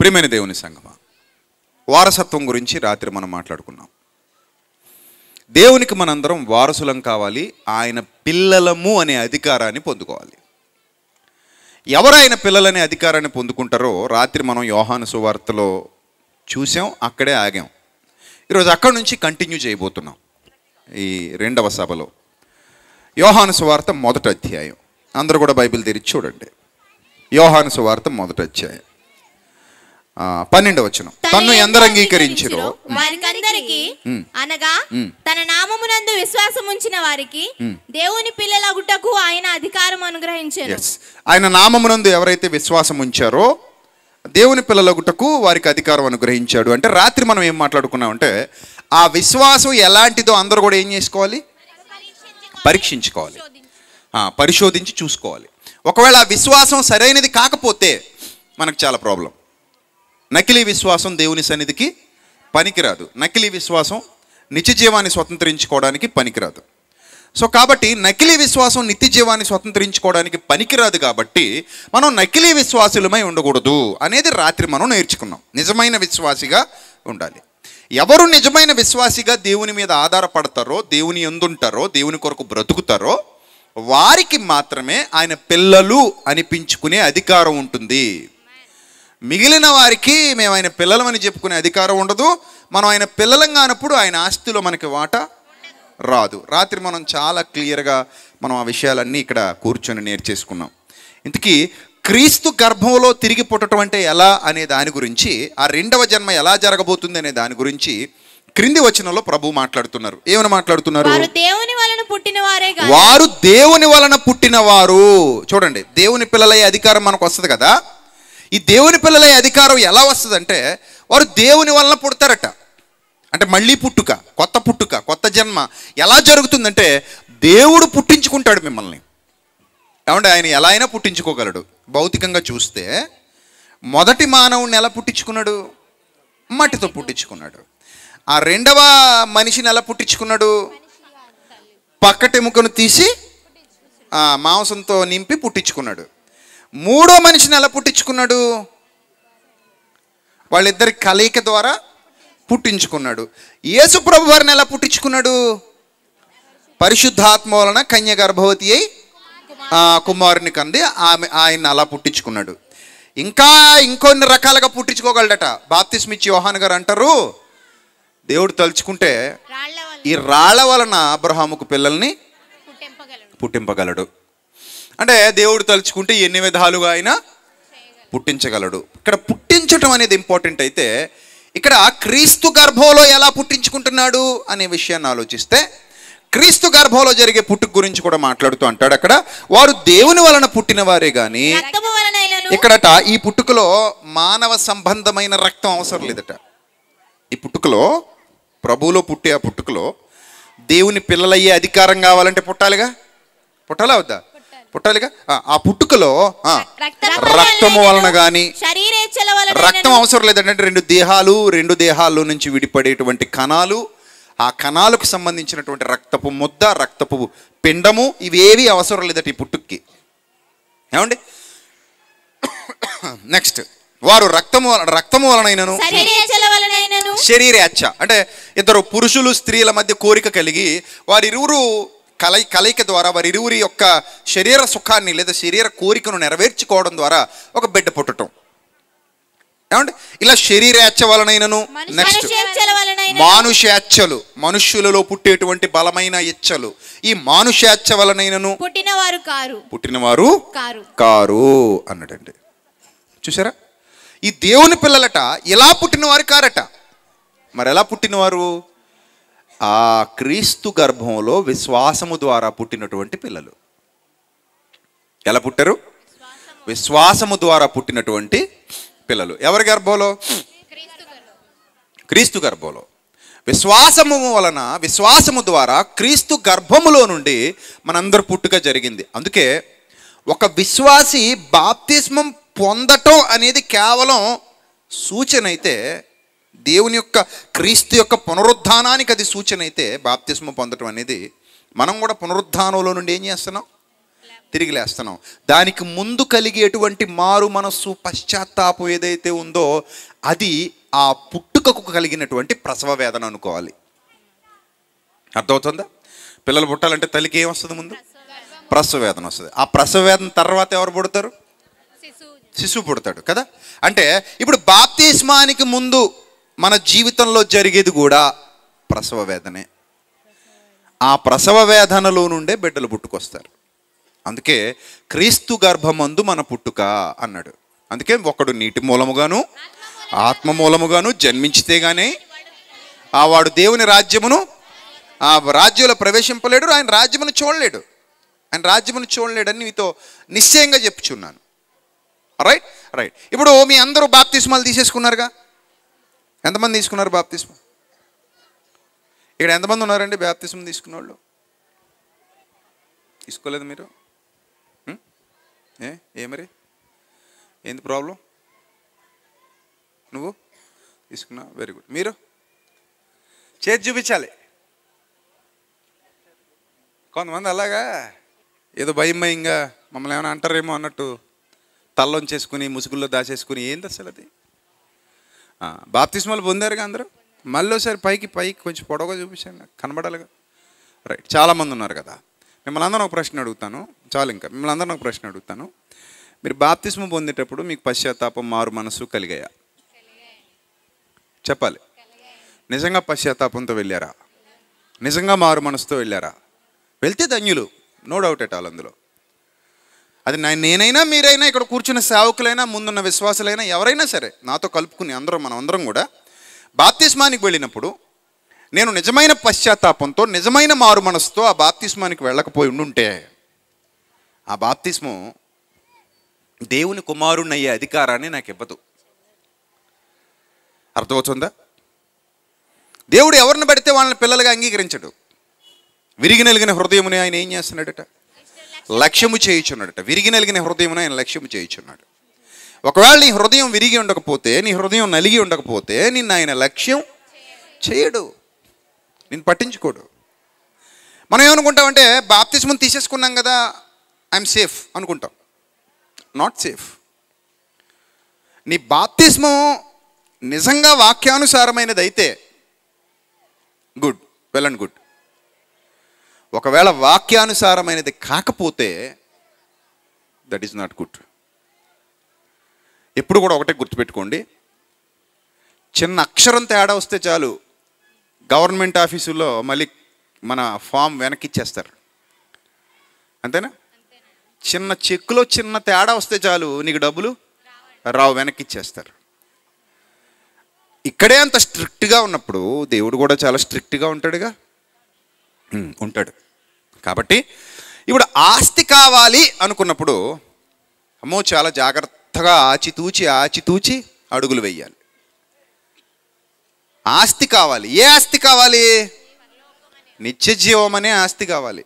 ప్రియమైన దేవుని సంగమ వారసత్వం గురించి రాత్రి మనం మాట్లాడుకున్నాం దేవునికి మనందరం వారసులం కావాలి ఆయన పిల్లలము అనే అధికారాన్ని పొందుకోవాలి ఎవరు ఆయన పిల్లలనే అధికారాన్ని పొందుకుంటారో రాత్రి మనం యోహాను సువార్తలో చూసాం అక్కడే ఆగాం ఈరోజు అక్కడి నుంచి కంటిన్యూ చేయబోతున్నాం ఈ రెండవ సభలో యోహాను సువార్త మొదటి అధ్యాయం అందరూ కూడా బైబిల్ తెరిచి చూడండి యోహాను సువార్త మొదటి అధ్యాయం పన్నెండు వచ్చును తను ఎందరు అంగీకరించు వారికందరికి అనగా తన నామమునందు విశ్వాసం ఉంచిన వారికి దేవుని పిల్లలగుటకు ఆయన అధికారం అనుగ్రహించారు ఆయన నామమునందు ఎవరైతే విశ్వాసం ఉంచారో దేవుని పిల్లలగుటకు వారికి అధికారం అనుగ్రహించాడు అంటే రాత్రి మనం ఏం మాట్లాడుకున్నామంటే ఆ విశ్వాసం ఎలాంటిదో అందరూ కూడా ఏం చేసుకోవాలి పరీక్షించుకోవాలి పరిశోధించి చూసుకోవాలి ఒకవేళ ఆ విశ్వాసం సరైనది కాకపోతే మనకు చాలా ప్రాబ్లం నకిలీ విశ్వాసం దేవుని సన్నిధికి పనికిరాదు నకిలీ విశ్వాసం నిత్య జీవాన్ని స్వతంత్రించుకోవడానికి పనికిరాదు సో కాబట్టి నకిలీ విశ్వాసం నిత్య జీవాన్ని స్వతంత్రించుకోవడానికి పనికిరాదు కాబట్టి మనం నకిలీ విశ్వాసులమై ఉండకూడదు అనేది రాత్రి మనం నేర్చుకున్నాం నిజమైన విశ్వాసిగా ఉండాలి ఎవరు నిజమైన విశ్వాసిగా దేవుని మీద ఆధారపడతారో దేవుని ఎందుంటారో దేవుని కొరకు బ్రతుకుతారో వారికి మాత్రమే ఆయన పిల్లలు అనిపించుకునే అధికారం ఉంటుంది మిగిలిన వారికి మేము ఆయన పిల్లలమని చెప్పుకునే అధికారం ఉండదు మనం ఆయన పిల్లలం కానప్పుడు ఆయన ఆస్తిలో మనకి వాట రాదు రాత్రి మనం చాలా క్లియర్గా మనం ఆ విషయాలన్నీ ఇక్కడ కూర్చొని నేర్చేసుకున్నాం ఇంతకీ క్రీస్తు గర్భంలో తిరిగి పుట్టడం అంటే ఎలా అనే దాని గురించి ఆ రెండవ జన్మ ఎలా జరగబోతుంది అనే దాని గురించి క్రింది వచనంలో ప్రభు మాట్లాడుతున్నారు ఏమైనా మాట్లాడుతున్నారు వారు దేవుని వలన పుట్టిన వారు చూడండి దేవుని పిల్లలయ్యే అధికారం మనకు వస్తుంది కదా ఈ దేవుని పిల్లల అధికారం ఎలా వస్తుందంటే వారు దేవుని వలన పుడతారట అంటే మళ్ళీ పుట్టుక కొత్త పుట్టుక కొత్త జన్మ ఎలా జరుగుతుందంటే దేవుడు పుట్టించుకుంటాడు మిమ్మల్ని ఏమంటే ఆయన ఎలా అయినా పుట్టించుకోగలడు భౌతికంగా చూస్తే మొదటి మానవుడిని ఎలా పుట్టించుకున్నాడు మట్టితో పుట్టించుకున్నాడు ఆ రెండవ మనిషిని ఎలా పుట్టించుకున్నాడు పక్కటెముకను తీసి మాంసంతో నింపి పుట్టించుకున్నాడు మూడో మనిషిని ఎలా పుట్టించుకున్నాడు వాళ్ళిద్దరి కలయిక ద్వారా పుట్టించుకున్నాడు యేసు ప్రభు వారిని ఎలా పుట్టించుకున్నాడు పరిశుద్ధాత్మ వలన కన్య గర్భవతి అయి కుమారుని కంది ఆమె ఆయన అలా పుట్టించుకున్నాడు ఇంకా ఇంకొన్ని రకాలుగా పుట్టించుకోగలడట బాప్తిస్మిచ్చి యోహాన్ గారు అంటారు దేవుడు తలుచుకుంటే ఈ రాళ్ల వలన అబ్రహాముకు పిల్లల్ని పుట్టింపగలడు అంటే దేవుడు తలుచుకుంటే ఎన్ని విధాలుగా ఆయన పుట్టించగలడు ఇక్కడ పుట్టించటం అనేది ఇంపార్టెంట్ అయితే ఇక్కడ క్రీస్తు గర్భంలో ఎలా పుట్టించుకుంటున్నాడు అనే విషయాన్ని ఆలోచిస్తే క్రీస్తు గర్భంలో జరిగే పుట్టుకు గురించి కూడా మాట్లాడుతూ అంటాడు అక్కడ వారు దేవుని వలన పుట్టిన వారే కానీ ఇక్కడట ఈ పుట్టుకలో మానవ సంబంధమైన రక్తం అవసరం లేదట ఈ పుట్టుకలో ప్రభువులో పుట్టే ఆ పుట్టుకలో దేవుని పిల్లలయ్యే అధికారం కావాలంటే పుట్టాలిగా పుట్టాలా వద్దా పుట్టాలిగా ఆ పుట్టుకలో రక్తము వలన గాని రక్తం అవసరం లేదంటే రెండు దేహాలు రెండు దేహాల్లో నుంచి విడిపడేటువంటి కణాలు ఆ కణాలకు సంబంధించినటువంటి రక్తపు ముద్ద రక్తపు పిండము ఇవేవి అవసరం లేదట ఈ పుట్టుక్కి ఏమండి నెక్స్ట్ వారు రక్తము రక్తము వలనైనను శరీరేచ్ఛ అంటే ఇద్దరు పురుషులు స్త్రీల మధ్య కోరిక కలిగి వారిరువురు కలై కలయిక ద్వారా వారిరువురి యొక్క శరీర సుఖాన్ని లేదా శరీర కోరికను నెరవేర్చుకోవడం ద్వారా ఒక బిడ్డ పుట్టడం ఏమంటే ఇలా శరీరేచ్ఛ వలనైనను నెక్స్ట్ మానుషేచ్ఛలు మనుష్యులలో పుట్టేటువంటి బలమైన ఇచ్చలు ఈ మానుషేచ్ఛ వలనైనను పుట్టినవారు కారు పుట్టినవారు కారు అన్నాడండి చూసారా ఈ దేవుని పిల్లలట ఇలా పుట్టినవారు కారట మరి ఎలా పుట్టినవారు ఆ క్రీస్తు గర్భంలో విశ్వాసము ద్వారా పుట్టినటువంటి పిల్లలు ఎలా పుట్టారు విశ్వాసము ద్వారా పుట్టినటువంటి పిల్లలు ఎవరి గర్భంలో క్రీస్తు గర్భంలో విశ్వాసము వలన విశ్వాసము ద్వారా క్రీస్తు గర్భములో నుండి మనందరు పుట్టుక జరిగింది అందుకే ఒక విశ్వాసి బాప్తిస్మం పొందటం అనేది కేవలం సూచన అయితే దేవుని యొక్క క్రీస్తు యొక్క పునరుద్ధానానికి అది సూచన అయితే బాప్తిస్మ పొందటం అనేది మనం కూడా పునరుద్ధానంలో నుండి ఏం చేస్తున్నాం తిరిగి లేస్తున్నాం దానికి ముందు కలిగేటువంటి మారు మనస్సు పశ్చాత్తాపం ఏదైతే ఉందో అది ఆ పుట్టుకకు కలిగినటువంటి ప్రసవ వేదన అనుకోవాలి అర్థమవుతుందా పిల్లలు పుట్టాలంటే తల్లికి ఏమొస్తుంది ముందు ప్రసవ వేదన వస్తుంది ఆ ప్రసవ వేదన తర్వాత ఎవరు పుడతారు శిశువు పుడతాడు కదా అంటే ఇప్పుడు బాప్తిస్మానికి ముందు మన జీవితంలో జరిగేది కూడా ప్రసవ వేదనే ఆ ప్రసవ వేదనలో నుండే బిడ్డలు పుట్టుకొస్తారు అందుకే క్రీస్తు గర్భమందు మన పుట్టుక అన్నాడు అందుకే ఒకడు నీటి మూలముగాను ఆత్మ మూలముగాను జన్మించితే గానే ఆ వాడు దేవుని రాజ్యమును ఆ రాజ్యంలో ప్రవేశింపలేడు ఆయన రాజ్యమును చూడలేడు ఆయన రాజ్యమును చూడలేడని మీతో నిశ్చయంగా చెప్పుచున్నాను రైట్ రైట్ ఇప్పుడు మీ అందరూ బాప్తిస్మాలు తీసేసుకున్నారుగా ఎంతమంది తీసుకున్నారు బాప్తిస్మ ఇక్కడ ఎంతమంది ఉన్నారండి బాప్తిస్మ తీసుకున్న వాళ్ళు తీసుకోలేదు మీరు ఏ మరి ఏంది ప్రాబ్లం నువ్వు తీసుకున్నా వెరీ గుడ్ మీరు చేతి చూపించాలి కొంతమంది అలాగా ఏదో భయం భయంగా మమ్మల్ని ఏమైనా అంటారేమో అన్నట్టు తల్లోంచేసుకుని ముసుగుల్లో దాచేసుకుని ఏంది అసలు అది బాప్తిస్మాలు పొందారుగా అందరూ మళ్ళీ ఒకసారి పైకి పైకి కొంచెం పొడవగా చూపించండి కనబడాలిగా రైట్ చాలామంది ఉన్నారు కదా మిమ్మల్ని అందరం ఒక ప్రశ్న అడుగుతాను చాలు ఇంకా మిమ్మల్ని అందరం ఒక ప్రశ్న అడుగుతాను మీరు బాప్తిస్మ పొందేటప్పుడు మీకు పశ్చాత్తాపం మారు మనసు కలిగాయా చెప్పాలి నిజంగా పశ్చాత్తాపంతో వెళ్ళారా నిజంగా మారు మనసుతో వెళ్ళారా వెళ్తే ధన్యులు నో డౌట్ ఎట్ ఆల్ అందులో అది నేనైనా మీరైనా ఇక్కడ కూర్చున్న సేవకులైనా ముందున్న విశ్వాసులైనా ఎవరైనా సరే నాతో కలుపుకుని అందరం మనం అందరం కూడా బాప్తిస్మానికి వెళ్ళినప్పుడు నేను నిజమైన పశ్చాత్తాపంతో నిజమైన మారు మనసుతో ఆ బాప్తిస్మానికి వెళ్ళకపోయి ఉండుంటే ఆ బాప్తిస్మం దేవుని కుమారుణ్ణయ్యే అధికారాన్ని నాకు ఇవ్వదు అర్థమవుతుందా దేవుడు ఎవరిని పడితే వాళ్ళని పిల్లలుగా అంగీకరించడు విరిగి నలిగిన హృదయముని ఆయన ఏం చేస్తున్నాడట లక్ష్యము చేయుచున్నాడట విరిగి నలిగిన హృదయమును ఆయన లక్ష్యము చేయుచున్నాడు ఒకవేళ నీ హృదయం విరిగి ఉండకపోతే నీ హృదయం నలిగి ఉండకపోతే నిన్ను ఆయన లక్ష్యం చేయడు నేను పట్టించుకోడు మనం ఏమనుకుంటామంటే బాప్తిజం తీసేసుకున్నాం కదా ఐఎమ్ సేఫ్ అనుకుంటాం నాట్ సేఫ్ నీ బాప్తిస్మం నిజంగా వాక్యానుసారమైనదైతే గుడ్ వెల్ అండ్ గుడ్ ఒకవేళ వాక్యానుసారమైనది కాకపోతే దట్ ఈస్ నాట్ గుడ్ ఎప్పుడు కూడా ఒకటే గుర్తుపెట్టుకోండి చిన్న అక్షరం తేడా వస్తే చాలు గవర్నమెంట్ ఆఫీసులో మళ్ళీ మన ఫామ్ వెనక్కిచ్చేస్తారు అంతేనా చిన్న చెక్కులో చిన్న తేడా వస్తే చాలు నీకు డబ్బులు రావు వెనక్కిచ్చేస్తారు ఇక్కడే అంత స్ట్రిక్ట్గా ఉన్నప్పుడు దేవుడు కూడా చాలా స్ట్రిక్ట్గా ఉంటాడుగా ఉంటాడు కాబట్టి ఇప్పుడు ఆస్తి కావాలి అనుకున్నప్పుడు అమ్మో చాలా జాగ్రత్తగా ఆచితూచి ఆచితూచి అడుగులు వేయాలి ఆస్తి కావాలి ఏ ఆస్తి కావాలి నిత్య జీవం అనే ఆస్తి కావాలి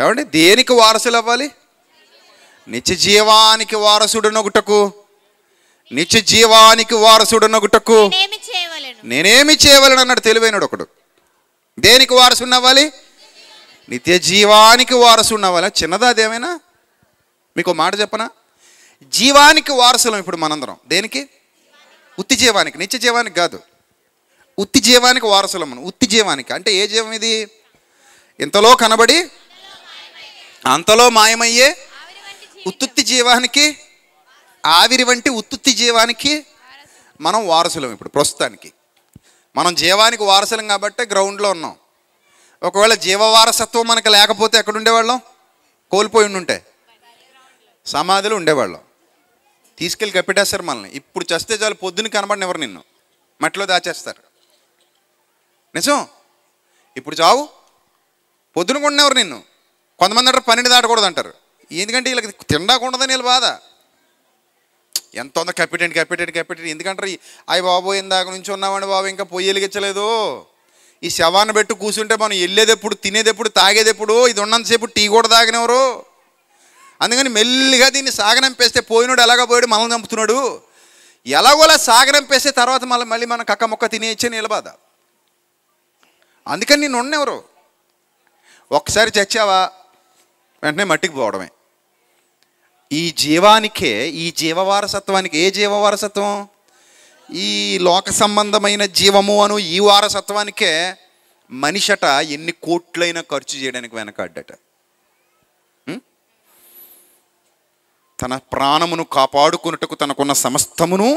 ఏమండి దేనికి వారసులు అవ్వాలి నిత్య జీవానికి వారసుడునొగుటకు నిత్య జీవానికి వారసుడునొగుటకు నేనేమి చేయవలనన్నాడు అన్నాడు తెలివైనడు ఒకడు దేనికి వారసుడు అవ్వాలి నిత్య జీవానికి వారసుడు అవ్వాలా చిన్నదా అదేమైనా మీకు మాట చెప్పనా జీవానికి వారసులం ఇప్పుడు మనందరం దేనికి ఉత్తి జీవానికి నిత్య జీవానికి కాదు ఉత్తి జీవానికి వారసులం ఉత్తి జీవానికి అంటే ఏ జీవం ఇది ఇంతలో కనబడి అంతలో మాయమయ్యే ఉత్తుత్తి జీవానికి ఆవిరి వంటి ఉత్తుత్తి జీవానికి మనం వారసులం ఇప్పుడు ప్రస్తుతానికి మనం జీవానికి వారసులం కాబట్టే గ్రౌండ్లో ఉన్నాం ఒకవేళ జీవవారసత్వం మనకు లేకపోతే ఎక్కడ ఉండేవాళ్ళం కోల్పోయి ఉంటే సమాధులు ఉండేవాళ్ళం తీసుకెళ్ళి కప్పెట్టేస్తారు మనల్ని ఇప్పుడు చస్తే చాలు పొద్దున కనబడినెవరు నిన్ను మట్టిలో దాచేస్తారు నిజం ఇప్పుడు చావు పొద్దున ఎవరు నిన్ను కొంతమంది అంటారు పన్నెండు దాటకూడదు అంటారు ఎందుకంటే వీళ్ళకి తిండకుండదని వీళ్ళు బాధ ఎంత ఉందో కప్పెట్టండి కప్పెట్టండి కప్పెట్టండి ఎందుకంటారు అవి బాబు ఇందాక నుంచి ఉన్నామండి బాబు ఇంకా పొయ్యి వెలిగించలేదు ఈ శవాన్ని పెట్టి కూర్చుంటే మనం వెళ్ళేదెప్పుడు తినేదెప్పుడు తాగేదెప్పుడు ఇది ఉన్నంతసేపు టీ కూడా తాగినవరు అందుకని మెల్లిగా దీన్ని సాగనంపేస్తే పోయినాడు ఎలాగ పోయాడు మనల్ని చంపుతున్నాడు ఎలాగోలా సాగనంపేస్తే తర్వాత మళ్ళీ మళ్ళీ మనం కక్క మొక్క తినేచ్చే నిలబాధ అందుకని నేను ఉండెవరు ఒక్కసారి చచ్చావా వెంటనే మట్టికి పోవడమే ఈ జీవానికే ఈ జీవవారసత్వానికి ఏ జీవవారసత్వం ఈ లోక సంబంధమైన జీవము అను ఈ వారసత్వానికే మనిషట ఎన్ని కోట్లైనా ఖర్చు చేయడానికి వెనకాడ్డట తన ప్రాణమును కాపాడుకున్నట్టుకు తనకున్న సమస్తమును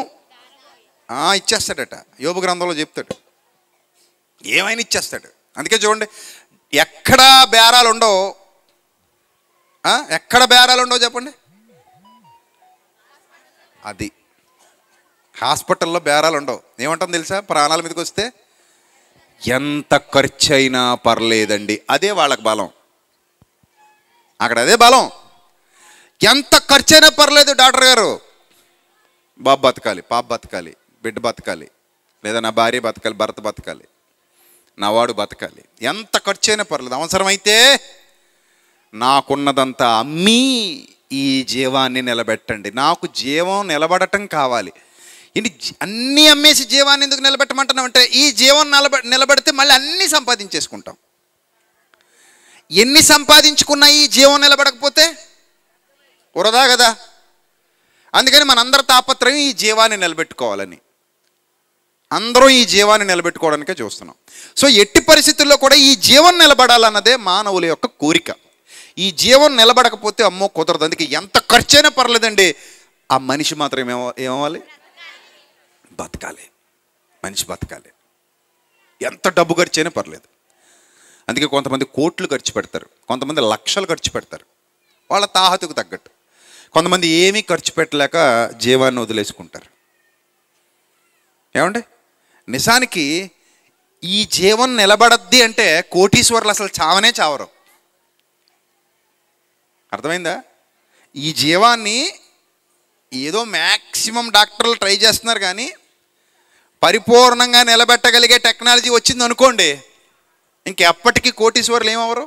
ఇచ్చేస్తాడట యోగ గ్రంథంలో చెప్తాడు ఏమైనా ఇచ్చేస్తాడు అందుకే చూడండి ఎక్కడ బేరాలు ఉండవు ఎక్కడ బేరాలు ఉండవు చెప్పండి అది హాస్పిటల్లో బేరాలు ఉండవు ఏమంటాం తెలుసా ప్రాణాల మీదకి వస్తే ఎంత ఖర్చు అయినా పర్లేదండి అదే వాళ్ళకి బలం అక్కడ అదే బలం ఎంత ఖర్చు అయినా పర్లేదు డాక్టర్ గారు బాబు బతకాలి పాప బతకాలి బిడ్డ బతకాలి లేదా నా భార్య బతకాలి భర్త బతకాలి నా వాడు బతకాలి ఎంత ఖర్చు అయినా పర్లేదు అవసరమైతే నాకున్నదంతా అమ్మి ఈ జీవాన్ని నిలబెట్టండి నాకు జీవం నిలబడటం కావాలి ఇన్ని అన్నీ అమ్మేసి జీవాన్ని ఎందుకు నిలబెట్టమంటున్నాం అంటే ఈ జీవం నిలబ నిలబెడితే మళ్ళీ అన్నీ సంపాదించేసుకుంటాం ఎన్ని సంపాదించుకున్నా ఈ జీవం నిలబడకపోతే వరదా కదా అందుకని మనందరి తాపత్రయం ఈ జీవాన్ని నిలబెట్టుకోవాలని అందరూ ఈ జీవాన్ని నిలబెట్టుకోవడానికే చూస్తున్నాం సో ఎట్టి పరిస్థితుల్లో కూడా ఈ జీవం నిలబడాలన్నదే మానవుల యొక్క కోరిక ఈ జీవం నిలబడకపోతే అమ్మో కుదరదు అందుకే ఎంత ఖర్చైనా పర్లేదండి ఆ మనిషి మాత్రం ఏమో ఏమవ్వాలి బతకాలి మనిషి బతకాలి ఎంత డబ్బు ఖర్చైనా పర్లేదు అందుకే కొంతమంది కోట్లు ఖర్చు పెడతారు కొంతమంది లక్షలు ఖర్చు పెడతారు వాళ్ళ తాహతుకు తగ్గట్టు కొంతమంది ఏమీ ఖర్చు పెట్టలేక జీవాన్ని వదిలేసుకుంటారు ఏమండి నిజానికి ఈ జీవం నిలబడద్ది అంటే కోటీశ్వరులు అసలు చావనే చావరు అర్థమైందా ఈ జీవాన్ని ఏదో మ్యాక్సిమం డాక్టర్లు ట్రై చేస్తున్నారు కానీ పరిపూర్ణంగా నిలబెట్టగలిగే టెక్నాలజీ వచ్చింది అనుకోండి ఇంకెప్పటికీ కోటీశ్వరులు ఏమవరు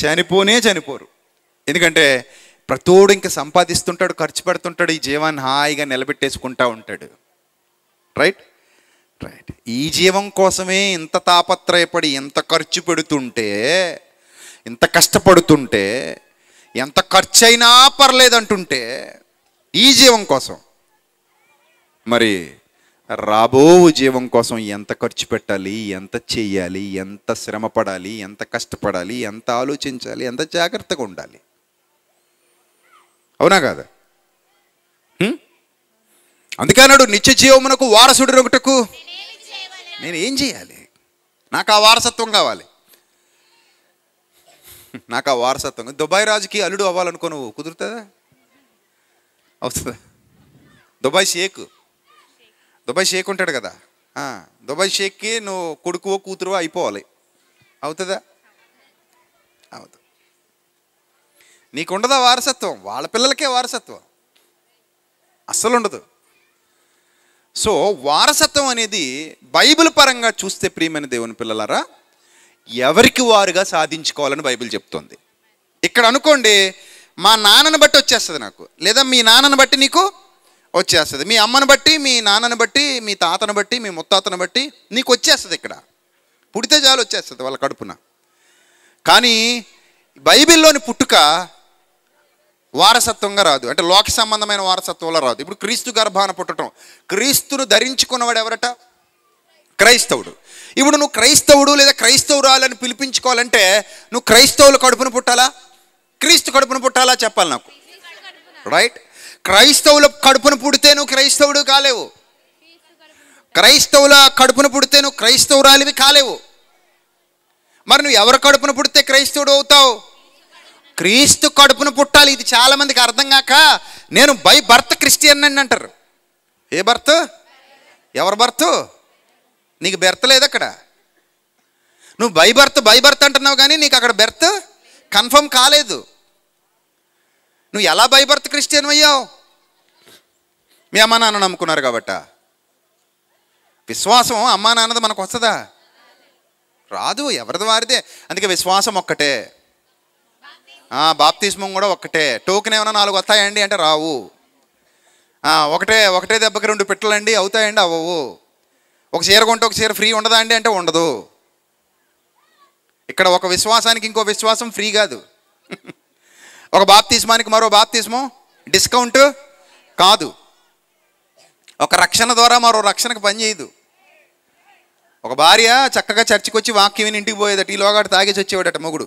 చనిపోనే చనిపోరు ఎందుకంటే ప్రతోడు ఇంక సంపాదిస్తుంటాడు ఖర్చు పెడుతుంటాడు ఈ జీవాన్ని హాయిగా నిలబెట్టేసుకుంటా ఉంటాడు రైట్ రైట్ ఈ జీవం కోసమే ఇంత తాపత్రయపడి ఎంత ఖర్చు పెడుతుంటే ఇంత కష్టపడుతుంటే ఎంత ఖర్చు అయినా పర్లేదంటుంటే ఈ జీవం కోసం మరి రాబో జీవం కోసం ఎంత ఖర్చు పెట్టాలి ఎంత చేయాలి ఎంత శ్రమ పడాలి ఎంత కష్టపడాలి ఎంత ఆలోచించాలి ఎంత జాగ్రత్తగా ఉండాలి అవునా కాదా అందుకన్నాడు నిత్య జీవమునకు వారసుడు ఒకటకు నేను ఏం చేయాలి నాకు ఆ వారసత్వం కావాలి నాకు ఆ వారసత్వం దుబాయ్ రాజుకి అల్లుడు అవ్వాలనుకో నువ్వు కుదురుతుందా అవుతుందా దుబాయ్ షేక్ దుబాయ్ షేక్ ఉంటాడు కదా దుబాయ్ షేక్కి నువ్వు కొడుకువో కూతురో అయిపోవాలి అవుతుందా అవుతు నీకుండదా వారసత్వం వాళ్ళ పిల్లలకే వారసత్వం అస్సలు ఉండదు సో వారసత్వం అనేది బైబిల్ పరంగా చూస్తే ప్రియమైన దేవుని పిల్లలారా ఎవరికి వారుగా సాధించుకోవాలని బైబిల్ చెప్తోంది ఇక్కడ అనుకోండి మా నాన్నను బట్టి వచ్చేస్తుంది నాకు లేదా మీ నాన్నను బట్టి నీకు వచ్చేస్తుంది మీ అమ్మను బట్టి మీ నాన్నని బట్టి మీ తాతను బట్టి మీ ముత్తాతను బట్టి నీకు వచ్చేస్తుంది ఇక్కడ పుడితే చాలు వచ్చేస్తుంది వాళ్ళ కడుపున కానీ బైబిల్లోని పుట్టుక వారసత్వంగా రాదు అంటే లోక సంబంధమైన వారసత్వంలో రాదు ఇప్పుడు క్రీస్తు గర్భాన పుట్టడం క్రీస్తును ధరించుకున్నవాడు ఎవరట క్రైస్తవుడు ఇప్పుడు నువ్వు క్రైస్తవుడు లేదా క్రైస్తవురాలని పిలిపించుకోవాలంటే నువ్వు క్రైస్తవుల కడుపున పుట్టాలా క్రీస్తు కడుపున పుట్టాలా చెప్పాలి నాకు రైట్ క్రైస్తవుల పుడితే నువ్వు క్రైస్తవుడు కాలేవు క్రైస్తవుల పుడితే నువ్వు క్రైస్తవురాలివి కాలేవు మరి నువ్వు ఎవరి కడుపును పుడితే క్రైస్తవుడు అవుతావు క్రీస్తు కడుపును పుట్టాలి ఇది చాలామందికి అర్థం కాక నేను బై భర్త క్రిస్టియన్ అని అంటారు ఏ భర్త ఎవరి భర్త నీకు బెర్త్ లేదు అక్కడ నువ్వు బై భర్త బై భర్త అంటున్నావు కానీ నీకు అక్కడ బెర్త్ కన్ఫర్మ్ కాలేదు నువ్వు ఎలా భయపడత క్రిస్టియన్ అయ్యావు మీ అమ్మా నాన్న నమ్ముకున్నారు కాబట్ట విశ్వాసం అమ్మా నాన్నది మనకు వస్తుందా రాదు ఎవరిది వారిదే అందుకే విశ్వాసం ఒక్కటే బాప్తిస్మం కూడా ఒక్కటే టోకెన్ ఏమైనా నాలుగు వస్తాయండి అంటే రావు ఒకటే ఒకటే దెబ్బకి రెండు పెట్టలండి అవుతాయండి అవ్వవు ఒక చీర కొంటే ఒక చీర ఫ్రీ ఉండదా అండి అంటే ఉండదు ఇక్కడ ఒక విశ్వాసానికి ఇంకో విశ్వాసం ఫ్రీ కాదు ఒక బాప్తిస్మానికి మరో బాప్తిస్మం డిస్కౌంట్ కాదు ఒక రక్షణ ద్వారా మరో రక్షణకు పనిచేయదు ఒక భార్య చక్కగా చర్చికి వచ్చి వాక్యం విని ఇంటికి పోయేదట ఈలోగాడు తాగేసి వచ్చేవాడట మొగుడు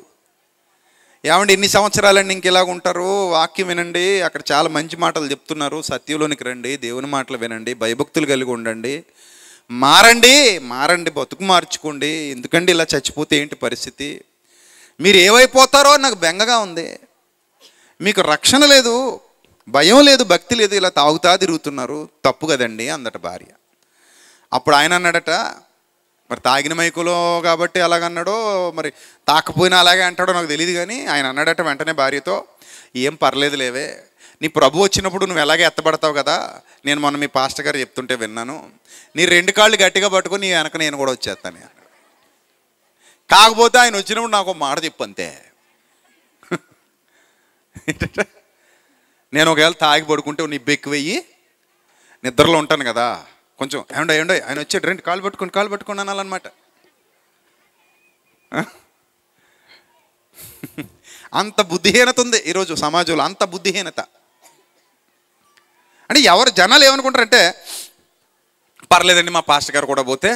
ఏమండి ఇన్ని సంవత్సరాలండి ఇంక ఉంటారు వాక్యం వినండి అక్కడ చాలా మంచి మాటలు చెప్తున్నారు సత్యంలోనికి రండి దేవుని మాటలు వినండి భయభక్తులు కలిగి ఉండండి మారండి మారండి బతుకు మార్చుకోండి ఎందుకండి ఇలా చచ్చిపోతే ఏంటి పరిస్థితి మీరు ఏమైపోతారో నాకు బెంగగా ఉంది మీకు రక్షణ లేదు భయం లేదు భక్తి లేదు ఇలా తాగుతా తిరుగుతున్నారు తప్పు కదండి అందట భార్య అప్పుడు ఆయన అన్నాడట మరి తాగిన మైకులో కాబట్టి అలాగన్నాడో మరి తాకపోయినా అలాగే అంటాడో నాకు తెలియదు కానీ ఆయన అన్నాడట వెంటనే భార్యతో ఏం పర్లేదు లేవే నీ ప్రభు వచ్చినప్పుడు నువ్వు ఎలాగే ఎత్తబడతావు కదా నేను మొన్న మీ పాస్టర్ గారు చెప్తుంటే విన్నాను నీ రెండు కాళ్ళు గట్టిగా పట్టుకుని నీ వెనక నేను కూడా వచ్చేస్తాను కాకపోతే ఆయన వచ్చినప్పుడు నాకు మాట చెప్పు అంతే నేను ఒకవేళ తాగి పడుకుంటే నీ బెక్కు వెయ్యి నిద్రలో ఉంటాను కదా కొంచెం ఏమండో ఏమండో ఆయన వచ్చాడు రెండు కాలు పట్టుకుని కాలు పట్టుకుని అనాలన్నమాట అంత బుద్ధిహీనత ఉంది ఈరోజు సమాజంలో అంత బుద్ధిహీనత అంటే ఎవరు జనాలు ఏమనుకుంటారంటే పర్లేదండి మా పాస్టర్ గారు కూడా పోతే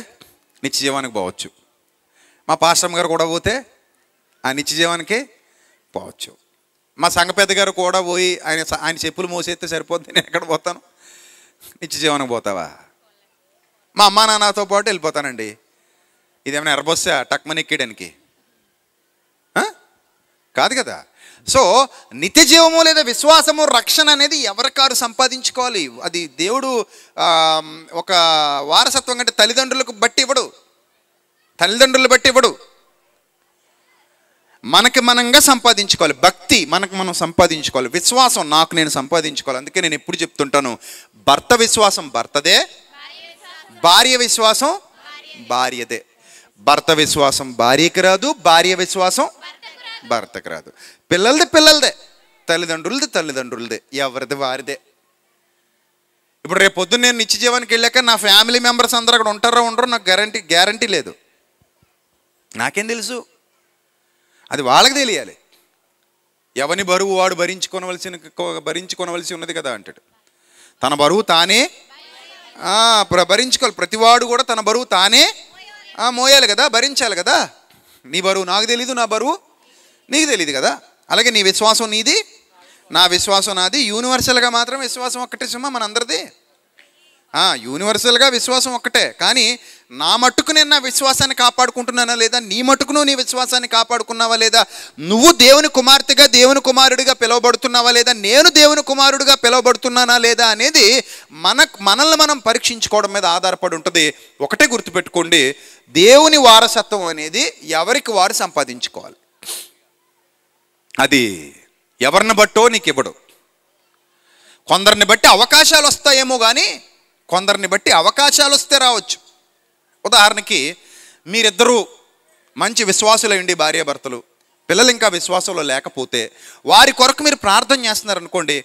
నిత్య జీవానికి పోవచ్చు మా పాస్టర్ గారు కూడా పోతే ఆ నిత్య జీవానికి పోవచ్చు మా సంఘ పెద్ద గారు కూడా పోయి ఆయన ఆయన చెప్పులు మోసేస్తే సరిపోద్ది నేను ఎక్కడ పోతాను జీవనకు పోతావా మా అమ్మా నాన్నతో పాటు వెళ్ళిపోతానండి ఇదేమైనా ఎర్రబొస్సా టక్మని ఎక్కడానికి కాదు కదా సో నిత్య జీవము లేదా విశ్వాసము రక్షణ అనేది ఎవరికారు సంపాదించుకోవాలి అది దేవుడు ఒక వారసత్వం కంటే తల్లిదండ్రులకు బట్టి ఇవ్వడు తల్లిదండ్రులు బట్టి ఇవ్వడు మనకి మనంగా సంపాదించుకోవాలి భక్తి మనకు మనం సంపాదించుకోవాలి విశ్వాసం నాకు నేను సంపాదించుకోవాలి అందుకే నేను ఎప్పుడు చెప్తుంటాను భర్త విశ్వాసం భర్తదే భార్య విశ్వాసం భార్యదే భర్త విశ్వాసం భార్యకి రాదు భార్య విశ్వాసం భర్తకు రాదు పిల్లలది పిల్లలదే తల్లిదండ్రులది తల్లిదండ్రులదే ఎవరిది వారిదే ఇప్పుడు రేపు పొద్దున్న నేను నిత్య జీవానికి వెళ్ళాక నా ఫ్యామిలీ మెంబర్స్ అందరూ అక్కడ ఉంటారో ఉండరో నాకు గ్యారంటీ గ్యారంటీ లేదు నాకేం తెలుసు అది వాళ్ళకి తెలియాలి ఎవని బరువు వాడు భరించుకొనవలసిన భరించుకొనవలసి ఉన్నది కదా అంటాడు తన బరువు తానే భరించుకోవాలి ప్రతివాడు కూడా తన బరువు తానే మోయాలి కదా భరించాలి కదా నీ బరువు నాకు తెలీదు నా బరువు నీకు తెలియదు కదా అలాగే నీ విశ్వాసం నీది నా విశ్వాసం నాది యూనివర్సల్గా మాత్రం విశ్వాసం ఒక్కటే సుమా మనందరిదే యూనివర్సల్గా విశ్వాసం ఒక్కటే కానీ నా మట్టుకు నేను నా విశ్వాసాన్ని కాపాడుకుంటున్నానా లేదా నీ మట్టుకు నువ్వు నీ విశ్వాసాన్ని కాపాడుకున్నావా లేదా నువ్వు దేవుని కుమార్తెగా దేవుని కుమారుడిగా పిలువబడుతున్నావా లేదా నేను దేవుని కుమారుడిగా పిలువబడుతున్నానా లేదా అనేది మన మనల్ని మనం పరీక్షించుకోవడం మీద ఆధారపడి ఉంటుంది ఒకటే గుర్తుపెట్టుకోండి దేవుని వారసత్వం అనేది ఎవరికి వారు సంపాదించుకోవాలి అది ఎవరిని బట్టో నీకు ఇవ్వడు కొందరిని బట్టి అవకాశాలు వస్తాయేమో కానీ కొందరిని బట్టి అవకాశాలు వస్తే రావచ్చు ఉదాహరణకి మీరిద్దరూ మంచి విశ్వాసులయండి భార్యాభర్తలు పిల్లలు ఇంకా విశ్వాసంలో లేకపోతే వారి కొరకు మీరు ప్రార్థన చేస్తున్నారు అనుకోండి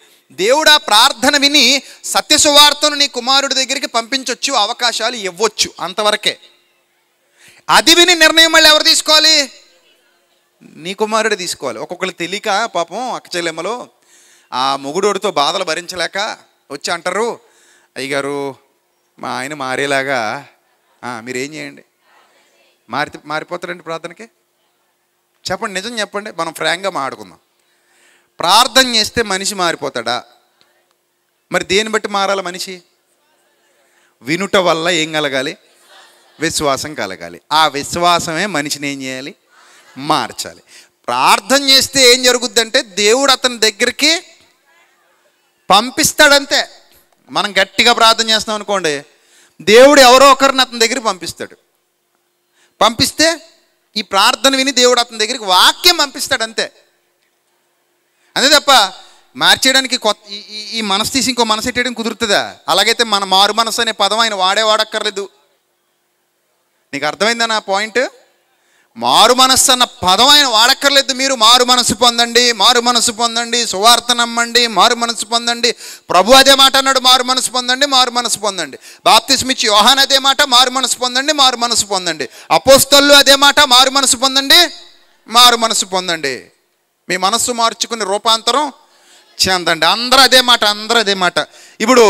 దేవుడు ఆ ప్రార్థన విని సత్యసువార్తను నీ కుమారుడి దగ్గరికి పంపించవచ్చు అవకాశాలు ఇవ్వచ్చు అంతవరకే అది విని నిర్ణయం మళ్ళీ ఎవరు తీసుకోవాలి నీ కుమారుడు తీసుకోవాలి ఒక్కొక్కరు తెలియక పాపం అక్కచెల్లెమ్మలో ఆ మొగుడోడితో బాధలు భరించలేక వచ్చి అంటారు అయ్యగారు మా ఆయన మారేలాగా మీరేం చేయండి మారి మారిపోతారండి ప్రార్థనకి చెప్పండి నిజం చెప్పండి మనం ఫ్రాంక్గా మాడుకుందాం ప్రార్థన చేస్తే మనిషి మారిపోతాడా మరి దేన్ని బట్టి మారాలి మనిషి వినుట వల్ల ఏం కలగాలి విశ్వాసం కలగాలి ఆ విశ్వాసమే మనిషిని ఏం చేయాలి మార్చాలి ప్రార్థన చేస్తే ఏం అంటే దేవుడు అతని దగ్గరికి పంపిస్తాడంతే మనం గట్టిగా ప్రార్థన చేస్తాం అనుకోండి దేవుడు ఎవరో ఒకరిని అతని దగ్గరికి పంపిస్తాడు పంపిస్తే ఈ ప్రార్థన విని దేవుడు అతని దగ్గరికి వాక్యం పంపిస్తాడు అంతే అంతే తప్ప మార్చేయడానికి కొత్త ఈ మనసు తీసి ఇంకో మనసు ఎట్టేయడం కుదురుతుందా అలాగైతే మన మారు మనసు అనే పదం ఆయన వాడే వాడక్కర్లేదు నీకు అర్థమైందా నా పాయింట్ మారు మనస్సు అన్న పదం ఆయన వాడక్కర్లేదు మీరు మారు మనసు పొందండి మారు మనసు పొందండి సువార్త నమ్మండి మారు మనసు పొందండి ప్రభు అదే మాట అన్నాడు మారు మనసు పొందండి మారు మనసు పొందండి స్మిచ్చి యోహాన్ అదే మాట మారు మనసు పొందండి మారు మనసు పొందండి అపోస్తల్లు అదే మాట మారు మనసు పొందండి మారు మనసు పొందండి మీ మనస్సు మార్చుకునే రూపాంతరం చెందండి అందరూ అదే మాట అందరూ అదే మాట ఇప్పుడు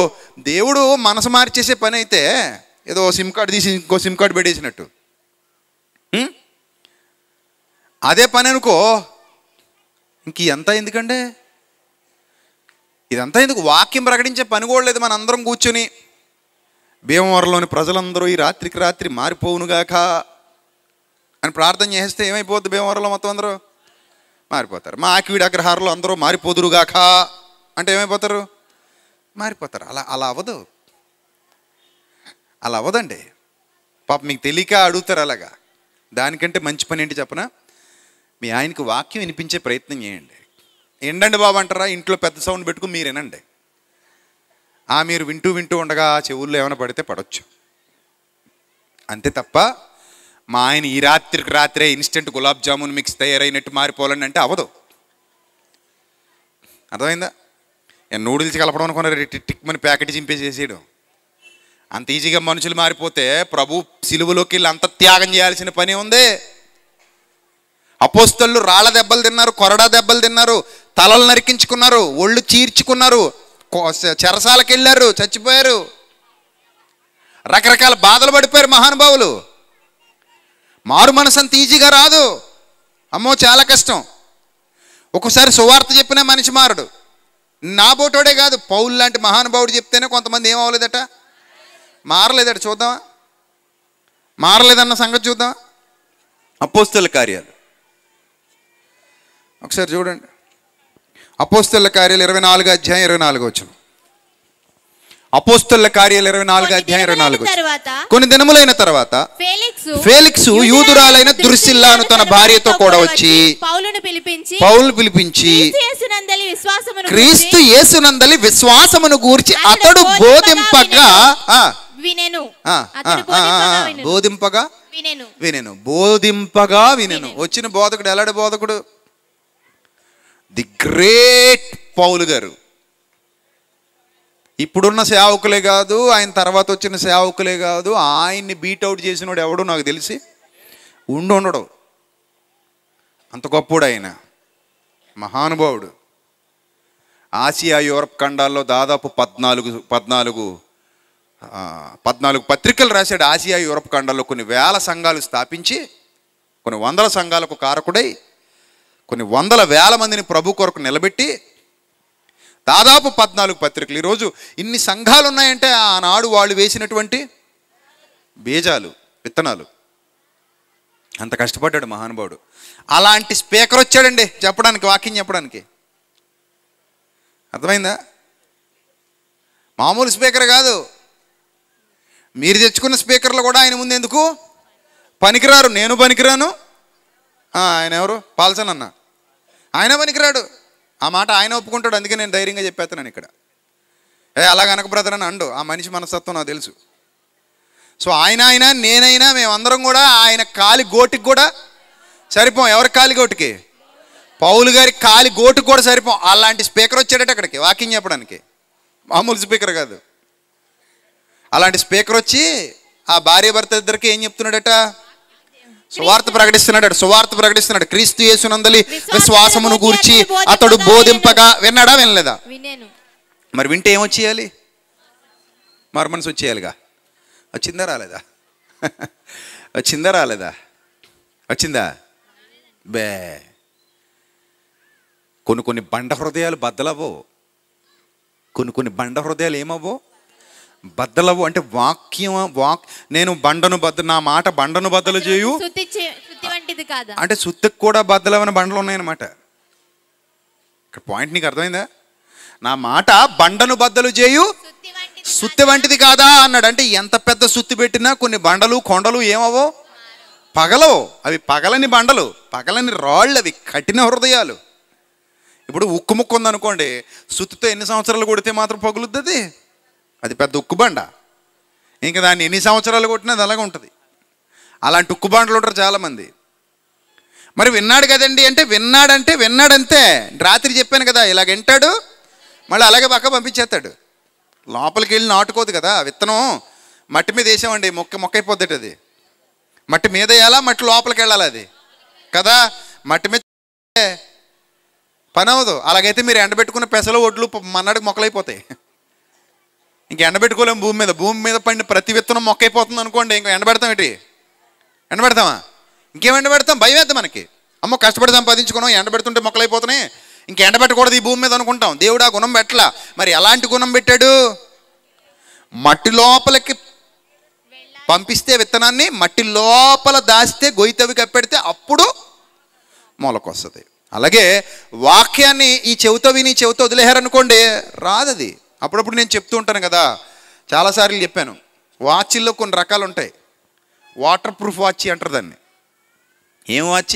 దేవుడు మనసు మార్చేసే పని అయితే ఏదో సిమ్ కార్డు తీసి ఇంకో సిమ్ కార్డు పెట్టేసినట్టు అదే పని అనుకో ఇంక ఎంత ఎందుకండి ఇదంతా ఎందుకు వాక్యం ప్రకటించే పని కూడా లేదు మనందరం కూర్చొని భీమవరంలోని ప్రజలందరూ ఈ రాత్రికి రాత్రి మారిపోవునుగాక అని ప్రార్థన చేస్తే ఏమైపోద్ది భీమవరంలో మొత్తం అందరూ మారిపోతారు మా ఆకివీడి అగ్రహారంలో అందరూ మారిపోదురుగాక అంటే ఏమైపోతారు మారిపోతారు అలా అలా అవ్వదు అలా అవ్వదండి పాప మీకు తెలియక అడుగుతారు అలాగా దానికంటే మంచి పని ఏంటి చెప్పనా మీ ఆయనకు వాక్యం వినిపించే ప్రయత్నం చేయండి ఎండండి బాబు అంటారా ఇంట్లో పెద్ద సౌండ్ పెట్టుకుని మీరు వినండి ఆ మీరు వింటూ వింటూ ఉండగా చెవుల్లో ఏమైనా పడితే పడవచ్చు అంతే తప్ప మా ఆయన ఈ రాత్రికి రాత్రే ఇన్స్టెంట్ గులాబ్ జామున్ మిక్స్ తయారైనట్టు మారిపోవాలని అంటే అవదు అర్థమైందా నూడిల్స్ కలపడం అనుకున్నారు టిక్ మని ప్యాకెట్ చేసేయడం అంత ఈజీగా మనుషులు మారిపోతే ప్రభు సిలువలోకి వెళ్ళి అంత త్యాగం చేయాల్సిన పని ఉందే అపోస్తళ్ళు రాళ్ళ దెబ్బలు తిన్నారు కొరడా దెబ్బలు తిన్నారు తలలు నరికించుకున్నారు ఒళ్ళు చీర్చుకున్నారు చెరసాలకు వెళ్ళారు చచ్చిపోయారు రకరకాల బాధలు పడిపోయారు మహానుభావులు మారు మనసు అంత ఈజీగా రాదు అమ్మో చాలా కష్టం ఒకసారి సువార్త చెప్పిన మనిషి మారుడు నా బోటోడే కాదు పౌలు లాంటి మహానుభావుడు చెప్తేనే కొంతమంది ఏమవ్వలేదట మారలేదట చూద్దామా మారలేదన్న సంగతి చూద్దాం అపోస్తుల కార్యాలు ఒకసారి చూడండి అపోస్తల కార్యాలు ఇరవై నాలుగు అధ్యాయం ఇరవై నాలుగు వచ్చిన అపోస్తల కార్యాలు ఇరవై నాలుగు అధ్యాయం ఇరవై నాలుగు కొన్ని దినములైన తర్వాత ఫేలిక్స్ యూదురాలైన దుర్సిల్లాను తన భార్యతో కూడా వచ్చి పౌలును పిలిపించి పౌలు పిలిపించి క్రీస్తు యేసునందలి విశ్వాసమును గూర్చి అతడు బోధింపగా వినెను బోధింపగా వినెను బోధింపగా వినెను వచ్చిన బోధకుడు ఎలాంటి బోధకుడు ది గ్రేట్ పౌలు గారు ఇప్పుడున్న సేవకులే కాదు ఆయన తర్వాత వచ్చిన సేవకులే కాదు ఆయన్ని బీటౌట్ చేసినోడు ఎవడో నాకు తెలిసి ఉండు ఉండడు అంత గొప్పడు ఆయన మహానుభావుడు ఆసియా యూరప్ ఖండాల్లో దాదాపు పద్నాలుగు పద్నాలుగు పద్నాలుగు పత్రికలు రాశాడు ఆసియా యూరప్ ఖండాల్లో కొన్ని వేల సంఘాలు స్థాపించి కొన్ని వందల సంఘాలకు కారకుడై కొన్ని వందల వేల మందిని ప్రభు కొరకు నిలబెట్టి దాదాపు పద్నాలుగు పత్రికలు ఈరోజు ఇన్ని సంఘాలు ఉన్నాయంటే ఆనాడు వాళ్ళు వేసినటువంటి బీజాలు విత్తనాలు అంత కష్టపడ్డాడు మహానుభావుడు అలాంటి స్పీకర్ వచ్చాడండి చెప్పడానికి వాకింగ్ చెప్పడానికి అర్థమైందా మామూలు స్పీకర్ కాదు మీరు తెచ్చుకున్న స్పీకర్లు కూడా ఆయన ముందు ఎందుకు పనికిరారు నేను పనికిరాను ఆయన ఎవరు పాల్సన్ అన్న ఆయన పనికిరాడు ఆ మాట ఆయన ఒప్పుకుంటాడు అందుకే నేను ధైర్యంగా చెప్పేస్తున్నాను ఇక్కడ ఏ అలాగనక బ్రదర్ అని అండు ఆ మనిషి మనస్తత్వం నాకు తెలుసు సో ఆయన అయినా నేనైనా మేమందరం కూడా ఆయన కాలి గోటికి కూడా సరిపోం ఎవరి కాలి గోటికి పౌలు గారి కాలి గోటుకు కూడా సరిపోం అలాంటి స్పీకర్ వచ్చాడట అక్కడికి వాకింగ్ చెప్పడానికి మామూలు స్పీకర్ కాదు అలాంటి స్పీకర్ వచ్చి ఆ భార్య భర్త ఇద్దరికి ఏం చెప్తున్నాడట సువార్త ప్రకటిస్తున్నాడు సువార్త ప్రకటిస్తున్నాడు క్రీస్తు యేసునందలి విశ్వాసమును గూర్చి అతడు బోధింపగా విన్నాడా వినలేదా మరి వింటే ఏమొచ్చేయాలి మరి మనసు వచ్చేయాలిగా వచ్చిందా రాలేదా వచ్చిందా రాలేదా వచ్చిందా బే కొన్ని కొన్ని బండ హృదయాలు బద్దలవో కొన్ని కొన్ని బండ హృదయాలు ఏమవో బద్దలవు అంటే వాక్యం వాక్ నేను బండను బద్ద నా మాట బండను బద్దలు చేయు అంటే సుత్తికి కూడా బద్దలవని బండలు ఉన్నాయన్నమాట ఇక్కడ పాయింట్ నీకు అర్థమైందా నా మాట బండను బద్దలు చేయు సుత్తి వంటిది కాదా అన్నాడు అంటే ఎంత పెద్ద సుత్తి పెట్టినా కొన్ని బండలు కొండలు ఏమవో పగలవు అవి పగలని బండలు పగలని రాళ్ళు అవి కఠిన హృదయాలు ఇప్పుడు ఉక్కు ముక్కు ఉందనుకోండి సుత్తితో ఎన్ని సంవత్సరాలు కొడితే మాత్రం పగులుద్ది అది పెద్ద ఉక్కుబండ ఇంకా దాన్ని ఎన్ని సంవత్సరాలు కొట్టినా అది అలాగే ఉంటుంది అలాంటి ఉక్కుబండలు ఉంటారు చాలామంది మరి విన్నాడు కదండి అంటే విన్నాడంటే విన్నాడంతే రాత్రి చెప్పాను కదా ఇలాగ వింటాడు మళ్ళీ అలాగే పక్క పంపించేస్తాడు లోపలికి వెళ్ళి నాటుకోదు కదా విత్తనం మట్టి మీద వేసామండి మొక్క మొక్క అయిపోద్దట అది మట్టి మీద వేయాలా మట్టి లోపలికి వెళ్ళాలి అది కదా మట్టి మీద పని అవదు అలాగైతే మీరు ఎండబెట్టుకున్న పెసలు ఒడ్లు మన్నాడికి మొక్కలైపోతాయి ఇంక ఎండబెట్టుకోలేము భూమి మీద భూమి మీద పడిన ప్రతి విత్తనం మొక్కైపోతుంది అనుకోండి ఇంకా ఎండబెడతాం ఏంటి ఎండబెడతామా ఇంకేం ఎండబెడతాం భయం వేద్దాం మనకి అమ్మ కష్టపడి సంపాదించుకున్నాం ఎండబెడుతుంటే మొక్కలైపోతున్నాయి ఇంక ఎండబెట్టకూడదు ఈ భూమి మీద అనుకుంటాం దేవుడు ఆ గుణం పెట్టలా మరి ఎలాంటి గుణం పెట్టాడు మట్టి లోపలికి పంపిస్తే విత్తనాన్ని మట్టి లోపల దాస్తే గొయ్యి కప్పెడితే అప్పుడు మొలకొస్తుంది అలాగే వాక్యాన్ని ఈ చెవుతో విని చెవుతో వదిలేహారనుకోండి రాదది అప్పుడప్పుడు నేను చెప్తూ ఉంటాను కదా చాలాసార్లు చెప్పాను వాచ్ల్లో కొన్ని రకాలు ఉంటాయి వాటర్ ప్రూఫ్ వాచ్ అంటారు దాన్ని ఏం వాచ్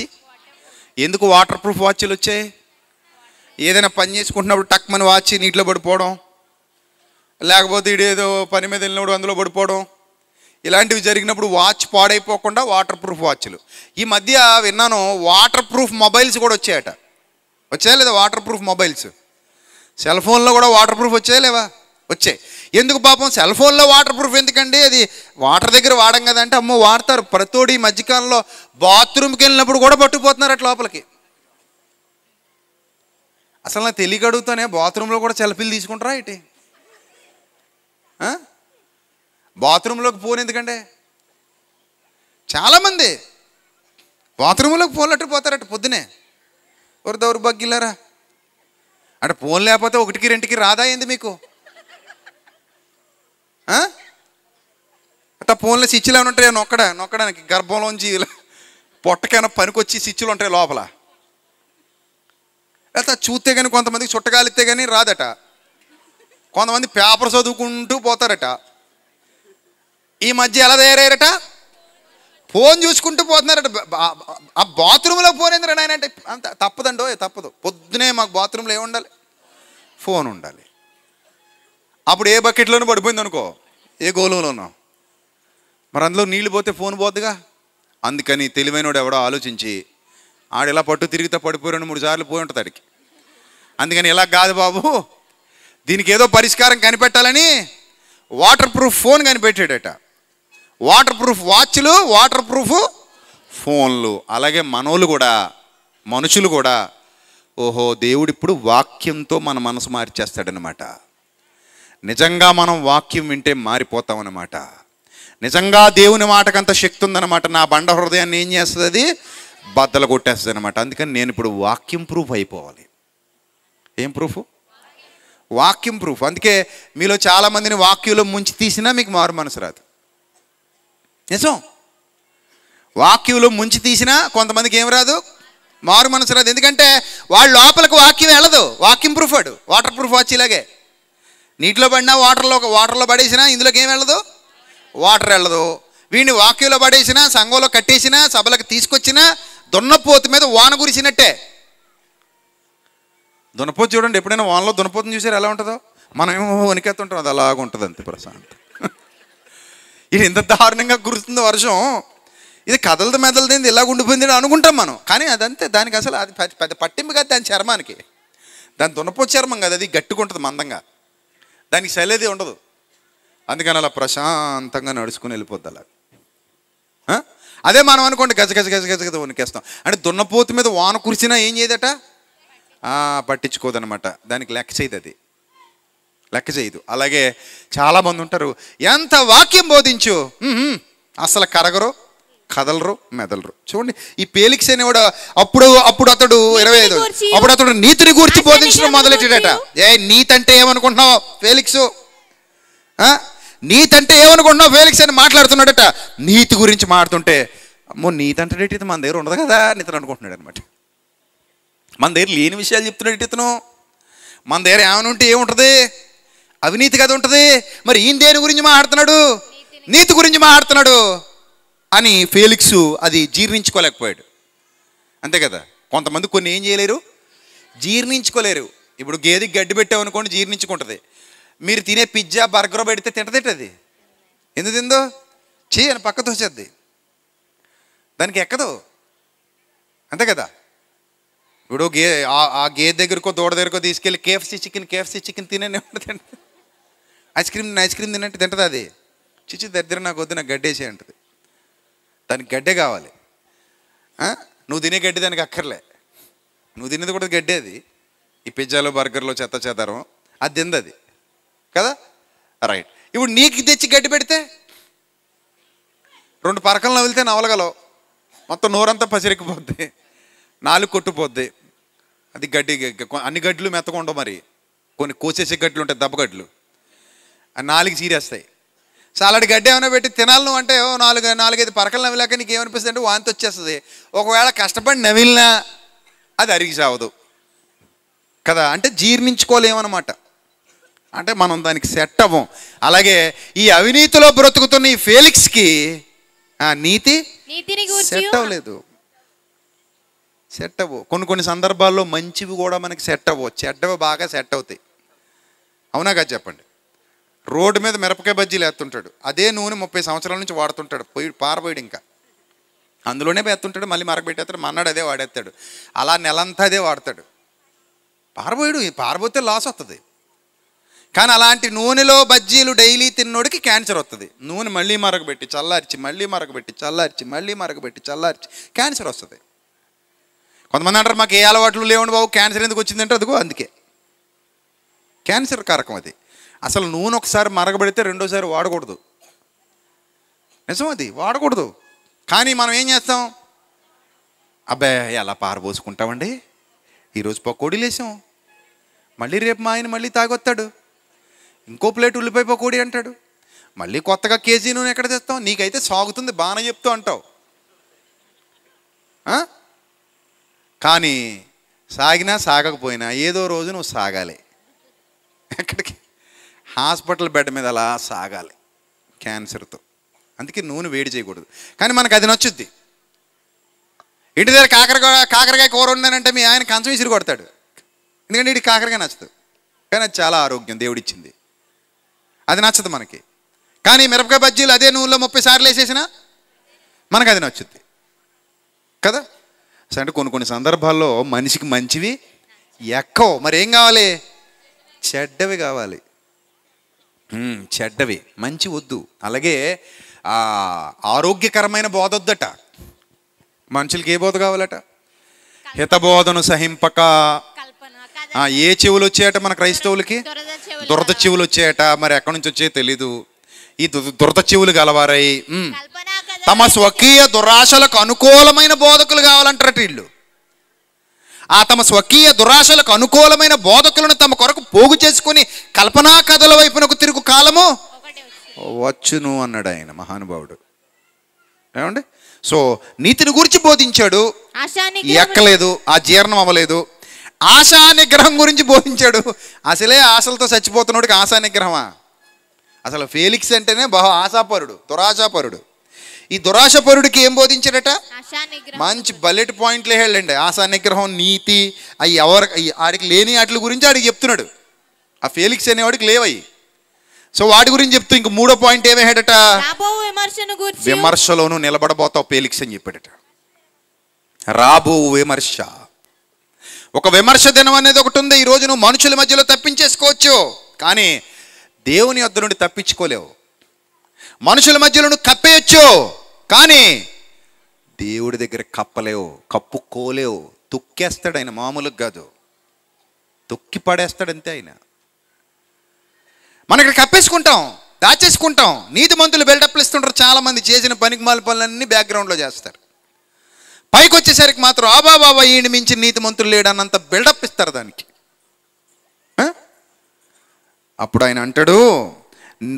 ఎందుకు వాటర్ ప్రూఫ్ వాచ్లు వచ్చాయి ఏదైనా పని చేసుకుంటున్నప్పుడు టక్ మన వాచ్ నీటిలో పడిపోవడం లేకపోతే ఇడేదో పని మీద వెళ్ళినప్పుడు అందులో పడిపోవడం ఇలాంటివి జరిగినప్పుడు వాచ్ పాడైపోకుండా వాటర్ ప్రూఫ్ వాచ్లు ఈ మధ్య విన్నాను వాటర్ ప్రూఫ్ మొబైల్స్ కూడా వచ్చాయట వచ్చాయా లేదా వాటర్ ప్రూఫ్ మొబైల్స్ సెల్ ఫోన్లో కూడా వాటర్ ప్రూఫ్ వచ్చాయా లేవా వచ్చాయి ఎందుకు పాపం సెల్ ఫోన్లో వాటర్ ప్రూఫ్ ఎందుకండి అది వాటర్ దగ్గర వాడం కదంటే అమ్మో వాడతారు ప్రతోడి ఈ మధ్యకాలంలో బాత్రూమ్కి వెళ్ళినప్పుడు కూడా పట్టుకుపోతున్నారు అట్లా లోపలికి అసలు నాకు తెలియక అడుగుతానే బాత్రూంలో కూడా సెల్ఫీలు తీసుకుంటారా ఇటు బాత్రూంలోకి పోను ఎందుకంటే చాలామంది బాత్రూంలోకి పోలట్టు పోతారట పొద్దునే ఎవరిదెవరు బగ్గిల్లారా అంటే ఫోన్ లేకపోతే ఒకటికి రెంటికి రాదా ఏంది మీకు అట్లా ఫోన్లో స్విచ్లు ఏమైనా ఉంటాయి నొక్కడ నొక్కడానికి గర్భంలోంచి పొట్టకైనా పనికొచ్చి స్విచ్లు ఉంటాయి లోపల లేకపోతే చూస్తే కానీ కొంతమందికి చుట్టకాలిస్తే కానీ రాదట కొంతమంది పేపర్ చదువుకుంటూ పోతారట ఈ మధ్య ఎలా తయారయ్యారట ఫోన్ చూసుకుంటూ పోతున్నారట ఆ బాత్రూంలో ఫోన్ ఎందుకు నాయన అంటే అంత తప్పదండో తప్పదు పొద్దునే మాకు బాత్రూంలో ఏముండాలి ఫోన్ ఉండాలి అప్పుడు ఏ బకెట్లోనూ పడిపోయింది అనుకో ఏ గోలంలోనో మరి అందులో నీళ్ళు పోతే ఫోన్ పోద్దుగా అందుకని తెలివైనోడు ఎవడో ఆలోచించి ఆడు ఎలా పట్టు తిరిగితే పడిపోయి రెండు మూడు సార్లు పోయి ఉంటుంది అడికి అందుకని ఎలా కాదు బాబు దీనికి ఏదో పరిష్కారం కనిపెట్టాలని వాటర్ ప్రూఫ్ ఫోన్ కనిపెట్టాడట వాటర్ ప్రూఫ్ వాచ్లు వాటర్ ప్రూఫ్ ఫోన్లు అలాగే మనోళ్ళు కూడా మనుషులు కూడా ఓహో దేవుడు ఇప్పుడు వాక్యంతో మన మనసు మార్చేస్తాడనమాట నిజంగా మనం వాక్యం వింటే మారిపోతామన్నమాట నిజంగా దేవుని మాటకంత శక్తి ఉందన్నమాట నా బండ హృదయాన్ని ఏం చేస్తుంది అది బద్దలు కొట్టేస్తుంది అనమాట అందుకని నేను ఇప్పుడు వాక్యం ప్రూఫ్ అయిపోవాలి ఏం ప్రూఫ్ వాక్యం ప్రూఫ్ అందుకే మీలో చాలామందిని వాక్యంలో ముంచి తీసినా మీకు మారు మనసు రాదు నిజం వాక్యంలో ముంచి తీసినా కొంతమందికి ఏం రాదు మారు మనసు రాదు ఎందుకంటే వాళ్ళ లోపలికి వాక్యం వెళ్ళదు వాక్యం ప్రూఫ్ వాడు వాటర్ ప్రూఫ్ వచ్చి ఇలాగే నీటిలో పడినా వాటర్లో వాటర్లో పడేసినా ఇందులోకి ఏం వెళ్ళదు వాటర్ వెళ్ళదు వీడిని వాక్యంలో పడేసినా సంఘంలో కట్టేసినా సభలకు తీసుకొచ్చినా దున్నపోతు మీద వాన కురిసినట్టే దున్నపోతు చూడండి ఎప్పుడైనా వానలో దున్నపోతుని చూసారు ఎలా ఉంటుందో మనమేమో వణికెత్తుంటాం అది అలాగ ఉంటుంది అంతే ప్రశాంతం ఇది ఎంత దారుణంగా కురుస్తుంది వర్షం ఇది కదలదు మెదలది ఇలా ఉండిపోయింది అనుకుంటాం మనం కానీ అదంతే దానికి అసలు అది పెద్ద పట్టింపు కాదు దాని చర్మానికి దాని దున్నపో చర్మం కదా అది గట్టుకుంటుంది మందంగా దానికి శైలేది ఉండదు అందుకని అలా ప్రశాంతంగా నడుచుకుని వెళ్ళిపోద్ది అలా అదే మనం అనుకోండి గజ గజ గజ గజ గజ వణికేస్తాం అంటే దున్నపోతు మీద వాన కురిచినా ఏం చేయదట పట్టించుకోదనమాట దానికి లెక్క చేయదు అది లెక్క చేయదు అలాగే చాలామంది ఉంటారు ఎంత వాక్యం బోధించు అసలు కరగరు కదలరు మెదలరు చూడండి ఈ పేలిక్స్ కూడా అప్పుడు అప్పుడు అతడు ఇరవై ఐదు అప్పుడు అతడు నీతిని గూర్చి బోధించడం మొదలెట్టాడట ఏ నీతి అంటే ఏమనుకుంటున్నావు పేలిక్స్ నీతి అంటే ఏమనుకుంటున్నావు పేలిక్స్ అని మాట్లాడుతున్నాడట నీతి గురించి మాట్లాడుతుంటే అమ్మో నీతి అంటే ఇది మన దగ్గర ఉండదు కదా నితను అనుకుంటున్నాడు అనమాట మన దగ్గర లేని విషయాలు చెప్తున్నాడు ఇతను మన దగ్గర ఏమైనా ఉంటే ఏముంటుంది అవినీతి కదా ఉంటుంది మరి ఈయన దేని గురించి మాట్లాడుతున్నాడు నీతి గురించి మాట్లాడుతున్నాడు అని ఫేలిక్స్ అది జీర్ణించుకోలేకపోయాడు అంతే కదా కొంతమంది కొన్ని ఏం చేయలేరు జీర్ణించుకోలేరు ఇప్పుడు గేది గడ్డి పెట్టామనుకోండి జీర్ణించుకుంటుంది మీరు తినే పిజ్జా బర్గర్ పెడితే తింటదిట అది ఎందుకు తిందో చేయని పక్క తోసేద్ది దానికి ఎక్కదు అంతే కదా ఇప్పుడు గే ఆ గేదె దగ్గరకో దూడ దగ్గరకో తీసుకెళ్ళి కేఎఫ్సీ చికెన్ కేఎఫ్సీ చికెన్ తినే తింటుంది ఐస్ క్రీమ్ ఐస్ క్రీమ్ తినట్టు తింటుంది అది చిచ్చి దగ్గర నాకు వద్దు నాకు గడ్డే అంటది దానికి గడ్డే కావాలి నువ్వు తినే గడ్డి దానికి అక్కర్లే నువ్వు తినేది కూడా గడ్డే అది ఈ పిజ్జాలో బర్గర్లో చెత్త చేద్దారం అది తిందది కదా రైట్ ఇప్పుడు నీకు తెచ్చి గడ్డి పెడితే రెండు పరకలు నవ్వితే నవలగలవు మొత్తం నోరంతా పసిరికిపోద్ది నాలుగు కొట్టుపోద్ది అది గడ్డి అన్ని గడ్డలు మెత్తకుండవు మరి కొన్ని కోసేసే గడ్లు ఉంటాయి దెబ్బగడ్లు నాలుగు చీరేస్తాయి సాలడ్ గడ్డ ఏమైనా పెట్టి తినాలను అంటే నాలుగు నాలుగైదు పరకలు నవ్విలాక నీకు ఏమనిపిస్తుంది అంటే వాంతి వచ్చేస్తుంది ఒకవేళ కష్టపడి నవిలినా అది అరిగి సావదు కదా అంటే జీర్ణించుకోలేమన్నమాట అంటే మనం దానికి సెట్ అవ్వం అలాగే ఈ అవినీతిలో బ్రతుకుతున్న ఈ ఫేలిక్స్కి ఆ నీతి సెట్ అవ్వలేదు సెట్ అవ్వు కొన్ని కొన్ని సందర్భాల్లో మంచివి కూడా మనకి సెట్ అవ్వు చెడ్డవి బాగా సెట్ అవుతాయి అవునా కదా చెప్పండి రోడ్డు మీద మిరపకాయ బజ్జీలు వేస్తుంటాడు అదే నూనె ముప్పై సంవత్సరాల నుంచి వాడుతుంటాడు పోయి పారబోయాడు ఇంకా అందులోనే వేస్తుంటాడు మళ్ళీ మరకబెట్టేస్తాడు మన్నాడు అదే వాడేస్తాడు అలా నెలంతా అదే వాడతాడు పారబోయడు పారబోతే లాస్ వస్తుంది కానీ అలాంటి నూనెలో బజ్జీలు డైలీ తిన్నోడికి క్యాన్సర్ వస్తుంది నూనె మళ్ళీ మరకబెట్టి చల్లార్చి మళ్ళీ మరకబెట్టి చల్లార్చి మళ్ళీ మరకబెట్టి చల్లార్చి క్యాన్సర్ వస్తుంది కొంతమంది అంటారు మాకు ఏ అలవాట్లు లేవండి బాబు క్యాన్సర్ ఎందుకు వచ్చిందంటే అదిగో అందుకే క్యాన్సర్ కారకం అది అసలు నూనె ఒకసారి మరగబెడితే రెండోసారి వాడకూడదు నిజం అది వాడకూడదు కానీ మనం ఏం చేస్తాం అబ్బాయి అలా పారబోసుకుంటామండి ఈరోజు పకోడీ లేసాం మళ్ళీ రేపు మా ఆయన మళ్ళీ తాగొస్తాడు ఇంకో ప్లేట్ ఉల్లిపాయ పకోడి అంటాడు మళ్ళీ కొత్తగా కేజీ నూనె ఎక్కడ తెస్తాం నీకైతే సాగుతుంది బాగానే చెప్తూ అంటావు కానీ సాగినా సాగకపోయినా ఏదో రోజు నువ్వు సాగాలి ఎక్కడికి హాస్పిటల్ బెడ్ మీద అలా సాగాలి క్యాన్సర్తో అందుకే నూనె వేడి చేయకూడదు కానీ మనకు అది నచ్చుద్ది ఇంటి దగ్గర కాకరకాయ కాకరకాయ కూర ఉన్నానంటే మీ ఆయన కంచం ఇసిరి కొడతాడు ఎందుకంటే ఇటు కాకరకాయ నచ్చదు కానీ అది చాలా ఆరోగ్యం దేవుడిచ్చింది అది నచ్చదు మనకి కానీ మిరపకాయ బజ్జీలు అదే నూనెలో ముప్పై సార్లు వేసేసినా మనకు అది నచ్చుద్ది కదా అంటే కొన్ని కొన్ని సందర్భాల్లో మనిషికి మంచివి ఎక్కవు మరి ఏం కావాలి చెడ్డవి కావాలి చెడ్డవి మంచి వద్దు అలాగే ఆరోగ్యకరమైన బోధ వద్దట మనుషులకి ఏ బోధ కావాలట హితబోధను సహింపక ఏ చెవులు వచ్చాయట మన క్రైస్తవులకి దురద చెవులు వచ్చాయట మరి ఎక్కడి నుంచి వచ్చాయో తెలీదు ఈ దురద చెవులు గలవారై తమ స్వకీయ దురాశలకు అనుకూలమైన బోధకులు కావాలంటారట వీళ్ళు ఆ తమ స్వకీయ దురాశలకు అనుకూలమైన బోధకులను తమ కొరకు పోగు చేసుకుని కల్పనా కథల వైపునకు తిరుగు కాలము వచ్చును అన్నాడు ఆయన మహానుభావుడు ఏమండి సో నీతిని గురించి బోధించాడు ఎక్కలేదు ఆ జీర్ణం అవ్వలేదు ఆశా నిగ్రహం గురించి బోధించాడు అసలే ఆశలతో చచ్చిపోతున్నోడికి ఆశా నిగ్రహమా అసలు ఫేలిక్స్ అంటేనే బహు ఆశాపరుడు దురాశాపరుడు ఈ దురాశపరుడికి ఏం బోధించడట మంచి బల్లెట్ పాయింట్లు వెళ్ళండి ఆశా నిగ్రహం నీతి అవి ఎవరు ఆడికి లేని వాటి గురించి ఆడికి చెప్తున్నాడు ఆ ఫేలిక్స్ అనేవాడికి లేవయి సో వాటి గురించి చెప్తూ ఇంక మూడో పాయింట్ ఏమేడట విమర్శలోను నిలబడబోతావు ఫేలిక్స్ అని చెప్పాడట రాబో విమర్శ ఒక విమర్శ దినం అనేది ఒకటి ఉంది ఈ రోజు నువ్వు మనుషుల మధ్యలో తప్పించేసుకోవచ్చు కానీ దేవుని వద్ద నుండి తప్పించుకోలేవు మనుషుల మధ్యలో నువ్వు కప్పేయచ్చు కానీ దేవుడి దగ్గర కప్పలేవు కప్పుకోలేవు తొక్కేస్తాడు ఆయన మామూలుగా కాదు తొక్కి పడేస్తాడు అంతే ఆయన మనకి ఇక్కడ కప్పేసుకుంటాం దాచేసుకుంటాం నీతి మంతులు బెల్టప్లు ఇస్తుంటారు చాలామంది చేసిన పనికి మాల పనులన్నీ బ్యాక్గ్రౌండ్లో చేస్తారు పైకి వచ్చేసరికి మాత్రం బాబా ఈయన మించి నీతి మంతులు లేడన్నంత బిల్డప్ ఇస్తారు దానికి అప్పుడు ఆయన అంటాడు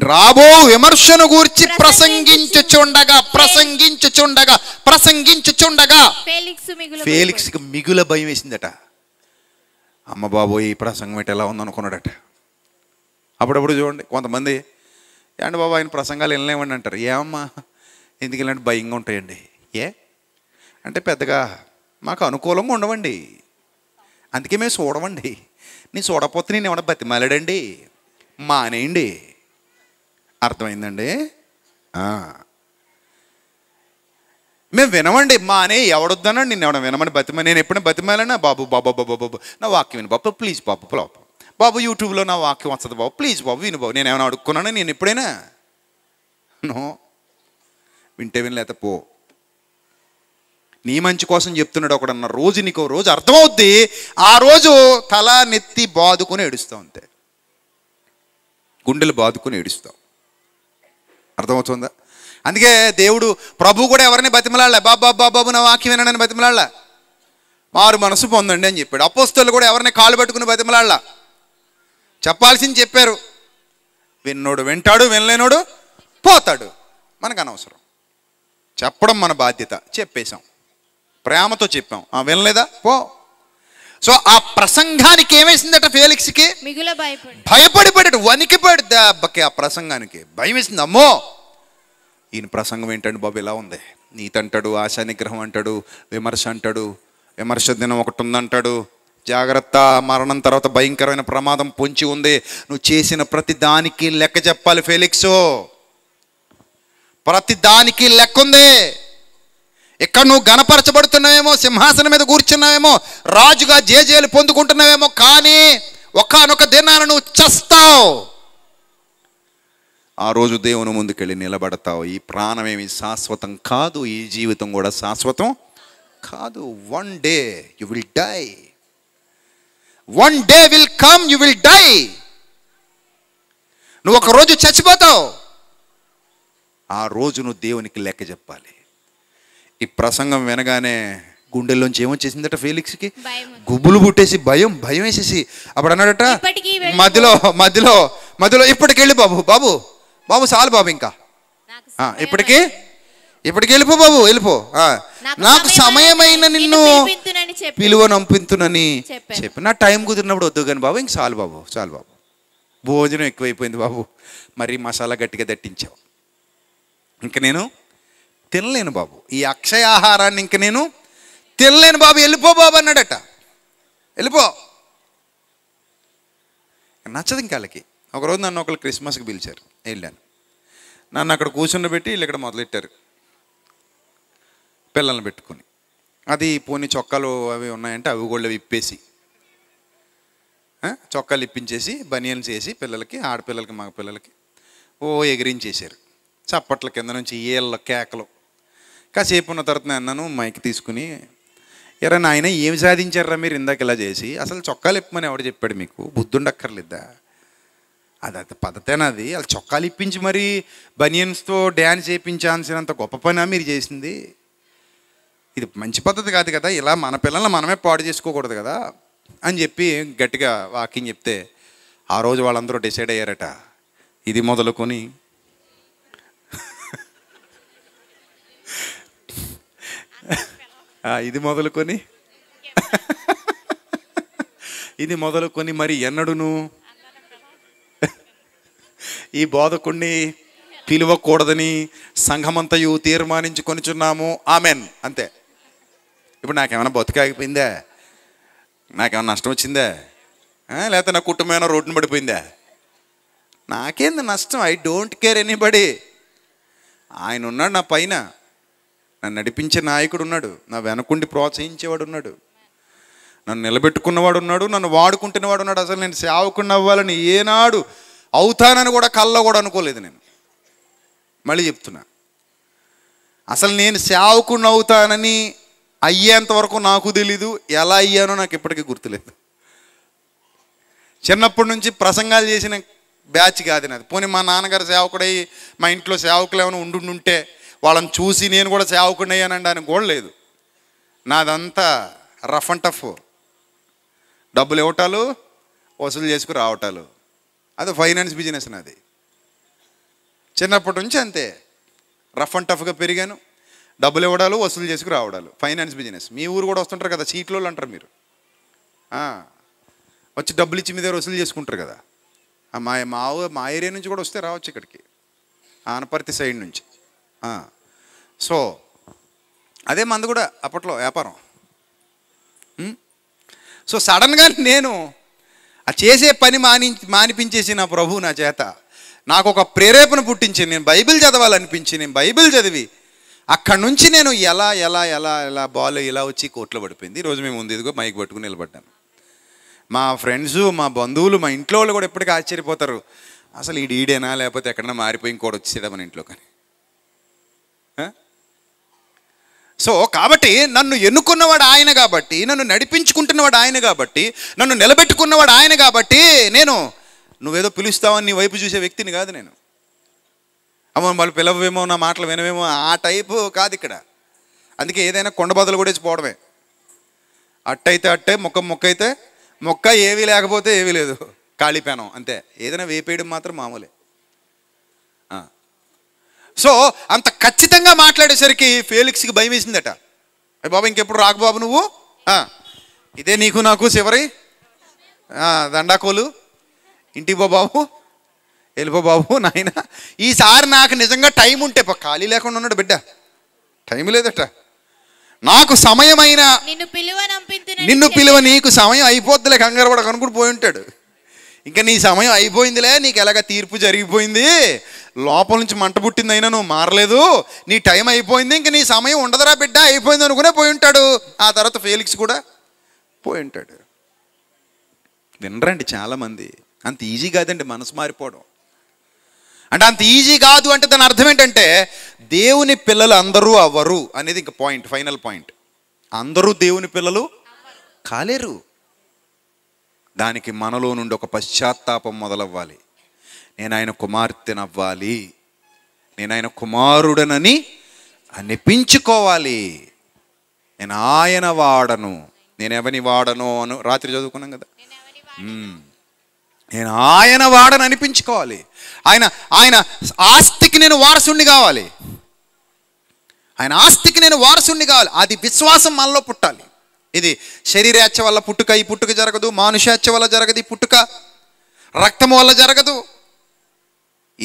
రాబో విమర్శను గూర్చి ప్రసంగించుచుండగా ప్రసంగించుచుండగా ప్రసంగించుచుండగా ఫేలిక్స్ మిగుల భయం వేసిందట అమ్మ బాబోయ్ ఈ ప్రసంగం ఏంటి ఎలా ఉందనుకున్నాడట అప్పుడప్పుడు చూడండి కొంతమంది ఏంటి బాబు ఆయన ప్రసంగాలు వెళ్ళలేమండి అంటారు ఏమమ్మా ఎందుకు ఇలాంటి భయంగా ఉంటాయండి ఏ అంటే పెద్దగా మాకు అనుకూలంగా ఉండవండి అందుకే మేము చూడవండి నేను చూడపోతే నేను ఏమన్నా బతిమాలాడండి మానేయండి అర్థమైందండి మేము వినమండి మా అనే ఎవడొద్దానండి నేను ఎవడ వినమని బతిమ నేను ఎప్పుడు బతిమాలన్నా బాబు బాబా బాబా బాబు నా వాక్యం విను బాబు ప్లీజ్ బాబు బాబు బాబు యూట్యూబ్లో నా వాక్యం వస్తుంది బాబు ప్లీజ్ బాబు విను బాబు నేను ఏమైనా అడుక్కున్నాను నేను ఎప్పుడైనా నో వింటే వినలేత పో నీ మంచి కోసం చెప్తున్నాడు ఒకడన్న రోజు నీకు రోజు అర్థమవుద్ది ఆ రోజు తల నెత్తి బాదుకొని ఏడుస్తావు అంతే గుండెలు బాదుకొని ఏడుస్తావు అర్థమవుతుందా అందుకే దేవుడు ప్రభు కూడా ఎవరిని బతిమలాడలే బాబా బాబాబు నా వాక్యం వినడని బతిమలాడలా మారు మనసు పొందండి అని చెప్పాడు అపోస్తులు కూడా ఎవరిని కాలు పెట్టుకుని బతిమలాడలా చెప్పాల్సింది చెప్పారు విన్నోడు వింటాడు వినలేనోడు పోతాడు మనకు అనవసరం చెప్పడం మన బాధ్యత చెప్పేశాం ప్రేమతో చెప్పాం వినలేదా పో సో ఆ ప్రసంగానికి ఏమేసిందట ఫేలిక్స్కి మిగుల భయపడి భయపడిపడ్డాడు వణికిపడి దెబ్బకి ఆ ప్రసంగానికి భయం వేసింది అమ్మో ఈయన ప్రసంగం ఏంటండి బాబు ఇలా ఉంది అంటాడు ఆశా నిగ్రహం అంటాడు విమర్శ అంటాడు విమర్శ దినం ఒకటి ఉందంటాడు జాగ్రత్త మరణం తర్వాత భయంకరమైన ప్రమాదం పొంచి ఉంది నువ్వు చేసిన ప్రతి దానికి లెక్క చెప్పాలి ఫేలిక్స్ ప్రతి దానికి లెక్క ఉంది ఇక్కడ నువ్వు గణపరచబడుతున్నావేమో సింహాసనం మీద కూర్చున్నావేమో రాజుగా జేజేలు పొందుకుంటున్నావేమో కానీ ఒకనొక దినాన నువ్వు చస్తావు ఆ రోజు దేవుని ముందుకెళ్ళి నిలబడతావు ఈ ప్రాణమేమి శాశ్వతం కాదు ఈ జీవితం కూడా శాశ్వతం కాదు one day you will die one day will come you will die నువ్వు ఒకరోజు చచ్చిపోతావు ఆ రోజు నువ్వు దేవునికి లెక్క చెప్పాలి ఈ ప్రసంగం వినగానే గుండెల్లోంచి ఏమొచ్చేసిందట ఫీలిక్స్ కి పుట్టేసి భయం భయం వేసేసి అప్పుడు అన్నాడట మధ్యలో మధ్యలో మధ్యలో ఇప్పటికెళ్ళి బాబు బాబు బాబు చాలు బాబు ఇంకా ఇప్పటికి ఇప్పటికి వెళ్ళిపో బాబు వెళ్ళిపో నాకు సమయమైన నిన్ను పిలువ నంపుతునని చెప్పి నా టైం కుదిరినప్పుడు వద్దు కానీ బాబు ఇంక చాలు బాబు చాలు బాబు భోజనం ఎక్కువైపోయింది బాబు మరి మసాలా గట్టిగా దట్టించావు ఇంకా నేను తినలేను బాబు ఈ అక్షయ ఆహారాన్ని ఇంక నేను తినలేను బాబు వెళ్ళిపో బాబు అన్నాడట వెళ్ళిపో నచ్చదు ఇంకా వాళ్ళకి ఒకరోజు నన్ను ఒకళ్ళు క్రిస్మస్కి పిలిచారు వెళ్ళాను నన్ను అక్కడ కూర్చుండబెట్టి వీళ్ళు ఇక్కడ మొదలెట్టారు పిల్లల్ని పెట్టుకుని అది పోని చొక్కాలు అవి ఉన్నాయంటే అవి కూడా ఇప్పేసి చొక్కాలు ఇప్పించేసి బనియన్స్ వేసి పిల్లలకి ఆడపిల్లలకి మగపిల్లలకి ఓ ఎగిరించేశారు చప్పట్ల కింద నుంచి ఏళ్ళ కేకలు కాసేపు ఉన్న తర్వాత అన్నాను మైక్ తీసుకుని ఎరా నాయన ఏమి సాధించారా మీరు ఇందాక ఇలా చేసి అసలు చొక్కాలు ఇప్పమని ఎవడు చెప్పాడు మీకు బుద్ధుండక్కర్లేదా అది అది అది వాళ్ళు చొక్కాలు ఇప్పించి మరీ బనియన్స్తో డ్యాన్స్ చేయించాల్సినంత గొప్ప పనా మీరు చేసింది ఇది మంచి పద్ధతి కాదు కదా ఇలా మన పిల్లల్ని మనమే పాడు చేసుకోకూడదు కదా అని చెప్పి గట్టిగా వాకింగ్ చెప్తే ఆ రోజు వాళ్ళందరూ డిసైడ్ అయ్యారట ఇది మొదలుకొని ఇది మొదలుకొని ఇది మొదలుకొని మరి ఎన్నడును ఈ బోధకుణ్ణి పిలువకూడదని సంఘమంతయు తీర్మానించుకొనిచున్నాము ఆమెన్ అంతే ఇప్పుడు నాకేమైనా బతికాగిపోయిందా నాకేమైనా నష్టం వచ్చిందా లేకపోతే నా కుటుంబం ఏమైనా రోడ్డును పడిపోయిందా నాకేంది నష్టం ఐ డోంట్ కేర్ ఎనీబడి ఆయన ఉన్నాడు నా పైన నన్ను నడిపించే నాయకుడు ఉన్నాడు నా వెనకుండి ప్రోత్సహించేవాడు ఉన్నాడు నన్ను నిలబెట్టుకున్నవాడు ఉన్నాడు నన్ను వాడుకుంటున్నవాడు ఉన్నాడు అసలు నేను సేవకుని అవ్వాలని ఏనాడు అవుతానని కూడా కళ్ళ కూడా అనుకోలేదు నేను మళ్ళీ చెప్తున్నా అసలు నేను సేవకుని అవుతానని అయ్యేంత వరకు నాకు తెలీదు ఎలా అయ్యానో నాకు ఇప్పటికీ గుర్తులేదు చిన్నప్పటి నుంచి ప్రసంగాలు చేసిన బ్యాచ్ కాదు నాది పోనీ మా నాన్నగారు సేవకుడై మా ఇంట్లో సేవకులు ఏమైనా ఉండుంటే వాళ్ళని చూసి నేను కూడా సేవకుండా అయ్యానండి కూడా లేదు నాదంతా రఫ్ అండ్ టఫ్ డబ్బులు ఇవ్వటాలు వసూలు చేసుకుని రావటాలు అది ఫైనాన్స్ బిజినెస్ నాది చిన్నప్పటి నుంచి అంతే రఫ్ అండ్ టఫ్గా పెరిగాను డబ్బులు ఇవ్వడాలు వసూలు చేసుకుని రావడాలు ఫైనాన్స్ బిజినెస్ మీ ఊరు కూడా వస్తుంటారు కదా సీట్లు అంటారు మీరు వచ్చి డబ్బులు ఇచ్చి మీ దగ్గర వసూలు చేసుకుంటారు కదా మా మా మా ఏరియా నుంచి కూడా వస్తే రావచ్చు ఇక్కడికి ఆనపర్తి సైడ్ నుంచి సో అదే మంది కూడా అప్పట్లో వ్యాపారం సో సడన్గా నేను ఆ చేసే పని మాని మానిపించేసి నా ప్రభు నా చేత నాకు ఒక ప్రేరేపణ పుట్టించింది నేను బైబిల్ చదవాలనిపించి నేను బైబిల్ చదివి అక్కడి నుంచి నేను ఎలా ఎలా ఎలా ఎలా బాల్ ఇలా వచ్చి కోట్లో పడిపోయింది ఈరోజు మేము ముందు ఇదిగో మైక్ పట్టుకుని నిలబడ్డాను మా ఫ్రెండ్స్ మా బంధువులు మా ఇంట్లో వాళ్ళు కూడా ఎప్పటికీ ఆశ్చర్యపోతారు అసలు ఈడేనా లేకపోతే ఎక్కడన్నా మారిపోయి ఇంకోటి వచ్చేసాడు మన ఇంట్లో కానీ సో కాబట్టి నన్ను ఎన్నుకున్నవాడు ఆయన కాబట్టి నన్ను నడిపించుకుంటున్నవాడు ఆయన కాబట్టి నన్ను నిలబెట్టుకున్నవాడు ఆయన కాబట్టి నేను నువ్వేదో పిలుస్తావని నీ వైపు చూసే వ్యక్తిని కాదు నేను అమ్మ వాళ్ళు పిలవవేమో నా మాటలు వినవేమో ఆ టైపు కాదు ఇక్కడ అందుకే ఏదైనా కొండబదలు కూడా పోవడమే అట్టయితే అట్టే మొక్క మొక్క అయితే మొక్క ఏవీ లేకపోతే ఏమీ లేదు ఖాళీ పెనం అంతే ఏదైనా వేపేయడం మాత్రం మామూలే సో అంత ఖచ్చితంగా మాట్లాడేసరికి ఫేలిక్స్కి భయం వేసిందట బాబు ఇంకెప్పుడు రాకు బాబు నువ్వు ఇదే నీకు నాకు చివరి దండాకోలు ఇంటికి పో బాబు వెళ్ళిపో బాబు నాయన ఈసారి నాకు నిజంగా టైం ఉంటే పా ఖాళీ లేకుండా ఉన్నాడు బిడ్డ టైం లేదట నాకు సమయమైన నిన్ను పిలువ నీకు సమయం అయిపోద్దిలే కంగారు పడకనుకుంటూ పోయి ఉంటాడు ఇంకా నీ సమయం అయిపోయిందిలే నీకు ఎలాగ తీర్పు జరిగిపోయింది లోపల నుంచి మంట పుట్టింది అయినా నువ్వు మారలేదు నీ టైం అయిపోయింది ఇంకా నీ సమయం ఉండదురా బిడ్డ అయిపోయింది అనుకునే పోయి ఉంటాడు ఆ తర్వాత ఫేలిక్స్ కూడా పోయి ఉంటాడు వినరండి చాలామంది అంత ఈజీ కాదండి మనసు మారిపోవడం అంటే అంత ఈజీ కాదు అంటే దాని అర్థం ఏంటంటే దేవుని పిల్లలు అందరూ అవ్వరు అనేది ఇంకా పాయింట్ ఫైనల్ పాయింట్ అందరూ దేవుని పిల్లలు కాలేరు దానికి మనలో నుండి ఒక పశ్చాత్తాపం మొదలవ్వాలి నేను ఆయన కుమార్తెనవ్వాలి నేను ఆయన కుమారుడనని అనిపించుకోవాలి నేను ఆయన వాడను నేను ఎవని వాడను అను రాత్రి చదువుకున్నాం కదా నేను ఆయన వాడని అనిపించుకోవాలి ఆయన ఆయన ఆస్తికి నేను వారసుణ్ణి కావాలి ఆయన ఆస్తికి నేను వారసుణ్ణి కావాలి అది విశ్వాసం మనలో పుట్టాలి ఇది శరీరాచ వల్ల పుట్టుక ఈ పుట్టుక జరగదు మానుషాచ వల్ల జరగదు ఈ పుట్టుక రక్తము వల్ల జరగదు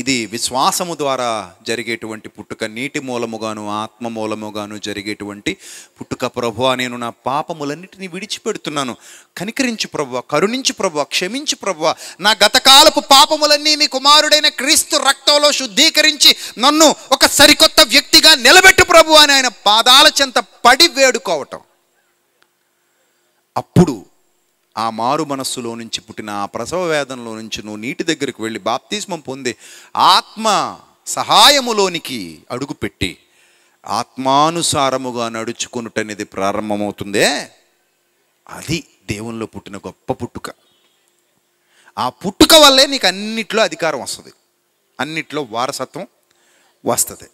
ఇది విశ్వాసము ద్వారా జరిగేటువంటి పుట్టుక నీటి మూలముగాను ఆత్మ మూలముగాను జరిగేటువంటి పుట్టుక ప్రభు నేను నా పాపములన్నిటినీ విడిచిపెడుతున్నాను కనికరించి ప్రభు కరుణించి ప్రభు క్షమించి ప్రభు నా గతకాలపు పాపములన్నీ మీ కుమారుడైన క్రీస్తు రక్తంలో శుద్ధీకరించి నన్ను ఒక సరికొత్త వ్యక్తిగా నిలబెట్టు ప్రభు అని ఆయన పాదాల చెంత పడి వేడుకోవటం అప్పుడు ఆ మారు మనస్సులో నుంచి పుట్టిన ఆ ప్రసవ వేదనలో నుంచి నువ్వు నీటి దగ్గరికి వెళ్ళి బాప్తిస్మం పొందే ఆత్మ సహాయములోనికి అడుగుపెట్టి ఆత్మానుసారముగా నడుచుకునుట అనేది ప్రారంభమవుతుందే అది దేవునిలో పుట్టిన గొప్ప పుట్టుక ఆ పుట్టుక వల్లే నీకు అన్నిట్లో అధికారం వస్తుంది అన్నిట్లో వారసత్వం వస్తుంది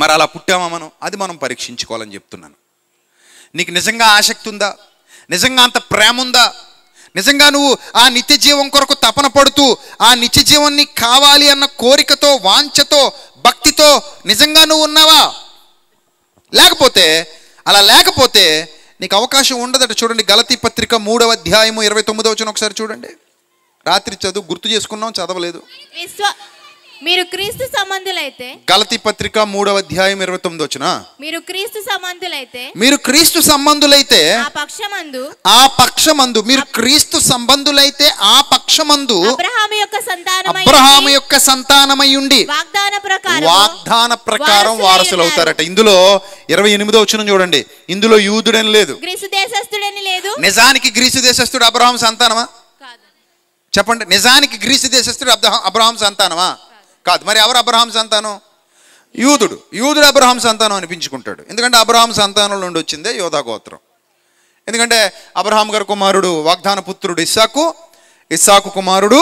మరి అలా పుట్టామా మనం అది మనం పరీక్షించుకోవాలని చెప్తున్నాను నీకు నిజంగా ఆసక్తి ఉందా నిజంగా అంత ప్రేమ ఉందా నిజంగా నువ్వు ఆ నిత్య జీవం కొరకు తపన పడుతూ ఆ నిత్య జీవాన్ని కావాలి అన్న కోరికతో వాంఛతో భక్తితో నిజంగా నువ్వు ఉన్నావా లేకపోతే అలా లేకపోతే నీకు అవకాశం ఉండదట చూడండి గలతీ పత్రిక మూడవ అధ్యాయము ఇరవై తొమ్మిదవ వచ్చిన ఒకసారి చూడండి రాత్రి చదువు గుర్తు చేసుకున్నాం చదవలేదు మీరు క్రీస్తు సంబంధులైతే గలతి పత్రిక మూడవ అధ్యాయం ఇరవై తొమ్మిది వచ్చిన మీరు క్రీస్తు సంబంధులైతే మీరు క్రీస్తు సంబంధులైతే ఆ పక్షమందు ఆ పక్షమందు మీరు క్రీస్తు సంబంధులైతే ఆ పక్షమందు అబ్రహాము యొక్క సంతానమై అబ్రహాము యొక్క సంతానమై ఉండి వాగ్దాన ప్రకారం వాగ్దాన ప్రకారం వారసులు అవుతారట ఇందులో ఇరవై ఎనిమిదో వచ్చిన చూడండి ఇందులో యూదుడని లేదు గ్రీసు దేశస్థుడని లేదు నిజానికి గ్రీసు దేశస్థుడు అబ్రహాం సంతానమా చెప్పండి నిజానికి గ్రీసు దేశస్థుడు అబ్రహాం సంతానమా కాదు మరి ఎవరు అబ్రహాం సంతానం యూదుడు యూదుడు అబ్రహాం సంతానం అనిపించుకుంటాడు ఎందుకంటే అబ్రహాం సంతానం నుండి వచ్చిందే యోధా గోత్రం ఎందుకంటే అబ్రహాం గారి కుమారుడు వాగ్దాన పుత్రుడు ఇస్సాకు ఇస్సాకు కుమారుడు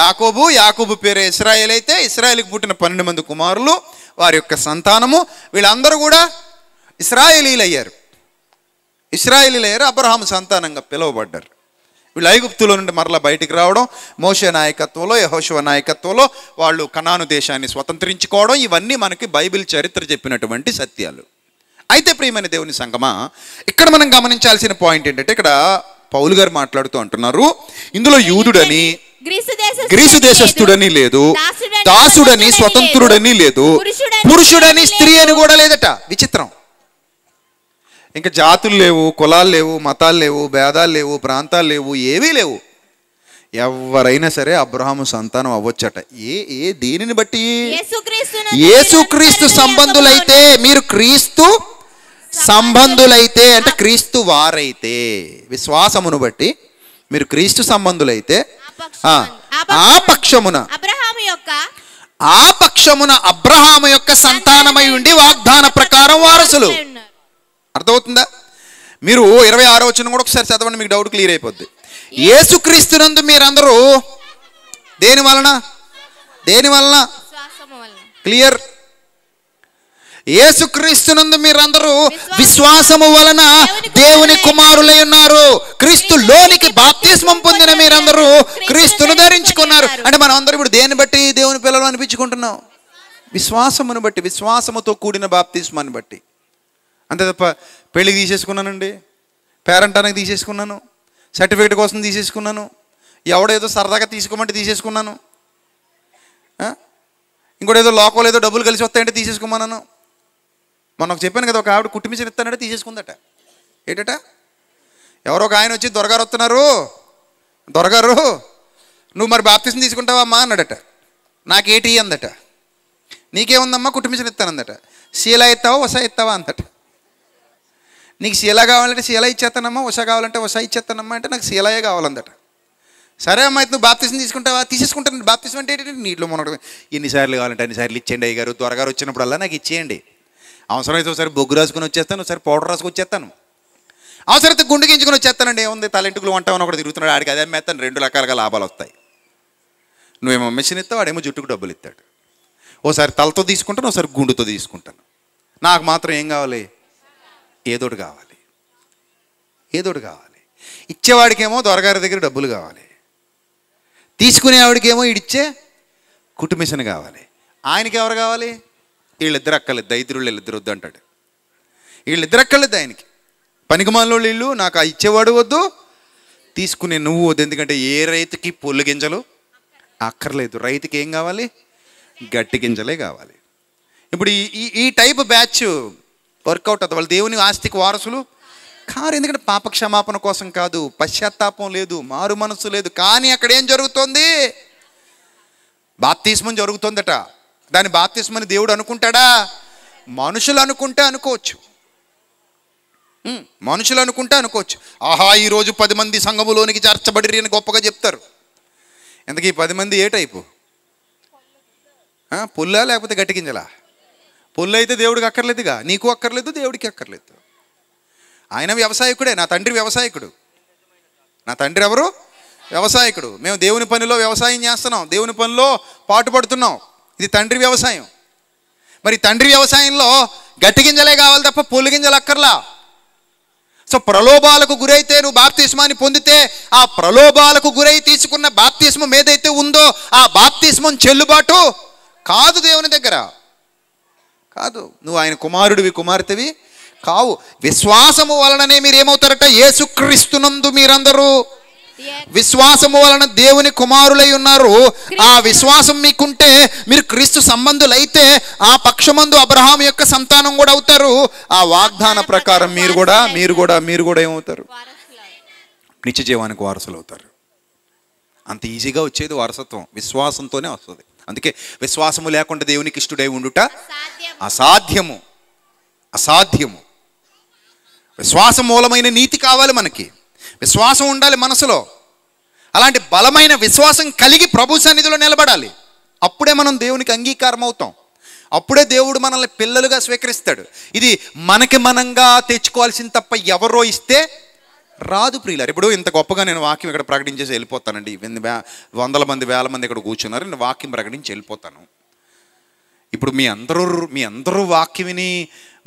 యాకోబు యాకోబు పేరు ఇస్రాయేల్ అయితే ఇస్రాయేల్కి పుట్టిన పన్నెండు మంది కుమారులు వారి యొక్క సంతానము వీళ్ళందరూ కూడా ఇస్రాయేలీలు అయ్యారు ఇస్రాయేలీలు అయ్యారు అబ్రహాం సంతానంగా పిలువబడ్డారు వీళ్ళు ఐగుప్తుల నుండి మరలా బయటికి రావడం మోషే నాయకత్వంలో యహోశివ నాయకత్వంలో వాళ్ళు కణాను దేశాన్ని స్వతంత్రించుకోవడం ఇవన్నీ మనకి బైబిల్ చరిత్ర చెప్పినటువంటి సత్యాలు అయితే ప్రియమైన దేవుని సంగమా ఇక్కడ మనం గమనించాల్సిన పాయింట్ ఏంటంటే ఇక్కడ పౌలు గారు మాట్లాడుతూ అంటున్నారు ఇందులో యూదుడని గ్రీసు దేశస్థుడని లేదు దాసుడని స్వతంత్రుడని లేదు పురుషుడని స్త్రీ అని కూడా లేదట విచిత్రం ఇంకా జాతులు లేవు కులాలు లేవు మతాలు లేవు భేదాలు లేవు ప్రాంతాలు లేవు ఏవీ లేవు ఎవరైనా సరే అబ్రహాము సంతానం అవ్వచ్చట ఏ ఏ దీనిని బట్టి ఏసుక్రీస్తు సంబంధులైతే మీరు క్రీస్తు సంబంధులైతే అంటే క్రీస్తు వారైతే విశ్వాసమును బట్టి మీరు క్రీస్తు సంబంధులైతే ఆ పక్షమున ఆ పక్షమున అబ్రహాము యొక్క సంతానమై ఉండి వాగ్దాన ప్రకారం వారసులు అర్థమవుతుందా మీరు ఇరవై ఆరో వచ్చిన కూడా ఒకసారి చదవండి మీకు డౌట్ క్లియర్ అయిపోద్ది ఏసుక్రీస్తునందు మీరందరూ దేని వలన దేని వలన క్లియర్ ఏసుక్రీస్తునందు మీరందరూ విశ్వాసము వలన దేవుని కుమారులై ఉన్నారు క్రీస్తు లోనికి బాప్తిస్మం పొందిన మీరందరూ క్రీస్తును ధరించుకున్నారు అంటే మనం అందరూ ఇప్పుడు దేన్ని బట్టి దేవుని పిల్లలు అనిపించుకుంటున్నాం విశ్వాసమును బట్టి విశ్వాసముతో కూడిన బాప్తిస్మాన్ని బట్టి అంతే తప్ప పెళ్ళికి తీసేసుకున్నానండి పేరెంటానికి తీసేసుకున్నాను సర్టిఫికేట్ కోసం తీసేసుకున్నాను ఎవడేదో సరదాగా తీసుకోమంటే తీసేసుకున్నాను ఇంకోటి ఏదో లోకల్ ఏదో డబ్బులు కలిసి వస్తాయంటే తీసేసుకోమన్నాను మొన్న చెప్పాను కదా ఒక ఆవిడ కుటుంబించిన ఇస్తానంటే తీసేసుకుందట ఏంటట ఎవరో ఒక ఆయన వచ్చి దొరగారు వస్తున్నారు దొరగారు నువ్వు మరి బాప్తిసం తీసుకుంటావా అమ్మా అన్నాడట నాకేటి అందట నీకేముందమ్మా కుటుంబించిన ఇస్తానందట శీలా ఎత్తావా వసా ఎత్తావా అందట నీకు శీల కావాలంటే శీల ఇచ్చేస్తానమ్మా ఉష కావాలంటే ఉష ఇచ్చేస్తానమ్మా అంటే నాకు శీలయే కావాలందట సరే అమ్మ అయితే నువ్వు బాప్తిసం తీసుకుంటావా తీసేసుకుంటాను బాప్తిసం అంటే ఏంటంటే నీటిలో మునగడం ఎన్నిసార్లు కావాలంటే అన్నిసార్లు ఇచ్చేయండి త్వరగా వచ్చినప్పుడు వచ్చినప్పుడల్లా నాకు ఇచ్చేయండి అవసరమైతే ఒకసారి బొగ్గు రాసుకుని వచ్చేస్తాను ఒకసారి పౌడర్ రాసుకుని వచ్చేస్తాను అవసరమైతే గుండె గించుకుని వచ్చేస్తానండి ఏముంది తలెంటుకులు వంటామని ఒకటి తిరుగుతున్నాడు ఆడికి అదే మేస్తాను రెండు రకాలుగా లాభాలు వస్తాయి నువ్వేమో మెషిన్ ఇస్తావు వాడేమో జుట్టుకు డబ్బులు ఇస్తాడు ఓసారి తలతో తీసుకుంటాను ఒకసారి గుండుతో తీసుకుంటాను నాకు మాత్రం ఏం కావాలి ఏదోడు కావాలి ఏదోడు కావాలి ఇచ్చేవాడికేమో దొరగారి దగ్గర డబ్బులు కావాలి తీసుకునే ఆవిడకేమో ఇడిచ్చే కుటుంబిషన్ కావాలి ఆయనకి ఎవరు కావాలి వీళ్ళిద్దరు అక్కలేదు దైద్రులు వీళ్ళిద్దరు వద్దు అంటాడు వీళ్ళిద్దరు అక్కలేదు ఆయనకి పనికిమాలలో వీళ్ళు నాకు ఇచ్చేవాడు వద్దు తీసుకునే నువ్వు వద్దు ఎందుకంటే ఏ రైతుకి పొల్లు గింజలు అక్కర్లేదు రైతుకి ఏం కావాలి గట్టి గింజలే కావాలి ఇప్పుడు ఈ ఈ టైప్ బ్యాచ్ వర్కౌట్ అవుతుంది వాళ్ళు దేవుని ఆస్తికి వారసులు కారు ఎందుకంటే పాప క్షమాపణ కోసం కాదు పశ్చాత్తాపం లేదు మారు మనసు లేదు కానీ అక్కడ ఏం జరుగుతుంది బాప్తిస్మం జరుగుతుందట దాని బాప్తిస్మని దేవుడు అనుకుంటాడా మనుషులు అనుకుంటే అనుకోవచ్చు మనుషులు అనుకుంటే అనుకోవచ్చు ఆహా ఈరోజు పది మంది సంఘములోనికి చేర్చబడిరి అని గొప్పగా చెప్తారు ఇంతకీ పది మంది ఏ టైపు పుల్లా లేకపోతే గట్టిగింజలా పుల్లు అయితే దేవుడికి అక్కర్లేదుగా నీకు అక్కర్లేదు దేవుడికి అక్కర్లేదు ఆయన వ్యవసాయకుడే నా తండ్రి వ్యవసాయకుడు నా తండ్రి ఎవరు వ్యవసాయకుడు మేము దేవుని పనిలో వ్యవసాయం చేస్తున్నాం దేవుని పనిలో పాటుపడుతున్నాం ఇది తండ్రి వ్యవసాయం మరి తండ్రి వ్యవసాయంలో గట్టి గింజలే కావాలి తప్ప పొల్లు గింజలు అక్కర్లా సో ప్రలోభాలకు గురైతే నువ్వు బాప్తిస్మాన్ని పొందితే ఆ ప్రలోభాలకు గురై తీసుకున్న బాప్తిస్మం ఏదైతే ఉందో ఆ బాప్తిస్మం చెల్లుబాటు కాదు దేవుని దగ్గర కాదు నువ్వు ఆయన కుమారుడివి కుమార్తెవి కావు విశ్వాసము వలననే మీరేమవుతారట యేసుక్రీస్తునందు మీరందరూ విశ్వాసము వలన దేవుని కుమారులై ఉన్నారు ఆ విశ్వాసం మీకుంటే మీరు క్రీస్తు సంబంధులైతే ఆ పక్షమందు అబ్రహాం యొక్క సంతానం కూడా అవుతారు ఆ వాగ్దాన ప్రకారం మీరు కూడా మీరు కూడా మీరు కూడా ఏమవుతారు నిత్య జీవానికి వారసులు అవుతారు అంత ఈజీగా వచ్చేది వారసత్వం విశ్వాసంతోనే వస్తుంది అందుకే విశ్వాసము లేకుండా దేవునికి ఇష్టడై ఉండుట అసాధ్యము అసాధ్యము విశ్వాసం మూలమైన నీతి కావాలి మనకి విశ్వాసం ఉండాలి మనసులో అలాంటి బలమైన విశ్వాసం కలిగి ప్రభు సన్నిధిలో నిలబడాలి అప్పుడే మనం దేవునికి అంగీకారం అవుతాం అప్పుడే దేవుడు మనల్ని పిల్లలుగా స్వీకరిస్తాడు ఇది మనకి మనంగా తెచ్చుకోవాల్సింది తప్ప ఎవరో ఇస్తే రాదు ప్రియులారు ఇప్పుడు ఇంత గొప్పగా నేను వాక్యం ఇక్కడ ప్రకటించేసి వెళ్ళిపోతానండి వందల మంది వేల మంది ఇక్కడ కూర్చున్నారు నేను వాక్యం ప్రకటించి వెళ్ళిపోతాను ఇప్పుడు మీ అందరూ మీ అందరూ వాక్యం విని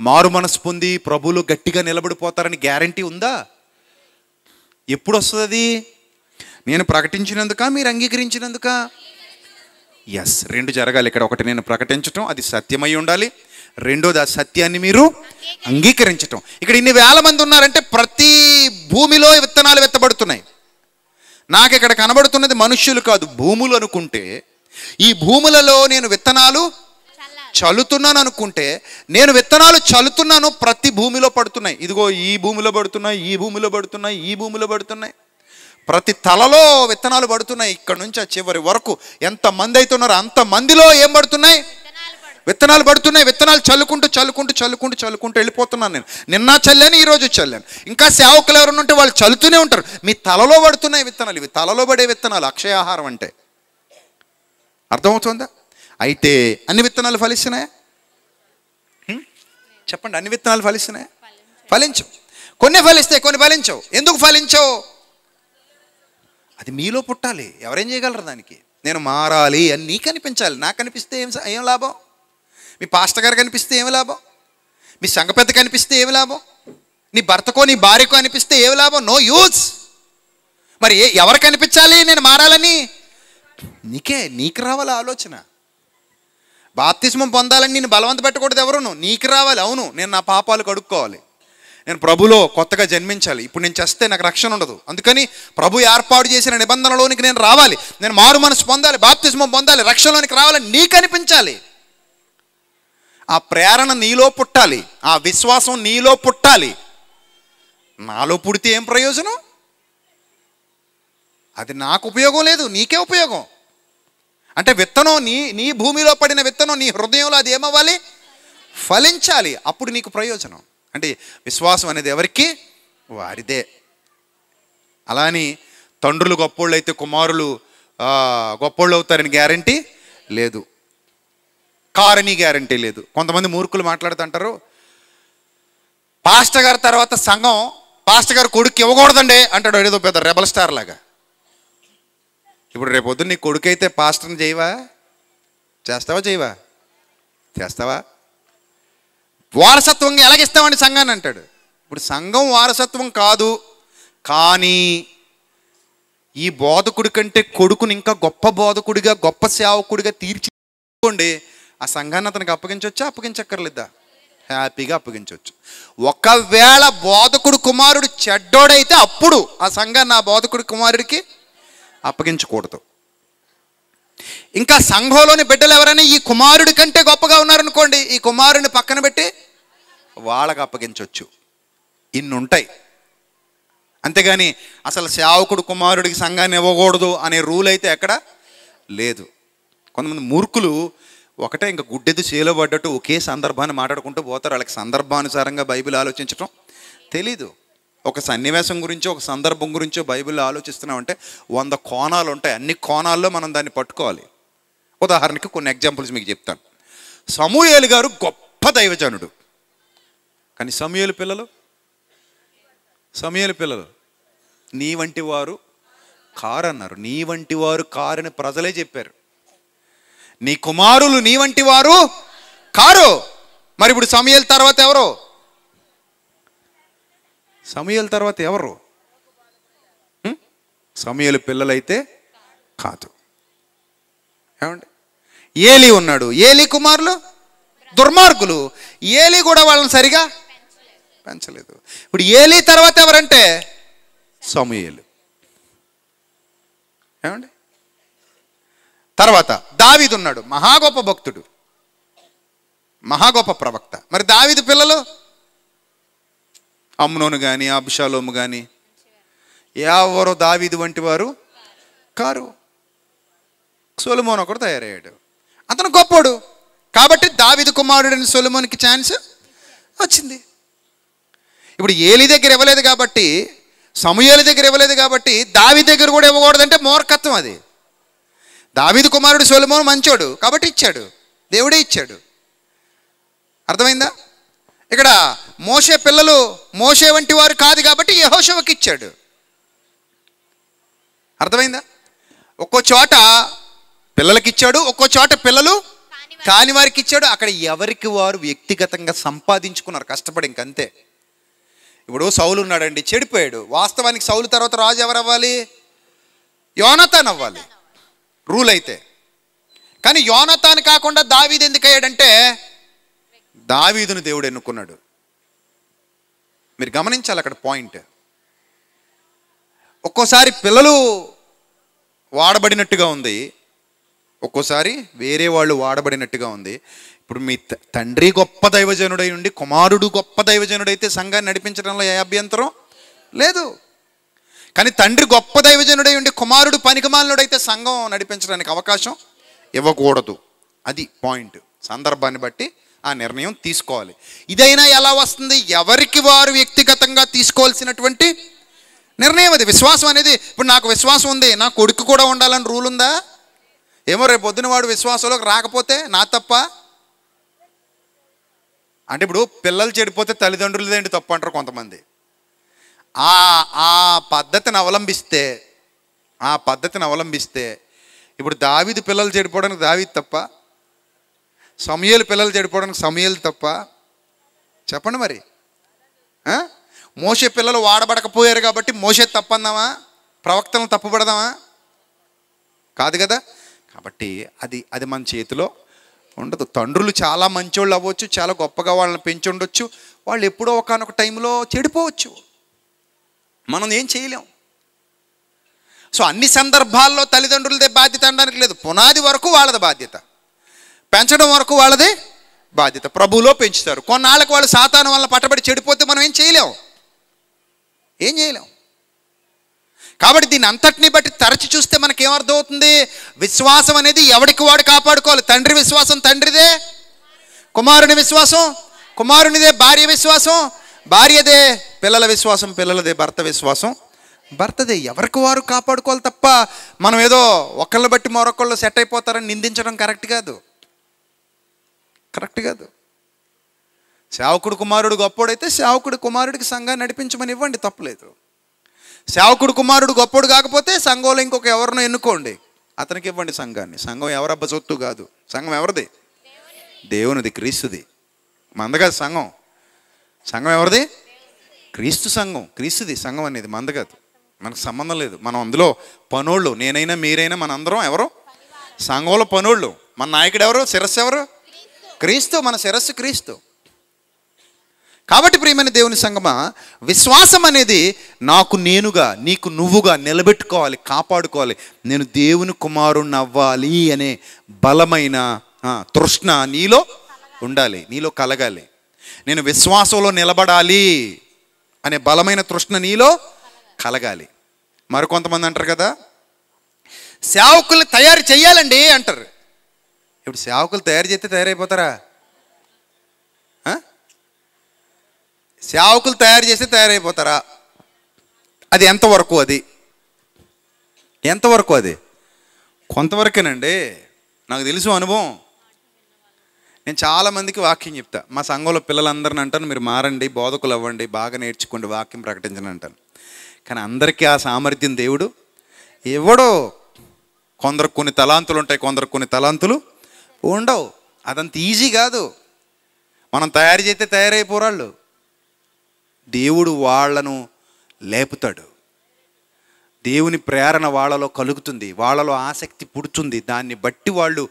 మారు మనసు పొంది ప్రభులు గట్టిగా నిలబడిపోతారని గ్యారంటీ ఉందా ఎప్పుడు వస్తుంది అది నేను ప్రకటించినందుక మీరు అంగీకరించినందుక ఎస్ రెండు జరగాలి ఇక్కడ ఒకటి నేను ప్రకటించటం అది సత్యమై ఉండాలి రెండోది ఆ సత్యాన్ని మీరు అంగీకరించటం ఇక్కడ ఇన్ని వేల మంది ఉన్నారంటే ప్రతి భూమిలో విత్తనాలు విత్తబడుతున్నాయి నాకు ఇక్కడ కనబడుతున్నది మనుష్యులు కాదు భూములు అనుకుంటే ఈ భూములలో నేను విత్తనాలు చల్లుతున్నాను అనుకుంటే నేను విత్తనాలు చల్లుతున్నాను ప్రతి భూమిలో పడుతున్నాయి ఇదిగో ఈ భూమిలో పడుతున్నాయి ఈ భూమిలో పడుతున్నాయి ఈ భూమిలో పడుతున్నాయి ప్రతి తలలో విత్తనాలు పడుతున్నాయి ఇక్కడ నుంచి ఆ చివరి వరకు ఎంతమంది అవుతున్నారో అంతమందిలో ఏం పడుతున్నాయి విత్తనాలు పడుతున్నాయి విత్తనాలు చల్లుకుంటూ చల్లుకుంటూ చల్లుకుంటూ చల్లుకుంటూ వెళ్ళిపోతున్నాను నేను నిన్న చల్లాను ఈరోజు చల్లాను ఇంకా సేవకులు ఎవరైనా ఉంటే వాళ్ళు చల్లుతూనే ఉంటారు మీ తలలో పడుతున్నాయి విత్తనాలు ఇవి తలలో పడే విత్తనాలు అక్షయాహారం అంటే అర్థమవుతుందా అయితే అన్ని విత్తనాలు ఫలిస్తున్నాయా చెప్పండి అన్ని విత్తనాలు ఫలిస్తున్నాయా ఫలించు కొన్ని ఫలిస్తాయి కొన్ని ఫలించవు ఎందుకు ఫలించవు అది మీలో పుట్టాలి ఎవరేం చేయగలరు దానికి నేను మారాలి అని నీకు అనిపించాలి నాకు అనిపిస్తే ఏం ఏం లాభం మీ పాస్టర్ గారు కనిపిస్తే ఏమి లాభం మీ సంఘ పెద్ద కనిపిస్తే ఏమి లాభం నీ భర్తకో నీ భార్యకో అనిపిస్తే ఏమి లాభం నో యూజ్ మరి ఎవరు కనిపించాలి నేను మారాలని నీకే నీకు రావాలి ఆలోచన బాప్తిస్మం పొందాలని నేను బలవంత పెట్టకూడదు ఎవరును నీకు రావాలి అవును నేను నా పాపాలు కడుక్కోవాలి నేను ప్రభులో కొత్తగా జన్మించాలి ఇప్పుడు నేను చేస్తే నాకు రక్షణ ఉండదు అందుకని ప్రభు ఏర్పాటు చేసిన నిబంధనలోనికి నేను రావాలి నేను మారు మనసు పొందాలి బాప్తిస్మం పొందాలి రక్షణలోనికి రావాలని నీకు అనిపించాలి ఆ ప్రేరణ నీలో పుట్టాలి ఆ విశ్వాసం నీలో పుట్టాలి నాలో పుడితే ఏం ప్రయోజనం అది నాకు ఉపయోగం లేదు నీకే ఉపయోగం అంటే విత్తనం నీ నీ భూమిలో పడిన విత్తనం నీ హృదయంలో అది ఏమవ్వాలి ఫలించాలి అప్పుడు నీకు ప్రయోజనం అంటే విశ్వాసం అనేది ఎవరికి వారిదే అలాని తండ్రులు గొప్పోళ్ళు అయితే కుమారులు గొప్పోళ్ళు అవుతారని గ్యారంటీ లేదు కారణి గ్యారంటీ లేదు కొంతమంది మూర్ఖులు మాట్లాడుతుంటారు పాస్టర్ గారి తర్వాత సంఘం పాస్టర్ గారు కొడుకు ఇవ్వకూడదండి అంటాడు ఏదో పెద్ద రెబల్ స్టార్ లాగా ఇప్పుడు రేపొద్దు నీ కొడుకైతే పాస్టర్ని చేయవా చేస్తావా చేయవా చేస్తావా వారసత్వంగా ఎలాగిస్తామండి సంఘాన్ని అంటాడు ఇప్పుడు సంఘం వారసత్వం కాదు కానీ ఈ బోధకుడి కంటే కొడుకుని ఇంకా గొప్ప బోధకుడిగా గొప్ప సేవకుడిగా తీర్చికోండి ఆ సంఘాన్ని అతనికి అప్పగించవచ్చా అప్పగించక్కర్లేదా హ్యాపీగా అప్పగించవచ్చు ఒకవేళ బోధకుడు కుమారుడు చెడ్డోడైతే అప్పుడు ఆ సంఘాన్ని ఆ బోధకుడు కుమారుడికి అప్పగించకూడదు ఇంకా సంఘంలోని బిడ్డలు ఎవరైనా ఈ కుమారుడి కంటే గొప్పగా ఉన్నారనుకోండి ఈ కుమారుడిని పక్కన పెట్టి వాళ్ళకి అప్పగించవచ్చు ఇన్ని ఉంటాయి అంతేగాని అసలు సేవకుడు కుమారుడికి సంఘాన్ని ఇవ్వకూడదు అనే రూల్ అయితే ఎక్కడ లేదు కొంతమంది మూర్ఖులు ఒకటే ఇంకా గుడ్డెది చేలో పడ్డట్టు ఒకే సందర్భాన్ని మాట్లాడుకుంటూ పోతారు వాళ్ళకి సందర్భానుసారంగా బైబిల్ ఆలోచించడం తెలీదు ఒక సన్నివేశం గురించో ఒక సందర్భం గురించో బైబిల్ ఆలోచిస్తున్నామంటే వంద కోణాలు ఉంటాయి అన్ని కోణాల్లో మనం దాన్ని పట్టుకోవాలి ఉదాహరణకి కొన్ని ఎగ్జాంపుల్స్ మీకు చెప్తాను సమూహేలు గారు గొప్ప దైవజనుడు కానీ సమూయేలు పిల్లలు సమూయేలు పిల్లలు నీ వంటి వారు కారు అన్నారు నీ వంటి వారు కారని ప్రజలే చెప్పారు నీ కుమారులు నీ వంటి వారు కారు మరి ఇప్పుడు సమయాల తర్వాత ఎవరు సమయాల తర్వాత ఎవరు సమయలు పిల్లలైతే కాదు ఏమండి ఏలి ఉన్నాడు ఏలి కుమారులు దుర్మార్గులు ఏలి కూడా వాళ్ళని సరిగా పెంచలేదు ఇప్పుడు ఏలి తర్వాత ఎవరంటే సమయలు ఏమండి తర్వాత మహా గొప్ప భక్తుడు గొప్ప ప్రవక్త మరి దావీదు పిల్లలు అమ్నోను కానీ అబ్షాలోము కానీ ఎవరు దావీదు వంటి వారు కారు సొలుమోన్ ఒకడు తయారయ్యాడు అతను గొప్పడు కాబట్టి దావిదు కుమారుడిని సొలుమోన్కి ఛాన్స్ వచ్చింది ఇప్పుడు ఏలి దగ్గర ఇవ్వలేదు కాబట్టి సమూహల దగ్గర ఇవ్వలేదు కాబట్టి దావి దగ్గర కూడా ఇవ్వకూడదంటే మూర్ఖత్వం అది దావిదు కుమారుడు సోలమోను మంచోడు కాబట్టి ఇచ్చాడు దేవుడే ఇచ్చాడు అర్థమైందా ఇక్కడ మోసే పిల్లలు మోసే వంటి వారు కాదు కాబట్టి యహోశవకి ఇచ్చాడు అర్థమైందా ఒక్కో చోట పిల్లలకి ఇచ్చాడు ఒక్కో చోట పిల్లలు కాని వారికి ఇచ్చాడు అక్కడ ఎవరికి వారు వ్యక్తిగతంగా సంపాదించుకున్నారు కష్టపడి ఇంకంతే ఇప్పుడు సౌలు ఉన్నాడండి చెడిపోయాడు వాస్తవానికి సౌలు తర్వాత రాజు ఎవరు అవ్వాలి యోనతాన్ అవ్వాలి రూల్ అయితే కానీ యోనతాను కాకుండా దావీదు ఎందుకు అయ్యాడంటే దావీదును దేవుడు ఎన్నుకున్నాడు మీరు గమనించాలి అక్కడ పాయింట్ ఒక్కోసారి పిల్లలు వాడబడినట్టుగా ఉంది ఒక్కోసారి వేరే వాళ్ళు వాడబడినట్టుగా ఉంది ఇప్పుడు మీ తండ్రి గొప్ప దైవజనుడై ఉండి కుమారుడు గొప్ప దైవజనుడైతే సంఘాన్ని నడిపించడంలో ఏ అభ్యంతరం లేదు కానీ తండ్రి గొప్ప దైవజనుడై ఉండి కుమారుడు పనికిమాలనుడైతే సంఘం నడిపించడానికి అవకాశం ఇవ్వకూడదు అది పాయింట్ సందర్భాన్ని బట్టి ఆ నిర్ణయం తీసుకోవాలి ఇదైనా ఎలా వస్తుంది ఎవరికి వారు వ్యక్తిగతంగా తీసుకోవాల్సినటువంటి నిర్ణయం అది విశ్వాసం అనేది ఇప్పుడు నాకు విశ్వాసం ఉంది నా కొడుకు కూడా ఉండాలని రూల్ ఉందా ఏమో రేపు పొద్దున వాడు విశ్వాసంలోకి రాకపోతే నా తప్ప అంటే ఇప్పుడు పిల్లలు చెడిపోతే తల్లిదండ్రులదేంటి తప్పు అంటారు కొంతమంది ఆ ఆ పద్ధతిని అవలంబిస్తే ఆ పద్ధతిని అవలంబిస్తే ఇప్పుడు దావిది పిల్లలు చెడిపోవడానికి దావిది తప్ప సమయలు పిల్లలు చెడిపోవడానికి సమయలు తప్ప చెప్పండి మరి మోసే పిల్లలు వాడబడకపోయారు కాబట్టి మోసే తప్పందామా ప్రవక్తలను తప్పుపడదామా కాదు కదా కాబట్టి అది అది మన చేతిలో ఉండదు తండ్రులు చాలా మంచోళ్ళు అవ్వచ్చు చాలా గొప్పగా వాళ్ళని పెంచుండొచ్చు వాళ్ళు ఎప్పుడో ఒకనొక టైంలో చెడిపోవచ్చు మనం ఏం చేయలేం సో అన్ని సందర్భాల్లో తల్లిదండ్రులదే బాధ్యత అనడానికి లేదు పునాది వరకు వాళ్ళది బాధ్యత పెంచడం వరకు వాళ్ళదే బాధ్యత ప్రభువులో పెంచుతారు కొన్నాళ్ళకి వాళ్ళు సాతాను వల్ల పట్టబడి చెడిపోతే మనం ఏం చేయలేం ఏం చేయలేం కాబట్టి దీని అంతటిని బట్టి తరచి చూస్తే మనకి ఏమర్థమవుతుంది విశ్వాసం అనేది ఎవడికి వాడు కాపాడుకోవాలి తండ్రి విశ్వాసం తండ్రిదే కుమారుని విశ్వాసం కుమారునిదే భార్య విశ్వాసం భార్యదే పిల్లల విశ్వాసం పిల్లలదే భర్త విశ్వాసం భర్తదే ఎవరికి వారు కాపాడుకోవాలి తప్ప మనం ఏదో ఒకళ్ళని బట్టి మరొకళ్ళు సెట్ అయిపోతారని నిందించడం కరెక్ట్ కాదు కరెక్ట్ కాదు సేవకుడు కుమారుడు గొప్పోడైతే సేవకుడు కుమారుడికి సంఘాన్ని నడిపించమని ఇవ్వండి తప్పలేదు సేవకుడు కుమారుడు గొప్పోడు కాకపోతే సంఘంలో ఇంకొక ఎవరినో ఎన్నుకోండి అతనికి ఇవ్వండి సంఘాన్ని సంఘం ఎవరబ్బ సొత్తు కాదు సంఘం ఎవరిది దేవునిది క్రీస్తుది మందగా సంఘం సంఘం ఎవరిది క్రీస్తు సంఘం క్రీస్తుది సంఘం అనేది మంద కాదు మనకు సంబంధం లేదు మనం అందులో పనోళ్ళు నేనైనా మీరైనా మన అందరం ఎవరు సంఘంలో పనోళ్ళు మన నాయకుడు ఎవరు శిరస్సు ఎవరు క్రీస్తు మన శిరస్సు క్రీస్తు కాబట్టి ప్రియమైన దేవుని సంగమా విశ్వాసం అనేది నాకు నేనుగా నీకు నువ్వుగా నిలబెట్టుకోవాలి కాపాడుకోవాలి నేను దేవుని కుమారుణ్ణి అవ్వాలి అనే బలమైన తృష్ణ నీలో ఉండాలి నీలో కలగాలి నేను విశ్వాసంలో నిలబడాలి అనే బలమైన తృష్ణ నీలో కలగాలి మరికొంతమంది అంటారు కదా సేవకుల్ని తయారు చేయాలండి అంటారు ఇప్పుడు సేవకులు తయారు చేస్తే తయారైపోతారా సేవకులు తయారు చేస్తే తయారైపోతారా అది ఎంతవరకు అది ఎంతవరకు అది కొంతవరకేనండి నాకు తెలుసు అనుభవం నేను చాలామందికి వాక్యం చెప్తా మా సంఘంలో పిల్లలందరిని అంటాను మీరు మారండి బోధకులు అవ్వండి బాగా నేర్చుకోండి వాక్యం ప్రకటించని అంటాను కానీ అందరికీ ఆ సామర్థ్యం దేవుడు ఎవడో కొందరు కొన్ని తలాంతులు ఉంటాయి కొందరు కొన్ని తలాంతులు ఉండవు అదంత ఈజీ కాదు మనం తయారు చేస్తే తయారైపోరాళ్ళు దేవుడు వాళ్లను లేపుతాడు దేవుని ప్రేరణ వాళ్ళలో కలుగుతుంది వాళ్ళలో ఆసక్తి పుడుతుంది దాన్ని బట్టి వాళ్ళు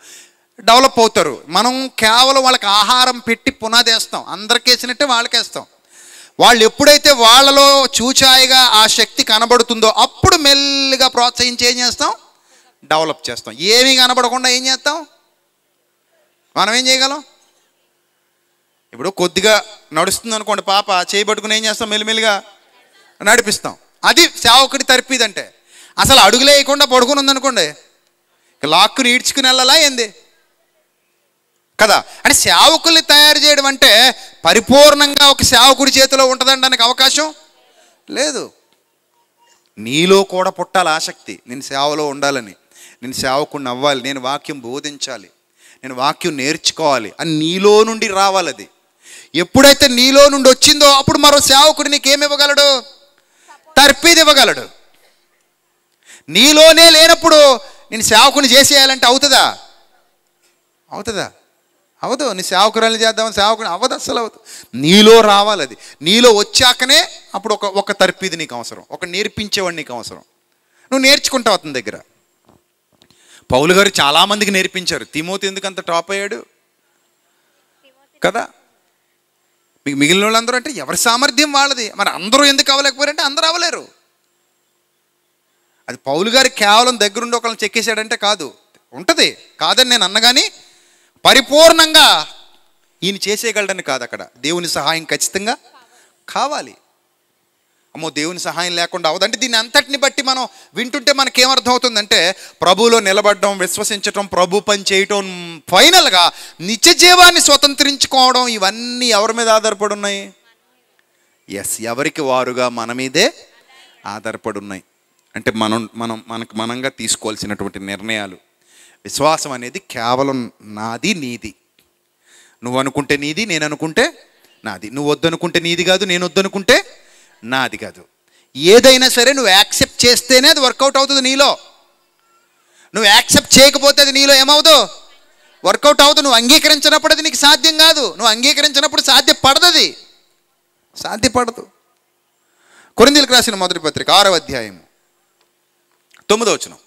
డెవలప్ అవుతారు మనం కేవలం వాళ్ళకి ఆహారం పెట్టి పునాదేస్తాం వాళ్ళకి వాళ్ళకేస్తాం వాళ్ళు ఎప్పుడైతే వాళ్ళలో చూచాయిగా ఆ శక్తి కనబడుతుందో అప్పుడు మెల్లిగా ప్రోత్సహించి ఏం చేస్తాం డెవలప్ చేస్తాం ఏమీ కనబడకుండా ఏం చేస్తాం మనం ఏం చేయగలం ఇప్పుడు కొద్దిగా నడుస్తుంది అనుకోండి పాప చేయబట్టుకుని ఏం చేస్తాం మెల్లిమెల్లిగా నడిపిస్తాం అది సేవకుడి తరిపిదంటే అసలు అడుగులేయకుండా పడుకుని ఉందనుకోండి లాక్కుని ఈడ్చుకుని వెళ్ళాలా ఏంది కదా అంటే సేవకుల్ని తయారు చేయడం అంటే పరిపూర్ణంగా ఒక సేవకుడి చేతిలో ఉంటుందండానికి అవకాశం లేదు నీలో కూడా పుట్టాలి ఆసక్తి నేను సేవలో ఉండాలని నేను సేవకుడిని అవ్వాలి నేను వాక్యం బోధించాలి నేను వాక్యం నేర్చుకోవాలి అని నీలో నుండి రావాలి అది ఎప్పుడైతే నీలో నుండి వచ్చిందో అప్పుడు మరో సేవకుడు నీకేమి ఇవ్వగలడు తర్పీది ఇవ్వగలడు నీలోనే లేనప్పుడు నేను సేవకుని చేసేయాలంటే అవుతుందా అవుతుందా అవదు నీ సేవకురాలు చేద్దామని సేవకుని అవ్వదు అస్సలు అవదు నీలో రావాలి అది నీలో వచ్చాకనే అప్పుడు ఒక ఒక తర్పిది నీకు అవసరం ఒక నేర్పించేవాడు నీకు అవసరం నువ్వు నేర్చుకుంటావు అతని దగ్గర పౌలు గారు చాలామందికి నేర్పించారు తిమోతి ఎందుకు అంత టాప్ అయ్యాడు కదా మీకు మిగిలిన వాళ్ళందరూ అంటే ఎవరి సామర్థ్యం వాళ్ళది మరి అందరూ ఎందుకు అవ్వలేకపోయారంటే అందరూ అవ్వలేరు అది పౌలు గారు కేవలం దగ్గరుండి ఒకళ్ళని చెక్కేశాడంటే కాదు ఉంటుంది కాదని నేను అన్నగాని పరిపూర్ణంగా ఈయన చేసేయగలడని కాదు అక్కడ దేవుని సహాయం ఖచ్చితంగా కావాలి అమ్మో దేవుని సహాయం లేకుండా అవదంటే దీన్ని అంతటిని బట్టి మనం వింటుంటే మనకేమర్థం అవుతుందంటే ప్రభువులో నిలబడడం విశ్వసించడం ప్రభు పని చేయటం ఫైనల్గా నిత్య జీవాన్ని స్వతంత్రించుకోవడం ఇవన్నీ ఎవరి మీద ఆధారపడి ఉన్నాయి ఎస్ ఎవరికి వారుగా మన మీదే ఆధారపడి ఉన్నాయి అంటే మనం మనం మనకు మనంగా తీసుకోవాల్సినటువంటి నిర్ణయాలు విశ్వాసం అనేది కేవలం నాది నీది నువ్వు అనుకుంటే నీది నేను అనుకుంటే నాది నువ్వు వద్దనుకుంటే నీది కాదు నేను వద్దనుకుంటే నాది కాదు ఏదైనా సరే నువ్వు యాక్సెప్ట్ చేస్తేనే అది వర్కౌట్ అవుతుంది నీలో నువ్వు యాక్సెప్ట్ చేయకపోతే అది నీలో ఏమవుదు వర్కౌట్ అవుతుంది నువ్వు అంగీకరించినప్పుడు అది నీకు సాధ్యం కాదు నువ్వు అంగీకరించినప్పుడు సాధ్యపడదది సాధ్యపడదు కొరిందీలకు రాసిన మొదటి పత్రిక ఆరవ అధ్యాయము తొమ్మిదవచనం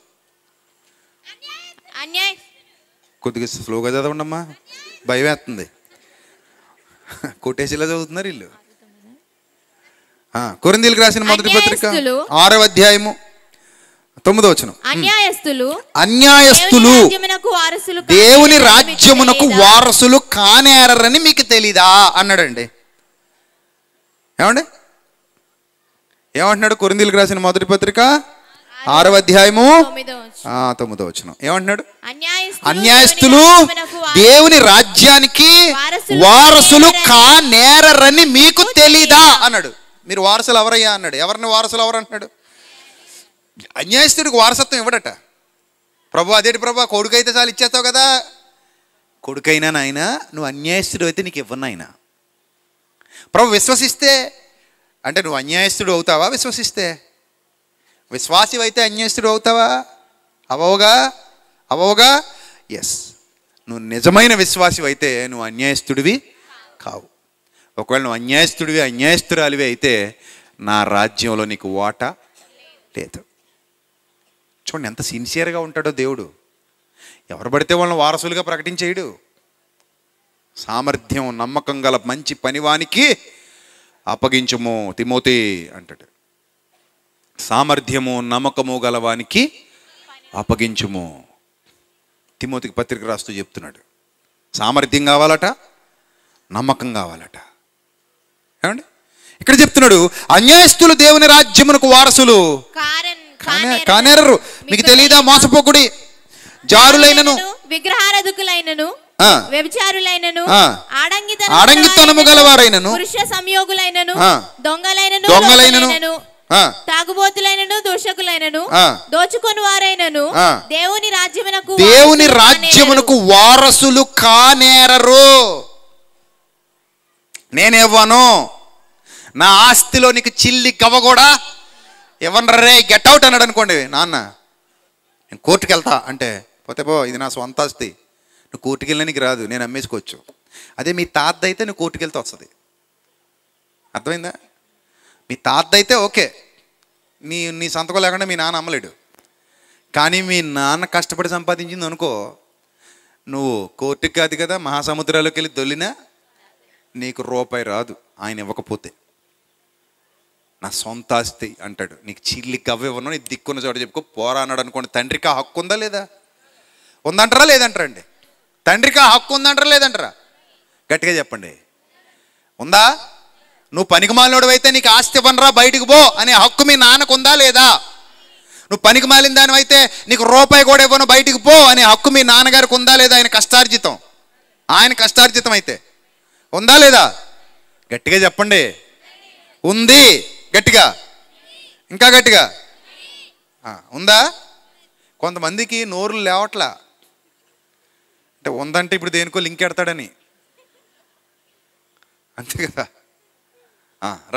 కొద్దిగా స్లోగా చదవండమ్మా భయం వేస్తుంది కొట్టేసేలా చదువుతున్నారు వీళ్ళు కొరిందీలకు రాసిన మొదటి పత్రిక ఆరవ అధ్యాయము తొమ్మిదో వచనం అన్యాయస్తులు అన్యాయస్తులు దేవుని రాజ్యమునకు వారసులు కానేరని మీకు తెలీదా అన్నాడండి ఏమండి ఏమంటున్నాడు కొరిందీలకు రాసిన మొదటి పత్రిక ఆరవ అధ్యాయము తొమ్మిదో వచ్చిన ఏమంటున్నాడు అన్యాయస్తులు దేవుని రాజ్యానికి వారసులు కానేరని మీకు తెలీదా అన్నాడు మీరు వారసులు ఎవరయ్యా అన్నాడు ఎవరిని వారసులు ఎవరు అంటున్నాడు అన్యాయస్తుడికి వారసత్వం ఇవ్వడట ప్రభు అదేటి ప్రభు కొడుకైతే చాలు ఇచ్చేస్తావు కదా కొడుకైనా నాయన నువ్వు అన్యాయస్తుడు అయితే నీకు ఇవ్వను ఆయన ప్రభు విశ్వసిస్తే అంటే నువ్వు అన్యాయస్తుడు అవుతావా విశ్వసిస్తే విశ్వాసివైతే అన్యేస్తుడు అవుతావా అవవుగా అవవుగా ఎస్ నువ్వు నిజమైన విశ్వాసివైతే నువ్వు అన్యాయస్తుడివి కావు ఒకవేళ నువ్వు అన్యాయస్తుడివి అన్యాయస్తురాలివి అయితే నా రాజ్యంలో నీకు వాట లేదు చూడండి ఎంత సిన్సియర్గా ఉంటాడో దేవుడు ఎవరు పడితే వాళ్ళని వారసులుగా ప్రకటించేయడు సామర్థ్యం నమ్మకం గల మంచి పనివానికి అప్పగించము తిమోతి అంటాడు సామర్థ్యము నమ్మకము గలవానికి అప్పగించుము తిమోతికి పత్రిక రాస్తూ చెప్తున్నాడు సామర్థ్యం కావాలట నమ్మకం కావాలట ఏమండి ఇక్కడ చెప్తున్నాడు అన్యాయస్తులు దేవుని రాజ్యమునకు వారసులు కానేరరు మీకు తెలియదా మోసపోకుడి జారులైనను విగ్రహారధుకులైనను వ్యభిచారులైనను ఆడంగితనము గలవారైనను పురుష సంయోగులైనను దొంగలైనను దొంగలైనను తాగుబోతులైనను దూషకులైనను దోచుకొని వారైనను దేవుని రాజ్యమునకు దేవుని రాజ్యమునకు వారసులు కానేరరు నేనివ్వను నా ఆస్తిలో నీకు చిల్లి కవ్వ కూడా ఇవ్వనరే గెట్ అవుట్ అన్నాడు అనుకోండి నాన్న నేను కోర్టుకు వెళ్తా అంటే పోతే పో ఇది నా సొంత ఆస్తి నువ్వు కోర్టుకు నీకు రాదు నేను అమ్మేసుకోవచ్చు అదే మీ తాత అయితే నువ్వు కోర్టుకు వెళ్తే వస్తుంది అర్థమైందా మీ తాత అయితే ఓకే నీ నీ సంతకం లేకుండా మీ నాన్న అమ్మలేడు కానీ మీ నాన్న కష్టపడి సంపాదించింది అనుకో నువ్వు కోర్టుకి కాదు కదా మహాసముద్రాలకు వెళ్ళి దొల్లినా నీకు రూపాయి రాదు ఆయన ఇవ్వకపోతే నా సొంత ఆస్తి అంటాడు నీకు చిల్లి గవ్వ ఇవ్వను నీ దిక్కున్న చోట చెప్పుకో పోరా అన్నాడు అనుకోండి తండ్రికి ఆ హక్కు ఉందా లేదా ఉందంటారా లేదంటారా అండి తండ్రికి ఆ హక్కు ఉందంటారా లేదంటారా గట్టిగా చెప్పండి ఉందా నువ్వు పనికిమాలినోడవైతే నీకు ఆస్తి ఇవ్వనరా బయటికి పో అనే హక్కు మీ నాన్నకు ఉందా లేదా నువ్వు పనికి మాలిన దానివైతే నీకు రూపాయి కూడా ఇవ్వను బయటికి పో అనే హక్కు మీ నాన్నగారికి ఉందా లేదా ఆయన కష్టార్జితం ఆయన కష్టార్జితం అయితే ఉందా లేదా గట్టిగా చెప్పండి ఉంది గట్టిగా ఇంకా గట్టిగా ఉందా కొంతమందికి నోరులు లేవట్లా అంటే ఉందంటే ఇప్పుడు దేనికో లింక్ ఎడతాడని అంతే కదా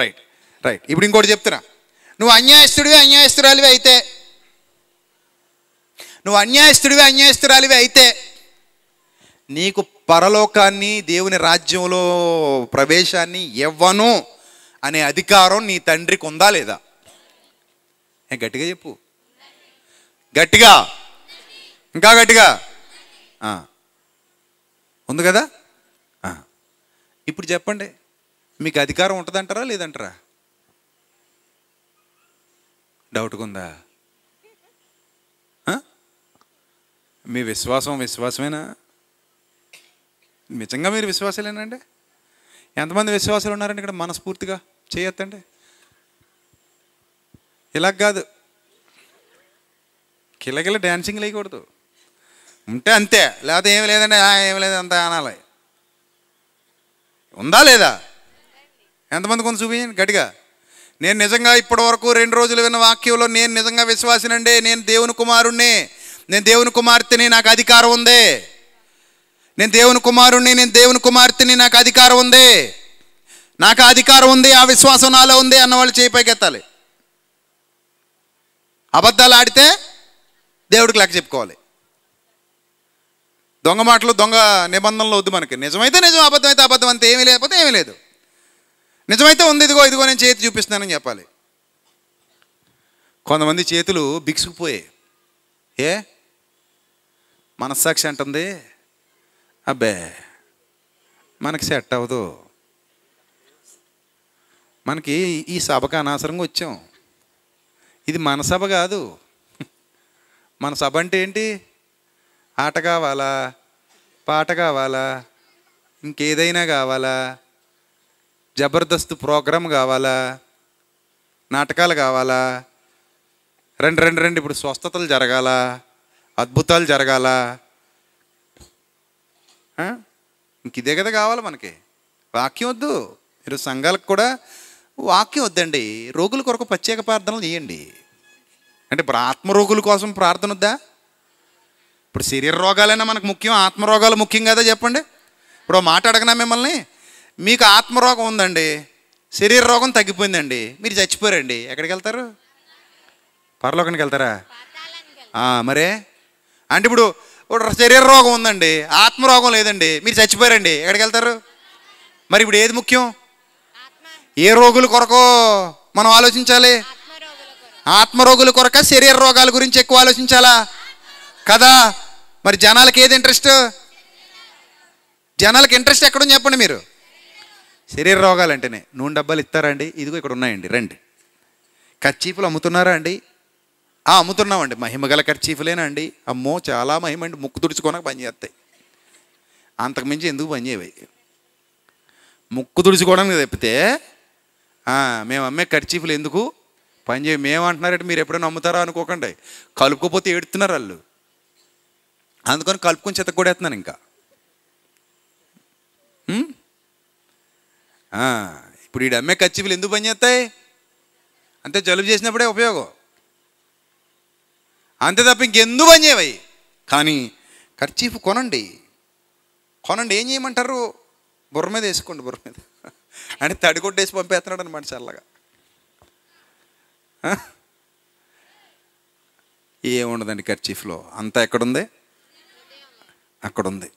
రైట్ రైట్ ఇప్పుడు ఇంకోటి చెప్తున్నా నువ్వు అన్యాయస్తుడివి అన్యాయస్తురాలివి అయితే నువ్వు అన్యాయస్తుడివి అన్యాయస్తురాలివి అయితే నీకు పరలోకాన్ని దేవుని రాజ్యంలో ప్రవేశాన్ని ఇవ్వను అనే అధికారం నీ తండ్రికి ఉందా లేదా గట్టిగా చెప్పు గట్టిగా ఇంకా గట్టిగా ఉంది కదా ఇప్పుడు చెప్పండి మీకు అధికారం ఉంటుందంటారా లేదంటారా డౌట్గా ఉందా మీ విశ్వాసం విశ్వాసమేనా నిజంగా మీరు విశ్వాసాలేనండి ఎంతమంది విశ్వాసాలు ఉన్నారండి ఇక్కడ మనస్ఫూర్తిగా చేయొద్దండి ఇలా కాదు కిలకిల డ్యాన్సింగ్ లేకూడదు ఉంటే అంతే లేకపోతే ఏమి లేదండి ఏమి లేదు అంత అనాలి ఉందా లేదా ఎంతమంది కొంత చూపించండి గట్టిగా నేను నిజంగా ఇప్పటివరకు రెండు రోజులు విన్న వాక్యంలో నేను నిజంగా విశ్వాసినండే నేను దేవుని కుమారుణ్ణి నేను దేవుని కుమార్తెని నాకు అధికారం ఉంది నేను దేవుని కుమారుణ్ణి నేను దేవుని కుమార్తెని నాకు అధికారం ఉంది నాకు అధికారం ఉంది ఆ విశ్వాసం నాలో ఉంది అన్నవాళ్ళు ఎత్తాలి అబద్ధాలు ఆడితే దేవుడికి లెక్క చెప్పుకోవాలి దొంగ మాటలు దొంగ నిబంధనలు వద్దు మనకి నిజమైతే నిజం అబద్ధం అయితే అబద్ధం అంతే ఏమీ లేకపోతే ఏమీ లేదు నిజమైతే ఉంది ఇదిగో ఇదిగో నేను చేతి చూపిస్తున్నానని చెప్పాలి కొంతమంది చేతులు బిగుసుకుపోయాయి ఏ మనస్సాక్షి అంటుంది అబ్బే మనకి సెట్ అవ్వదు మనకి ఈ సభకు అనవసరంగా వచ్చాం ఇది మన సభ కాదు మన సభ అంటే ఏంటి ఆట కావాలా పాట కావాలా ఇంకేదైనా కావాలా జబర్దస్త్ ప్రోగ్రాం కావాలా నాటకాలు కావాలా రెండు రెండు రెండు ఇప్పుడు స్వస్థతలు జరగాల అద్భుతాలు జరగాల ఇంక ఇదే కదా కావాలి మనకి వాక్యం వద్దు మీరు సంఘాలకు కూడా వాక్యం వద్దండి రోగుల కొరకు ప్రత్యేక ప్రార్థనలు చేయండి అంటే ఇప్పుడు ఆత్మరోగుల కోసం ప్రార్థన వద్దా ఇప్పుడు శరీర రోగాలైనా మనకు ముఖ్యం ఆత్మరోగాలు ముఖ్యం కదా చెప్పండి ఇప్పుడు మాట అడగనా మిమ్మల్ని మీకు ఆత్మరోగం ఉందండి శరీర రోగం తగ్గిపోయిందండి మీరు చచ్చిపోరండి ఎక్కడికి వెళ్తారు పరలోకానికి వెళ్తారా మరే అంటే ఇప్పుడు శరీర రోగం ఉందండి ఆత్మరోగం లేదండి మీరు చచ్చిపోయారండి ఎక్కడికి వెళ్తారు మరి ఇప్పుడు ఏది ముఖ్యం ఏ రోగుల కొరకు మనం ఆలోచించాలి ఆత్మరోగుల కొరక శరీర రోగాల గురించి ఎక్కువ ఆలోచించాలా కదా మరి జనాలకి ఏది ఇంట్రెస్ట్ జనాలకి ఇంట్రెస్ట్ ఎక్కడుంది చెప్పండి మీరు శరీర రోగాలు అంటేనే నూనె డబ్బాలు ఇస్తారండి ఇదిగో ఇక్కడ ఉన్నాయండి రండి కర్చీఫ్లు అమ్ముతున్నారా అండి అమ్ముతున్నామండి మహిమగల అండి అమ్మో చాలా మహిమ అండి ముక్కు తుడుచుకోనక పనిచేస్తాయి అంతకుమించి ఎందుకు పనిచేయవి ముక్కు తుడుచుకోవడానికి తప్పితే మేము అమ్మే కర్చీఫ్లు ఎందుకు పనిచేయ మేమంటున్నారంటే మీరు ఎప్పుడైనా అమ్ముతారా అనుకోకండి కలుపుకోపోతే ఏడుతున్నారు వాళ్ళు అందుకని కలుపుకొని చెత్త వేస్తున్నాను ఇంకా ఇప్పుడు ఈ అమ్మే కచ్చిపులు ఎందుకు పనిచేస్తాయి అంతే జలుబు చేసినప్పుడే ఉపయోగం అంతే తప్ప ఇంకెందు పనిచేయవి కానీ ఖర్చీఫ్ కొనండి కొనండి ఏం చేయమంటారు బుర్ర మీద వేసుకోండి బుర్ర మీద అంటే తడిగొట్టేసి పంపేస్తున్నాడు అనమాట చల్లగా ఏముండదండి ఖర్చీఫ్లో అంతా ఎక్కడుంది అక్కడుంది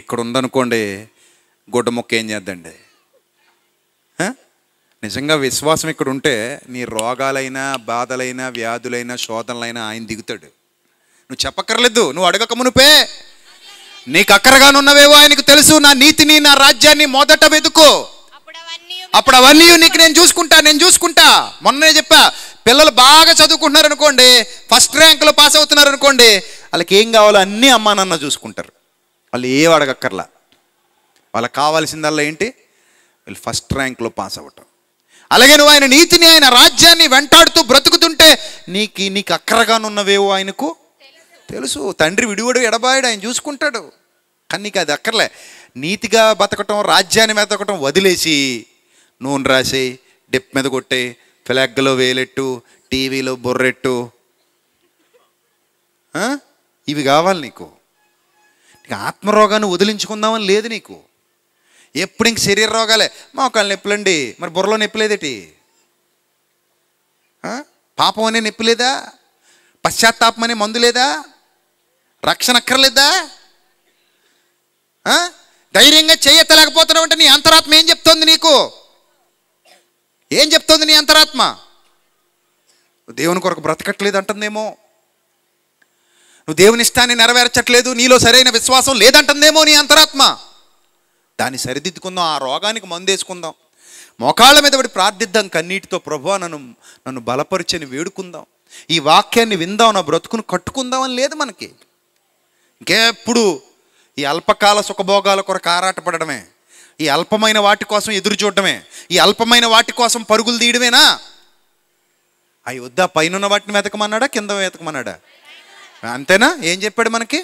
ఇక్కడ ఉందనుకోండి గుడ్డ మొక్క ఏం చేద్దండి నిజంగా విశ్వాసం ఇక్కడ ఉంటే నీ రోగాలైనా బాధలైనా వ్యాధులైనా శోధనలైనా ఆయన దిగుతాడు నువ్వు చెప్పక్కర్లేదు నువ్వు అడగక మునుపే నీకు అక్కరగానున్నవేవో ఆయనకు తెలుసు నా నీతిని నా రాజ్యాన్ని మొదట వెతుకో అప్పుడు అవన్నీ నీకు నేను చూసుకుంటా నేను చూసుకుంటా మొన్ననే చెప్పా పిల్లలు బాగా చదువుకుంటున్నారు అనుకోండి ఫస్ట్ ర్యాంకులో పాస్ అవుతున్నారు అనుకోండి వాళ్ళకి ఏం కావాలో అన్నీ అమ్మా నాన్న చూసుకుంటారు వాళ్ళు ఏం అడగక్కర్లా వాళ్ళకి కావాల్సిందల్లా ఏంటి వీళ్ళు ఫస్ట్ ర్యాంక్లో పాస్ అవ్వటం అలాగే నువ్వు ఆయన నీతిని ఆయన రాజ్యాన్ని వెంటాడుతూ బ్రతుకుతుంటే నీకు నీకు అక్కరగానున్నవేవో ఆయనకు తెలుసు తండ్రి విడివడు ఎడబాయడు ఆయన చూసుకుంటాడు కానీ నీకు అది అక్కర్లే నీతిగా బతకటం రాజ్యాన్ని బతకటం వదిలేసి నూనె రాసి డెప్ మీద కొట్టే ఫ్లాగ్లో వేలెట్టు టీవీలో బొర్రెట్టు ఇవి కావాలి నీకు నీకు ఆత్మరోగాన్ని వదిలించుకుందామని లేదు నీకు ఎప్పుడు ఇంక శరీర రోగాలే మోకాలు నొప్పులండి మరి బుర్రలో నొప్పిలేదేటి పాపం అనే నొప్పి లేదా పశ్చాత్తాపం అనే మందు లేదా రక్షణ అక్కర్లేదా ధైర్యంగా చేయెత్తలేకపోతున్నావు అంటే నీ అంతరాత్మ ఏం చెప్తోంది నీకు ఏం చెప్తోంది నీ అంతరాత్మ దేవుని కొరకు బ్రతకట్లేదు అంటుందేమో నువ్వు దేవుని ఇష్టాన్ని నెరవేర్చట్లేదు నీలో సరైన విశ్వాసం లేదంటుందేమో నీ అంతరాత్మ దాన్ని సరిదిద్దుకుందాం ఆ రోగానికి మందేసుకుందాం మోకాళ్ళ మీద పడి ప్రార్థిద్దాం కన్నీటితో ప్రభు నన్ను నన్ను బలపరిచని వేడుకుందాం ఈ వాక్యాన్ని విందాం నా బ్రతుకును కట్టుకుందామని లేదు మనకి ఇంకెప్పుడు ఈ అల్పకాల సుఖభోగాల కొరకు ఆరాటపడమే ఈ అల్పమైన వాటి కోసం ఎదురు చూడటమే ఈ అల్పమైన వాటి కోసం పరుగులు తీయడమేనా అవి వద్దా పైన వాటిని వెతకమన్నాడా కింద వెతకమన్నాడా అంతేనా ఏం చెప్పాడు మనకి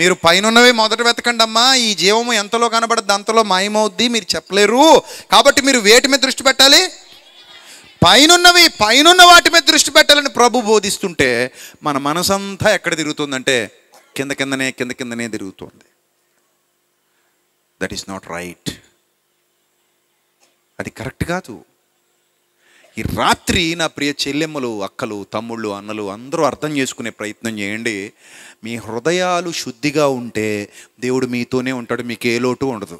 మీరు పైనవి మొదట వెతకండి అమ్మా ఈ జీవము ఎంతలో కనబడద్దు అంతలో మాయమవుద్ది మీరు చెప్పలేరు కాబట్టి మీరు వేటి మీద దృష్టి పెట్టాలి పైనున్నవి పైనున్న వాటి మీద దృష్టి పెట్టాలని ప్రభు బోధిస్తుంటే మన మనసంతా ఎక్కడ తిరుగుతుందంటే కింద కిందనే కింద కిందనే తిరుగుతుంది దట్ ఈస్ నాట్ రైట్ అది కరెక్ట్ కాదు ఈ రాత్రి నా ప్రియ చెల్లెమ్మలు అక్కలు తమ్ముళ్ళు అన్నలు అందరూ అర్థం చేసుకునే ప్రయత్నం చేయండి మీ హృదయాలు శుద్ధిగా ఉంటే దేవుడు మీతోనే ఉంటాడు మీకు ఏ లోటు ఉండదు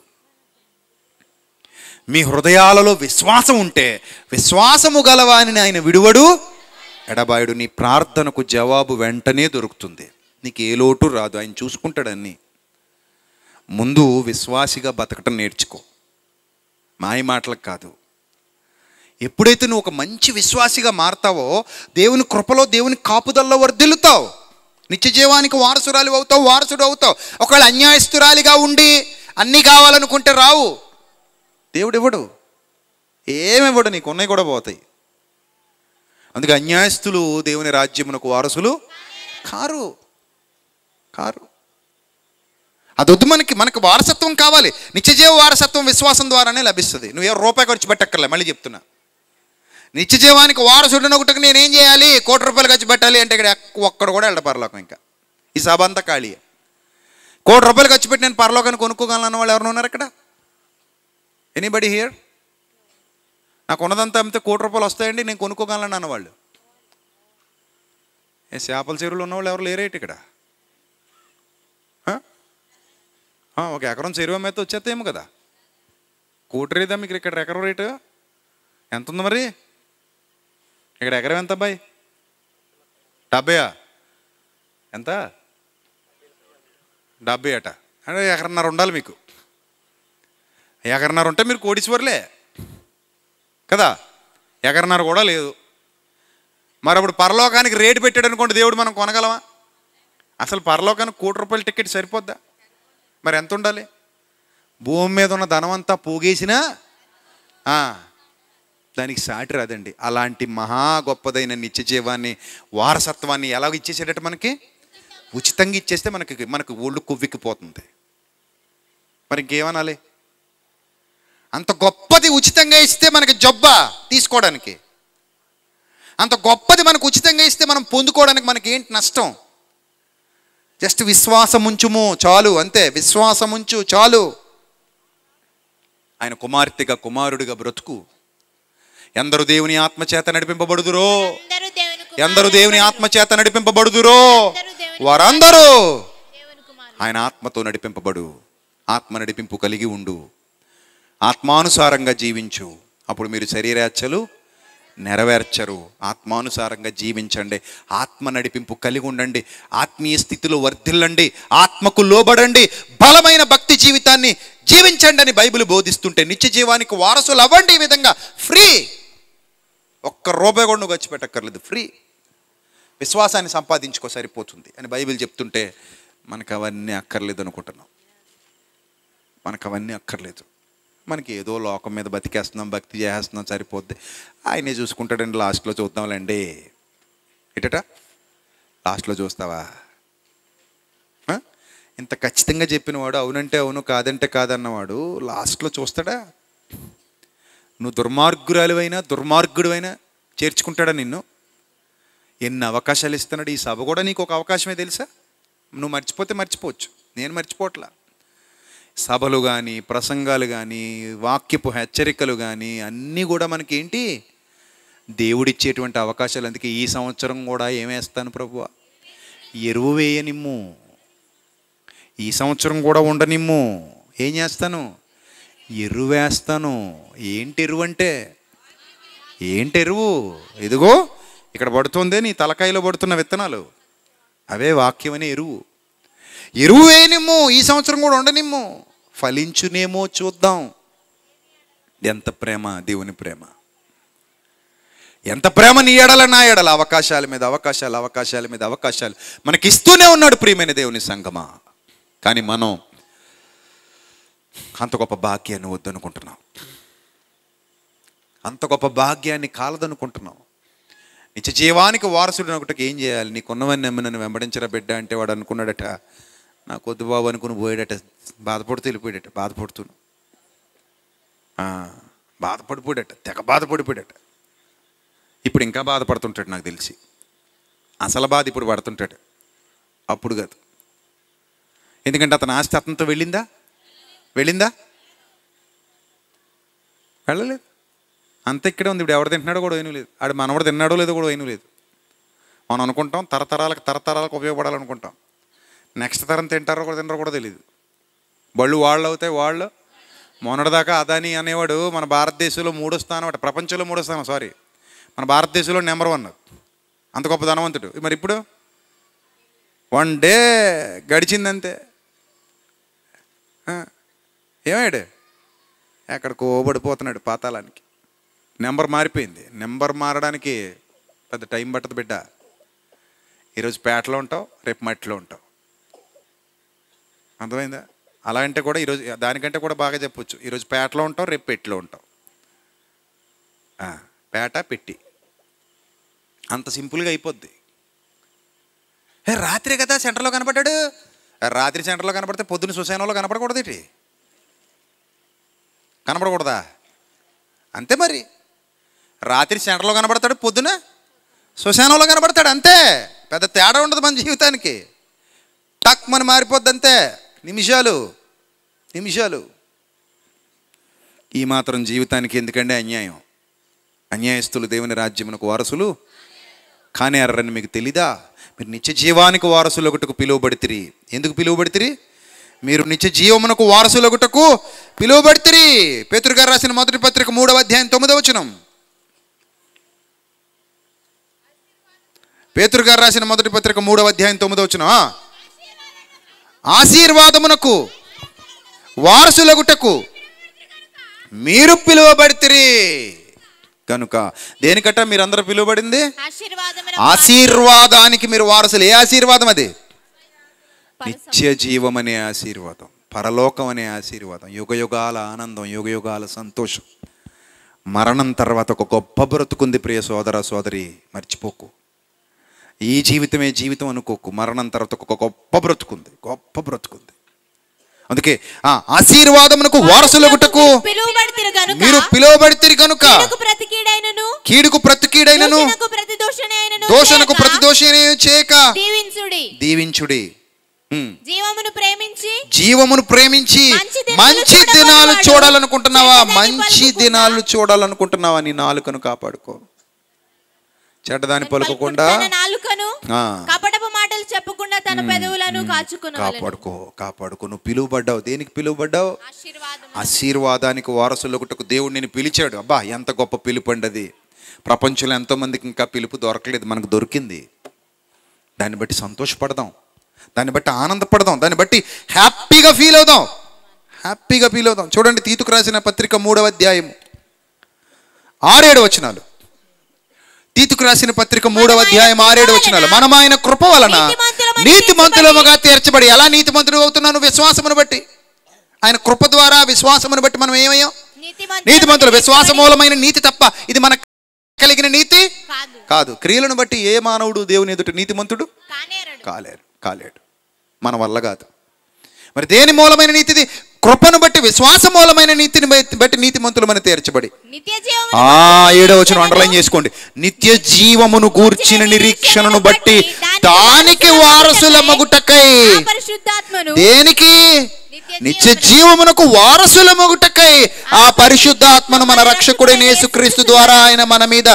మీ హృదయాలలో విశ్వాసం ఉంటే విశ్వాసము గలవాని ఆయన విడువడు ఎడబాయుడు నీ ప్రార్థనకు జవాబు వెంటనే దొరుకుతుంది నీకు ఏ లోటు రాదు ఆయన చూసుకుంటాడన్ని ముందు విశ్వాసిగా బతకటం నేర్చుకో మాయ మాటలకు కాదు ఎప్పుడైతే నువ్వు ఒక మంచి విశ్వాసిగా మారతావో దేవుని కృపలో దేవుని కాపుదల్లో వర్దిల్లుతావు నిత్య జీవానికి వారసురాలు అవుతావు వారసుడు అవుతావు ఒకవేళ అన్యాయస్తురాలిగా ఉండి అన్నీ కావాలనుకుంటే రావు దేవుడు ఇవ్వడు ఏమి ఇవ్వడు నీకు ఉన్నాయి కూడా పోతాయి అందుకే అన్యాయస్తులు దేవుని రాజ్యమునకు వారసులు కారు కారు అదొద్దు మనకి మనకు వారసత్వం కావాలి నిత్యజీవ వారసత్వం విశ్వాసం ద్వారానే లభిస్తుంది నువ్వు ఏ రూపాయి ఖర్చు పెట్టక్కర్లే మళ్ళీ చెప్తున్నా నిత్య జీవానికి వారసుడిని ఒకటికి నేనేం చేయాలి కోటి రూపాయలు ఖర్చు పెట్టాలి అంటే ఇక్కడ ఒక్కడు కూడా వెళ్ళ పరలోకం ఇంకా ఈ సభ అంతా ఖాళీ కోటి రూపాయలు ఖర్చు పెట్టి నేను పరలోకాన్ని కొనుక్కోగలను వాళ్ళు ఎవరు ఉన్నారు ఇక్కడ ఎనీబడి హియర్ నాకు ఉన్నదంతా అమ్మితే కోటి రూపాయలు వస్తాయండి నేను కొనుక్కోగలను అన్నవాళ్ళు ఏ చేపల చెరువులు ఉన్నవాళ్ళు ఎవరు లేరేటి ఇక్కడ ఒక ఎకరం చెరువు అమ్మేస్తే ఏమో కదా కోటి రేదా మీకు ఇక్కడ ఎకరం రేటు ఎంత ఉంది మరి ఇక్కడ ఎకరం ఎంత అబ్బాయి డెబ్బయా ఎంత డెబ్బై అట అంటే ఎకరన్నర ఉండాలి మీకు ఎకరన్నర ఉంటే మీరు కోటీశ్వర్లే కదా ఎకరన్నర కూడా లేదు మరి అప్పుడు పరలోకానికి రేటు పెట్టాడు అనుకోండి దేవుడు మనం కొనగలమా అసలు పరలోకానికి కోటి రూపాయల టికెట్ సరిపోద్దా మరి ఎంత ఉండాలి భూమి మీద ఉన్న ధనం అంతా పోగేసినా దానికి సాటి రాదండి అలాంటి మహా గొప్పదైన నిత్య జీవాన్ని వారసత్వాన్ని ఎలా ఇచ్చేసేటట్టు మనకి ఉచితంగా ఇచ్చేస్తే మనకి మనకు ఒళ్ళు కొవ్వెక్కిపోతుంది మరి ఇంకేమనాలి అంత గొప్పది ఉచితంగా ఇస్తే మనకి జబ్బ తీసుకోవడానికి అంత గొప్పది మనకు ఉచితంగా ఇస్తే మనం పొందుకోవడానికి మనకి ఏంటి నష్టం జస్ట్ విశ్వాసం ఉంచుము చాలు అంతే విశ్వాసం ఉంచు చాలు ఆయన కుమార్తెగా కుమారుడిగా బ్రతుకు ఎందరు దేవుని ఆత్మచేత నడిపింపబడుదురో ఎందరు దేవుని ఆత్మచేత నడిపింపబడుదురో వారందరూ ఆయన ఆత్మతో నడిపింపబడు ఆత్మ నడిపింపు కలిగి ఉండు ఆత్మానుసారంగా జీవించు అప్పుడు మీరు శరీరాచలు నెరవేర్చరు ఆత్మానుసారంగా జీవించండి ఆత్మ నడిపింపు కలిగి ఉండండి ఆత్మీయ స్థితిలో వర్ధిల్లండి ఆత్మకు లోబడండి బలమైన భక్తి జీవితాన్ని జీవించండి అని బైబిల్ బోధిస్తుంటే నిత్య జీవానికి వారసులు అవ్వండి ఈ విధంగా ఫ్రీ ఒక్క రూపాయి కూడా నువ్వు ఖర్చు పెట్టక్కర్లేదు ఫ్రీ విశ్వాసాన్ని సంపాదించుకో సరిపోతుంది అని బైబిల్ చెప్తుంటే మనకు అవన్నీ అక్కర్లేదు అనుకుంటున్నాం మనకు అవన్నీ అక్కర్లేదు మనకి ఏదో లోకం మీద బతికేస్తున్నాం భక్తి చేసేస్తున్నాం సరిపోద్ది ఆయనే చూసుకుంటాడండి లాస్ట్లో చూద్దాంలేండి ఎటట లాస్ట్లో చూస్తావా ఇంత ఖచ్చితంగా చెప్పినవాడు అవునంటే అవును కాదంటే కాదన్నవాడు లాస్ట్లో చూస్తాడా నువ్వు దుర్మార్గురాలువైనా దుర్మార్గుడువైనా చేర్చుకుంటాడా నిన్ను ఎన్ని అవకాశాలు ఇస్తున్నాడు ఈ సభ కూడా నీకు ఒక అవకాశమే తెలుసా నువ్వు మర్చిపోతే మర్చిపోవచ్చు నేను మర్చిపోవట్లా సభలు కానీ ప్రసంగాలు కానీ వాక్యపు హెచ్చరికలు కానీ అన్నీ కూడా మనకి ఏంటి దేవుడిచ్చేటువంటి అవకాశాలు అందుకే ఈ సంవత్సరం కూడా ఏమేస్తాను ప్రభు ఎరువు వేయనిమ్ము ఈ సంవత్సరం కూడా ఉండనిమ్ము ఏం చేస్తాను ఎరువేస్తాను ఏంటి ఎరువు అంటే ఏంటి ఎరువు ఇదిగో ఇక్కడ పడుతుంది నీ తలకాయలో పడుతున్న విత్తనాలు అవే వాక్యమనే ఎరువు ఎరువు వేయనిమ్ము ఈ సంవత్సరం కూడా ఉండనిమ్ము ఫలించునేమో చూద్దాం ఎంత ప్రేమ దేవుని ప్రేమ ఎంత ప్రేమ నీ ఎడల నా ఎడల అవకాశాల మీద అవకాశాలు అవకాశాల మీద అవకాశాలు మనకిస్తూనే ఉన్నాడు ప్రియమైన దేవుని సంగమా కానీ మనం అంత గొప్ప భాగ్యాన్ని వద్దనుకుంటున్నాం అంత గొప్ప భాగ్యాన్ని కాలదనుకుంటున్నావు నిత్య జీవానికి వారసుడు ఒకటికి ఏం చేయాలి నీకున్నవన్నీ నమ్మి నన్ను వెంబడించరా బిడ్డ అంటే వాడు అనుకున్నాడట నా కొద్ది బాబు అనుకుని పోయాడట బాధపడుతూ వెళ్ళిపోయాడట బాధపడుతూ బాధపడిపోయాడట తెగ బాధపడిపోయాడట ఇప్పుడు ఇంకా బాధపడుతుంటాడు నాకు తెలిసి అసలు బాధ ఇప్పుడు పడుతుంటాడు అప్పుడు కాదు ఎందుకంటే అతను ఆస్తి అతనితో వెళ్ళిందా వెళ్ళిందా వెళ్ళలేదు అంత ఇక్కడే ఉంది ఇప్పుడు ఎవరు తింటున్నాడో కూడా ఏమీ లేదు ఆడు మనవడు తిన్నాడో లేదో కూడా ఏమీ లేదు మనం అనుకుంటాం తరతరాలకు తరతరాలకు ఉపయోగపడాలనుకుంటాం నెక్స్ట్ తరం తింటారో కూడా తినరో కూడా తెలియదు బళ్ళు వాళ్ళు అవుతాయి వాళ్ళు మొన్నటిదాకా అదాని అనేవాడు మన భారతదేశంలో మూడో స్థానం అంటే ప్రపంచంలో మూడో స్థానం సారీ మన భారతదేశంలో నెంబర్ వన్ అంత గొప్ప ధనవంతుడు మరి ఇప్పుడు వన్ డే గడిచిందంతే ఏమయ్యాడు ఎక్కడికో ఓబడిపోతున్నాడు పాతాళానికి నెంబర్ మారిపోయింది నెంబర్ మారడానికి పెద్ద టైం పట్టదు బిడ్డ ఈరోజు పేటలో ఉంటావు రేపు మట్టిలో ఉంటావు అర్థమైందా అలా అంటే కూడా ఈరోజు దానికంటే కూడా బాగా చెప్పొచ్చు ఈరోజు పేటలో ఉంటావు రేపు పెట్టిలో ఉంటావు పేట పెట్టి అంత సింపుల్గా అయిపోద్ది రాత్రి కదా సెంటర్లో కనపడ్డాడు రాత్రి సెంటర్లో కనపడితే పొద్దున సుశానంలో కనపడకూడదు ఏంటి కనపడకూడదా అంతే మరి రాత్రి సెంటర్లో కనబడతాడు పొద్దున శ్మశానంలో కనబడతాడు అంతే పెద్ద తేడా ఉండదు మన జీవితానికి టక్ మన మారిపోద్ది అంతే నిమిషాలు నిమిషాలు ఈ మాత్రం జీవితానికి ఎందుకంటే అన్యాయం అన్యాయస్తులు దేవుని రాజ్యమునకు వారసులు కానీ అర్రని మీకు తెలీదా మీరు నిత్య జీవానికి వారసులు ఒకటికి పిలువబడితిరి ఎందుకు పిలువబడితిరి మీరు నిత్య జీవమునకు వారసులగుటకు పిలువబడితిరి పేతురుగారు రాసిన మొదటి పత్రిక మూడవ అధ్యాయం తొమ్మిదవ వచనం పేతురుగారు రాసిన మొదటి పత్రిక మూడవ అధ్యాయం తొమ్మిదవ వచనం ఆశీర్వాదమునకు వారసులగుటకు మీరు పిలువబడితిరి కనుక దేనికట మీరందరూ పిలువబడింది ఆశీర్వాదానికి మీరు వారసులు ఏ ఆశీర్వాదం అది నిత్య జీవం అనే ఆశీర్వాదం పరలోకం అనే ఆశీర్వాదం యుగ యుగాల ఆనందం యుగ యుగాల సంతోషం మరణం తర్వాత ఒక గొప్ప బ్రతుకుంది ప్రియ సోదర సోదరి మర్చిపోకు ఈ జీవితమే జీవితం అనుకోకు మరణం తర్వాత ఒక గొప్ప బ్రతుకుంది గొప్ప బ్రతుకుంది అందుకే ఆ ఆశీర్వాదమునకు గుటకు మీరు పిలువబడితే కనుక కీడుకు ప్రతికీడైనను దోషణకు ప్రతిదోషణ చేయక దీవించుడి దీవించుడి జీవమును ప్రేమించి జీవమును ప్రేమించి మంచి దినాలు చూడాలనుకుంటున్నావా మంచి దినాలు చూడాలనుకుంటున్నావా నీ నాలుకను కాపాడుకో చెడ్డదాన్ని పలుకోకుండా కపటపు మాటలు చెప్పకుండా తన పెదవులను కాచుకుని కాపాడుకో కాపాడుకో నువ్వు పిలువబడ్డావు దేనికి పిలువబడ్డావు ఆశీర్వాదానికి వారసులొకటకు దేవుడు నేను పిలిచాడు అబ్బా ఎంత గొప్ప పిలుపండది ప్రపంచంలో ఎంతోమందికి ఇంకా పిలుపు దొరకలేదు మనకు దొరికింది దాన్ని బట్టి సంతోషపడదాం దాన్ని బట్టి ఆనందపడదాం దాన్ని బట్టి హ్యాపీగా ఫీల్ అవుదాం హ్యాపీగా ఫీల్ అవుదాం చూడండి తీతుకు రాసిన పత్రిక మూడవ అధ్యాయము ఆరేడు వచనాలు తీతుకు రాసిన పత్రిక మూడవ అధ్యాయం ఆరేడు వచనాలు మనం ఆయన కృప వలన నీతి మంతులముగా తీర్చబడి ఎలా నీతి మంతులు అవుతున్నాను విశ్వాసమును బట్టి ఆయన కృప ద్వారా విశ్వాసమును బట్టి మనం ఏమయ్యాం మంతులు విశ్వాస మూలమైన నీతి తప్ప ఇది మన కలిగిన నీతి కాదు క్రియలను బట్టి ఏ మానవుడు దేవుని నీతి మంతుడు కాలేరు కాలేడు మన వల్ల కాదు మరి దేని మూలమైన నీతిది కృపను బట్టి విశ్వాస మూలమైన నీతిని బట్టి నీతి మన తీర్చబడి ఏడో వచ్చిన అండర్లైన్ చేసుకోండి నిత్య జీవమును గూర్చిన నిరీక్షణను బట్టి దానికి వారసుల మగుటకై దేనికి నిత్య జీవమునకు వారసుల మగుటకై ఆ పరిశుద్ధాత్మను మన రక్షకుడైన క్రీస్తు ద్వారా ఆయన మన మీద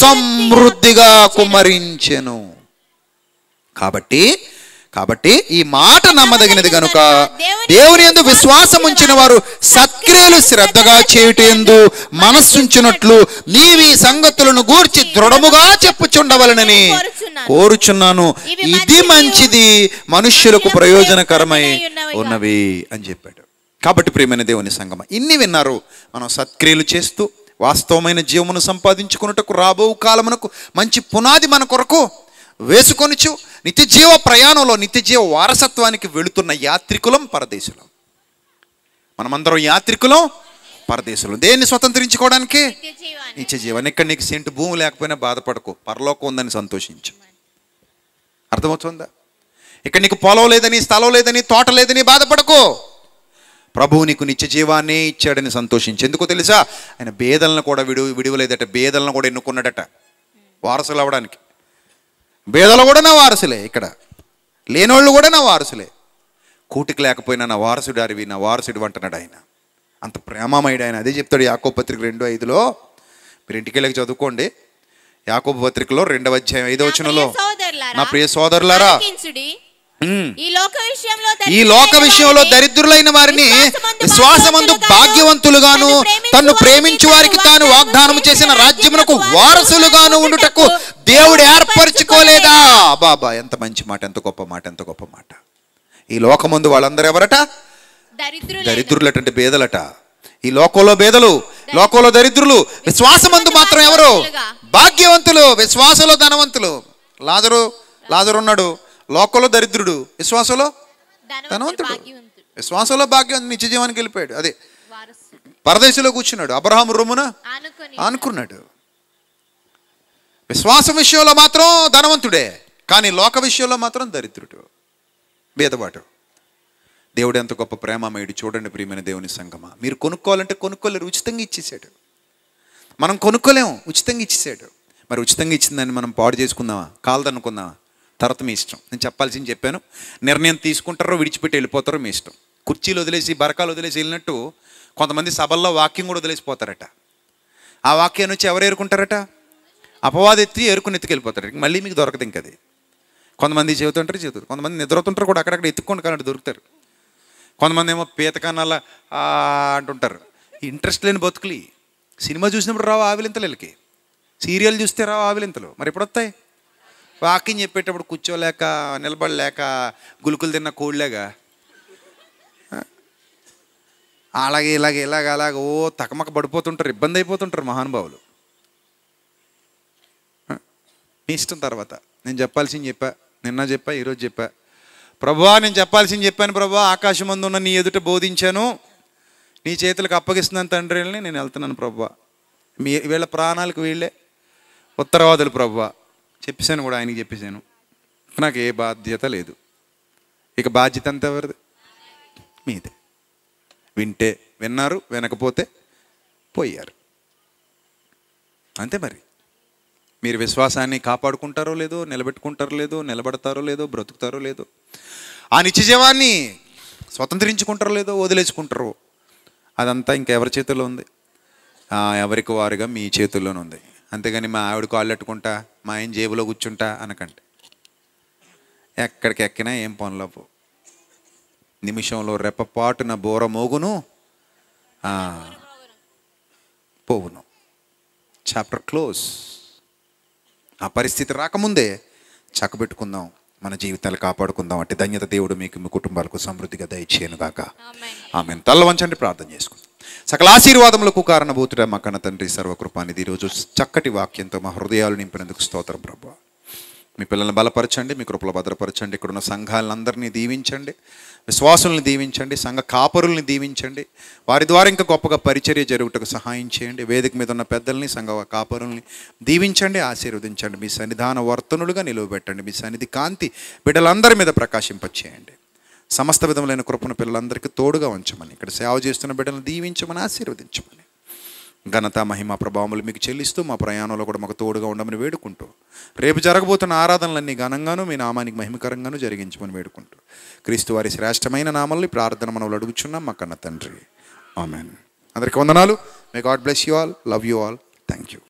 సమృద్ధిగా కుమరించెను కాబట్టి కాబట్టి ఈ మాట నమ్మదగినది కనుక దేవుని ఎందు విశ్వాసం ఉంచిన వారు సక్రియలు శ్రద్ధగా చేయుటందు మనస్సుంచినట్లు నీవి సంగతులను గూర్చి దృఢముగా చెప్పుచుండవలనని కోరుచున్నాను ఇది మంచిది మనుష్యులకు ప్రయోజనకరమై ఉన్నవి అని చెప్పాడు కాబట్టి ప్రియమైన దేవుని సంగమ ఇన్ని విన్నారు మనం సత్క్రియలు చేస్తూ వాస్తవమైన జీవమును సంపాదించుకున్నటకు రాబో కాలమునకు మంచి పునాది మన కొరకు వేసుకొనిచు నిత్యజీవ ప్రయాణంలో నిత్యజీవ వారసత్వానికి వెళుతున్న యాత్రికులం పరదేశులం మనమందరం యాత్రికులం పరదేశులం దేన్ని స్వతంత్రించుకోవడానికి నిత్యజీవాన్ని ఇక్కడ నీకు సెంటు భూమి లేకపోయినా బాధపడకు పరలోకం ఉందని సంతోషించు అర్థమవుతుందా ఇక్కడ నీకు పొలం లేదని స్థలం లేదని తోట లేదని బాధపడకు ప్రభువు నీకు నిత్య జీవాన్ని ఇచ్చాడని సంతోషించి ఎందుకో తెలుసా ఆయన భేదలను కూడా విడు విడివలేదట భేదలను కూడా ఎన్నుకున్నాడట వారసులు అవ్వడానికి బేదలు కూడా నా వారసులే ఇక్కడ లేనోళ్ళు కూడా నా వారసులే కూటికి లేకపోయినా నా వారసుడు అరివి నా వారసుడు అంటున్నాడు ఆయన అంత ప్రేమమయుడు ఆయన అదే చెప్తాడు యాకో పత్రిక రెండు ఐదులో మీరు ఇంటికి వెళ్ళి చదువుకోండి యాకోబు పత్రికలో రెండవ అధ్యాయం ఐదో వచ్చినలో నా ప్రియ సోదరులారా ఈ లోక విషయంలో దరిద్రులైన వారిని విశ్వాసమందు భాగ్యవంతులుగాను తన్ను ప్రేమించు వారికి తాను వాగ్దానం చేసిన రాజ్యమునకు వారసులుగాను ఉండుటకు దేవుడు ఏర్పరచుకోలేదా బాబా ఎంత మంచి మాట ఎంత గొప్ప మాట ఎంత గొప్ప మాట ఈ లోకమందు వాళ్ళందరూ ఎవరట దరిద్రులటువంటి బేదలట ఈ లోకంలో బేదలు లోకంలో దరిద్రులు విశ్వాసమందు మాత్రం ఎవరు భాగ్యవంతులు విశ్వాసంలో ధనవంతులు లాజరు లాజరు ఉన్నాడు లోకంలో దరిద్రుడు విశ్వాసంలో ధనవంతుడు విశ్వాసంలో భాగ్యం నిత్య జీవానికి వెళ్ళిపోయాడు అదే పరదేశంలో కూర్చున్నాడు అబ్రహాం రొమ్మున అనుకున్నాడు విశ్వాసం విషయంలో మాత్రం ధనవంతుడే కానీ లోక విషయంలో మాత్రం దరిద్రుడు భేదపాటు దేవుడు ఎంత గొప్ప ప్రేమమయుడు చూడండి ప్రియమైన దేవుని సంగమ మీరు కొనుక్కోవాలంటే కొనుక్కోలేరు ఉచితంగా ఇచ్చేసాడు మనం కొనుక్కోలేము ఉచితంగా ఇచ్చేసాడు మరి ఉచితంగా ఇచ్చిందని మనం పాడు చేసుకుందామా కాలదనుకుందామా తర్వాత మీ ఇష్టం నేను చెప్పాల్సింది చెప్పాను నిర్ణయం తీసుకుంటారో విడిచిపెట్టి వెళ్ళిపోతారో మీ ఇష్టం కుర్చీలు వదిలేసి బరకాలు వదిలేసి వెళ్ళినట్టు కొంతమంది సభల్లో వాక్యం కూడా వదిలేసిపోతారట ఆ వాక్యం వచ్చి ఎవరు ఏరుకుంటారట అపవాది ఎత్తి ఏరుకుని ఎత్తుకెళ్ళిపోతారు మళ్ళీ మీకు దొరకదు ఇంకది కొంతమంది చెబుతుంటారు చెబుతారు కొంతమంది నిద్రవుతుంటారు కూడా అక్కడక్కడ ఎత్తుక్కోండి కానీ దొరుకుతారు కొంతమంది ఏమో పీతకానాల అంటుంటారు ఇంట్రెస్ట్ లేని బతుకులు సినిమా చూసినప్పుడు రావు ఆవిలింతలు వీళ్ళకి సీరియల్ చూస్తే రావు ఆవిలింతలు మరి ఎప్పుడు వస్తాయి వాకింగ్ చెప్పేటప్పుడు కూర్చోలేక నిలబడలేక గులుకులు తిన్న కోళ్ళేగా అలాగే ఇలాగే ఇలాగ అలాగ ఓ తకమక పడిపోతుంటారు ఇబ్బంది అయిపోతుంటారు మహానుభావులు మీ ఇష్టం తర్వాత నేను చెప్పాల్సింది చెప్పా నిన్న చెప్పా ఈరోజు చెప్పా ప్రభా నేను చెప్పాల్సింది చెప్పాను ప్రభా ఆకాశం ఉన్న నీ ఎదుట బోధించాను నీ చేతులకు అప్పగిస్తున్నాను తండ్రిని నేను వెళ్తున్నాను ప్రభా మీ వీళ్ళ ప్రాణాలకు వీళ్ళే ఉత్తరవాదులు ప్రభా చెప్పేశాను కూడా ఆయనకి చెప్పేశాను నాకు ఏ బాధ్యత లేదు ఇక బాధ్యత అంతా ఎవరిది మీదే వింటే విన్నారు వినకపోతే పోయారు అంతే మరి మీరు విశ్వాసాన్ని కాపాడుకుంటారో లేదో నిలబెట్టుకుంటారో లేదో నిలబడతారో లేదో బ్రతుకుతారో లేదో ఆ నిత్యజీవాన్ని స్వతంత్రించుకుంటారో లేదో వదిలేసుకుంటారో అదంతా ఇంకెవరి చేతిలో ఉంది ఎవరికి వారుగా మీ చేతుల్లోనే ఉంది అంతేగాని మా ఆవిడ కాళ్ళు పెట్టుకుంటా మా ఆయన జేబులో కూర్చుంటా అనకండి ఎక్కడికి ఎక్కినా ఏం పనులవు నిమిషంలో రెప్పపాటున బోర మోగును పోవును చాప్టర్ క్లోజ్ ఆ పరిస్థితి రాకముందే చక్కబెట్టుకుందాం మన జీవితాలు కాపాడుకుందాం అంటే ధన్యత దేవుడు మీకు మీ కుటుంబాలకు సమృద్ధిగా దయచేయను గాక ఆమెను తల్ల వంచండి ప్రార్థన చేసుకుందాం సకల ఆశీర్వాదములకు కారణభూతుడ మా కన్న తండ్రి సర్వకృపానిది ఈరోజు చక్కటి వాక్యంతో మా హృదయాలు నింపినందుకు స్తోత్రం ప్రభు మీ పిల్లల్ని బలపరచండి మీ కృపలు భద్రపరచండి ఇక్కడున్న సంఘాలందరినీ దీవించండి విశ్వాసుల్ని దీవించండి సంఘ కాపరుల్ని దీవించండి వారి ద్వారా ఇంకా గొప్పగా పరిచర్య జరుగుటకు సహాయం చేయండి వేదిక మీద ఉన్న పెద్దల్ని సంఘ కాపరుల్ని దీవించండి ఆశీర్వదించండి మీ సన్నిధాన వర్తనులుగా నిలువబెట్టండి మీ సన్నిధి కాంతి బిడ్డలందరి మీద ప్రకాశింపచేయండి సమస్త విధములైన కృపను పిల్లలందరికీ తోడుగా ఉంచమని ఇక్కడ సేవ చేస్తున్న బిడ్డలను దీవించమని ఆశీర్వదించమని ఘనత మహిమ ప్రభావములు మీకు చెల్లిస్తూ మా ప్రయాణంలో కూడా మాకు తోడుగా ఉండమని వేడుకుంటూ రేపు జరగబోతున్న ఆరాధనలన్నీ ఘనంగాను మీ నామానికి మహిమకరంగానూ జరిగించమని వేడుకుంటూ క్రీస్తు వారి శ్రేష్టమైన నామల్ని ప్రార్థన మనం అడుగుచున్నాం మా కన్న తండ్రి ఆమెన్ అందరికీ వందనాలు may God bless you all love you all thank you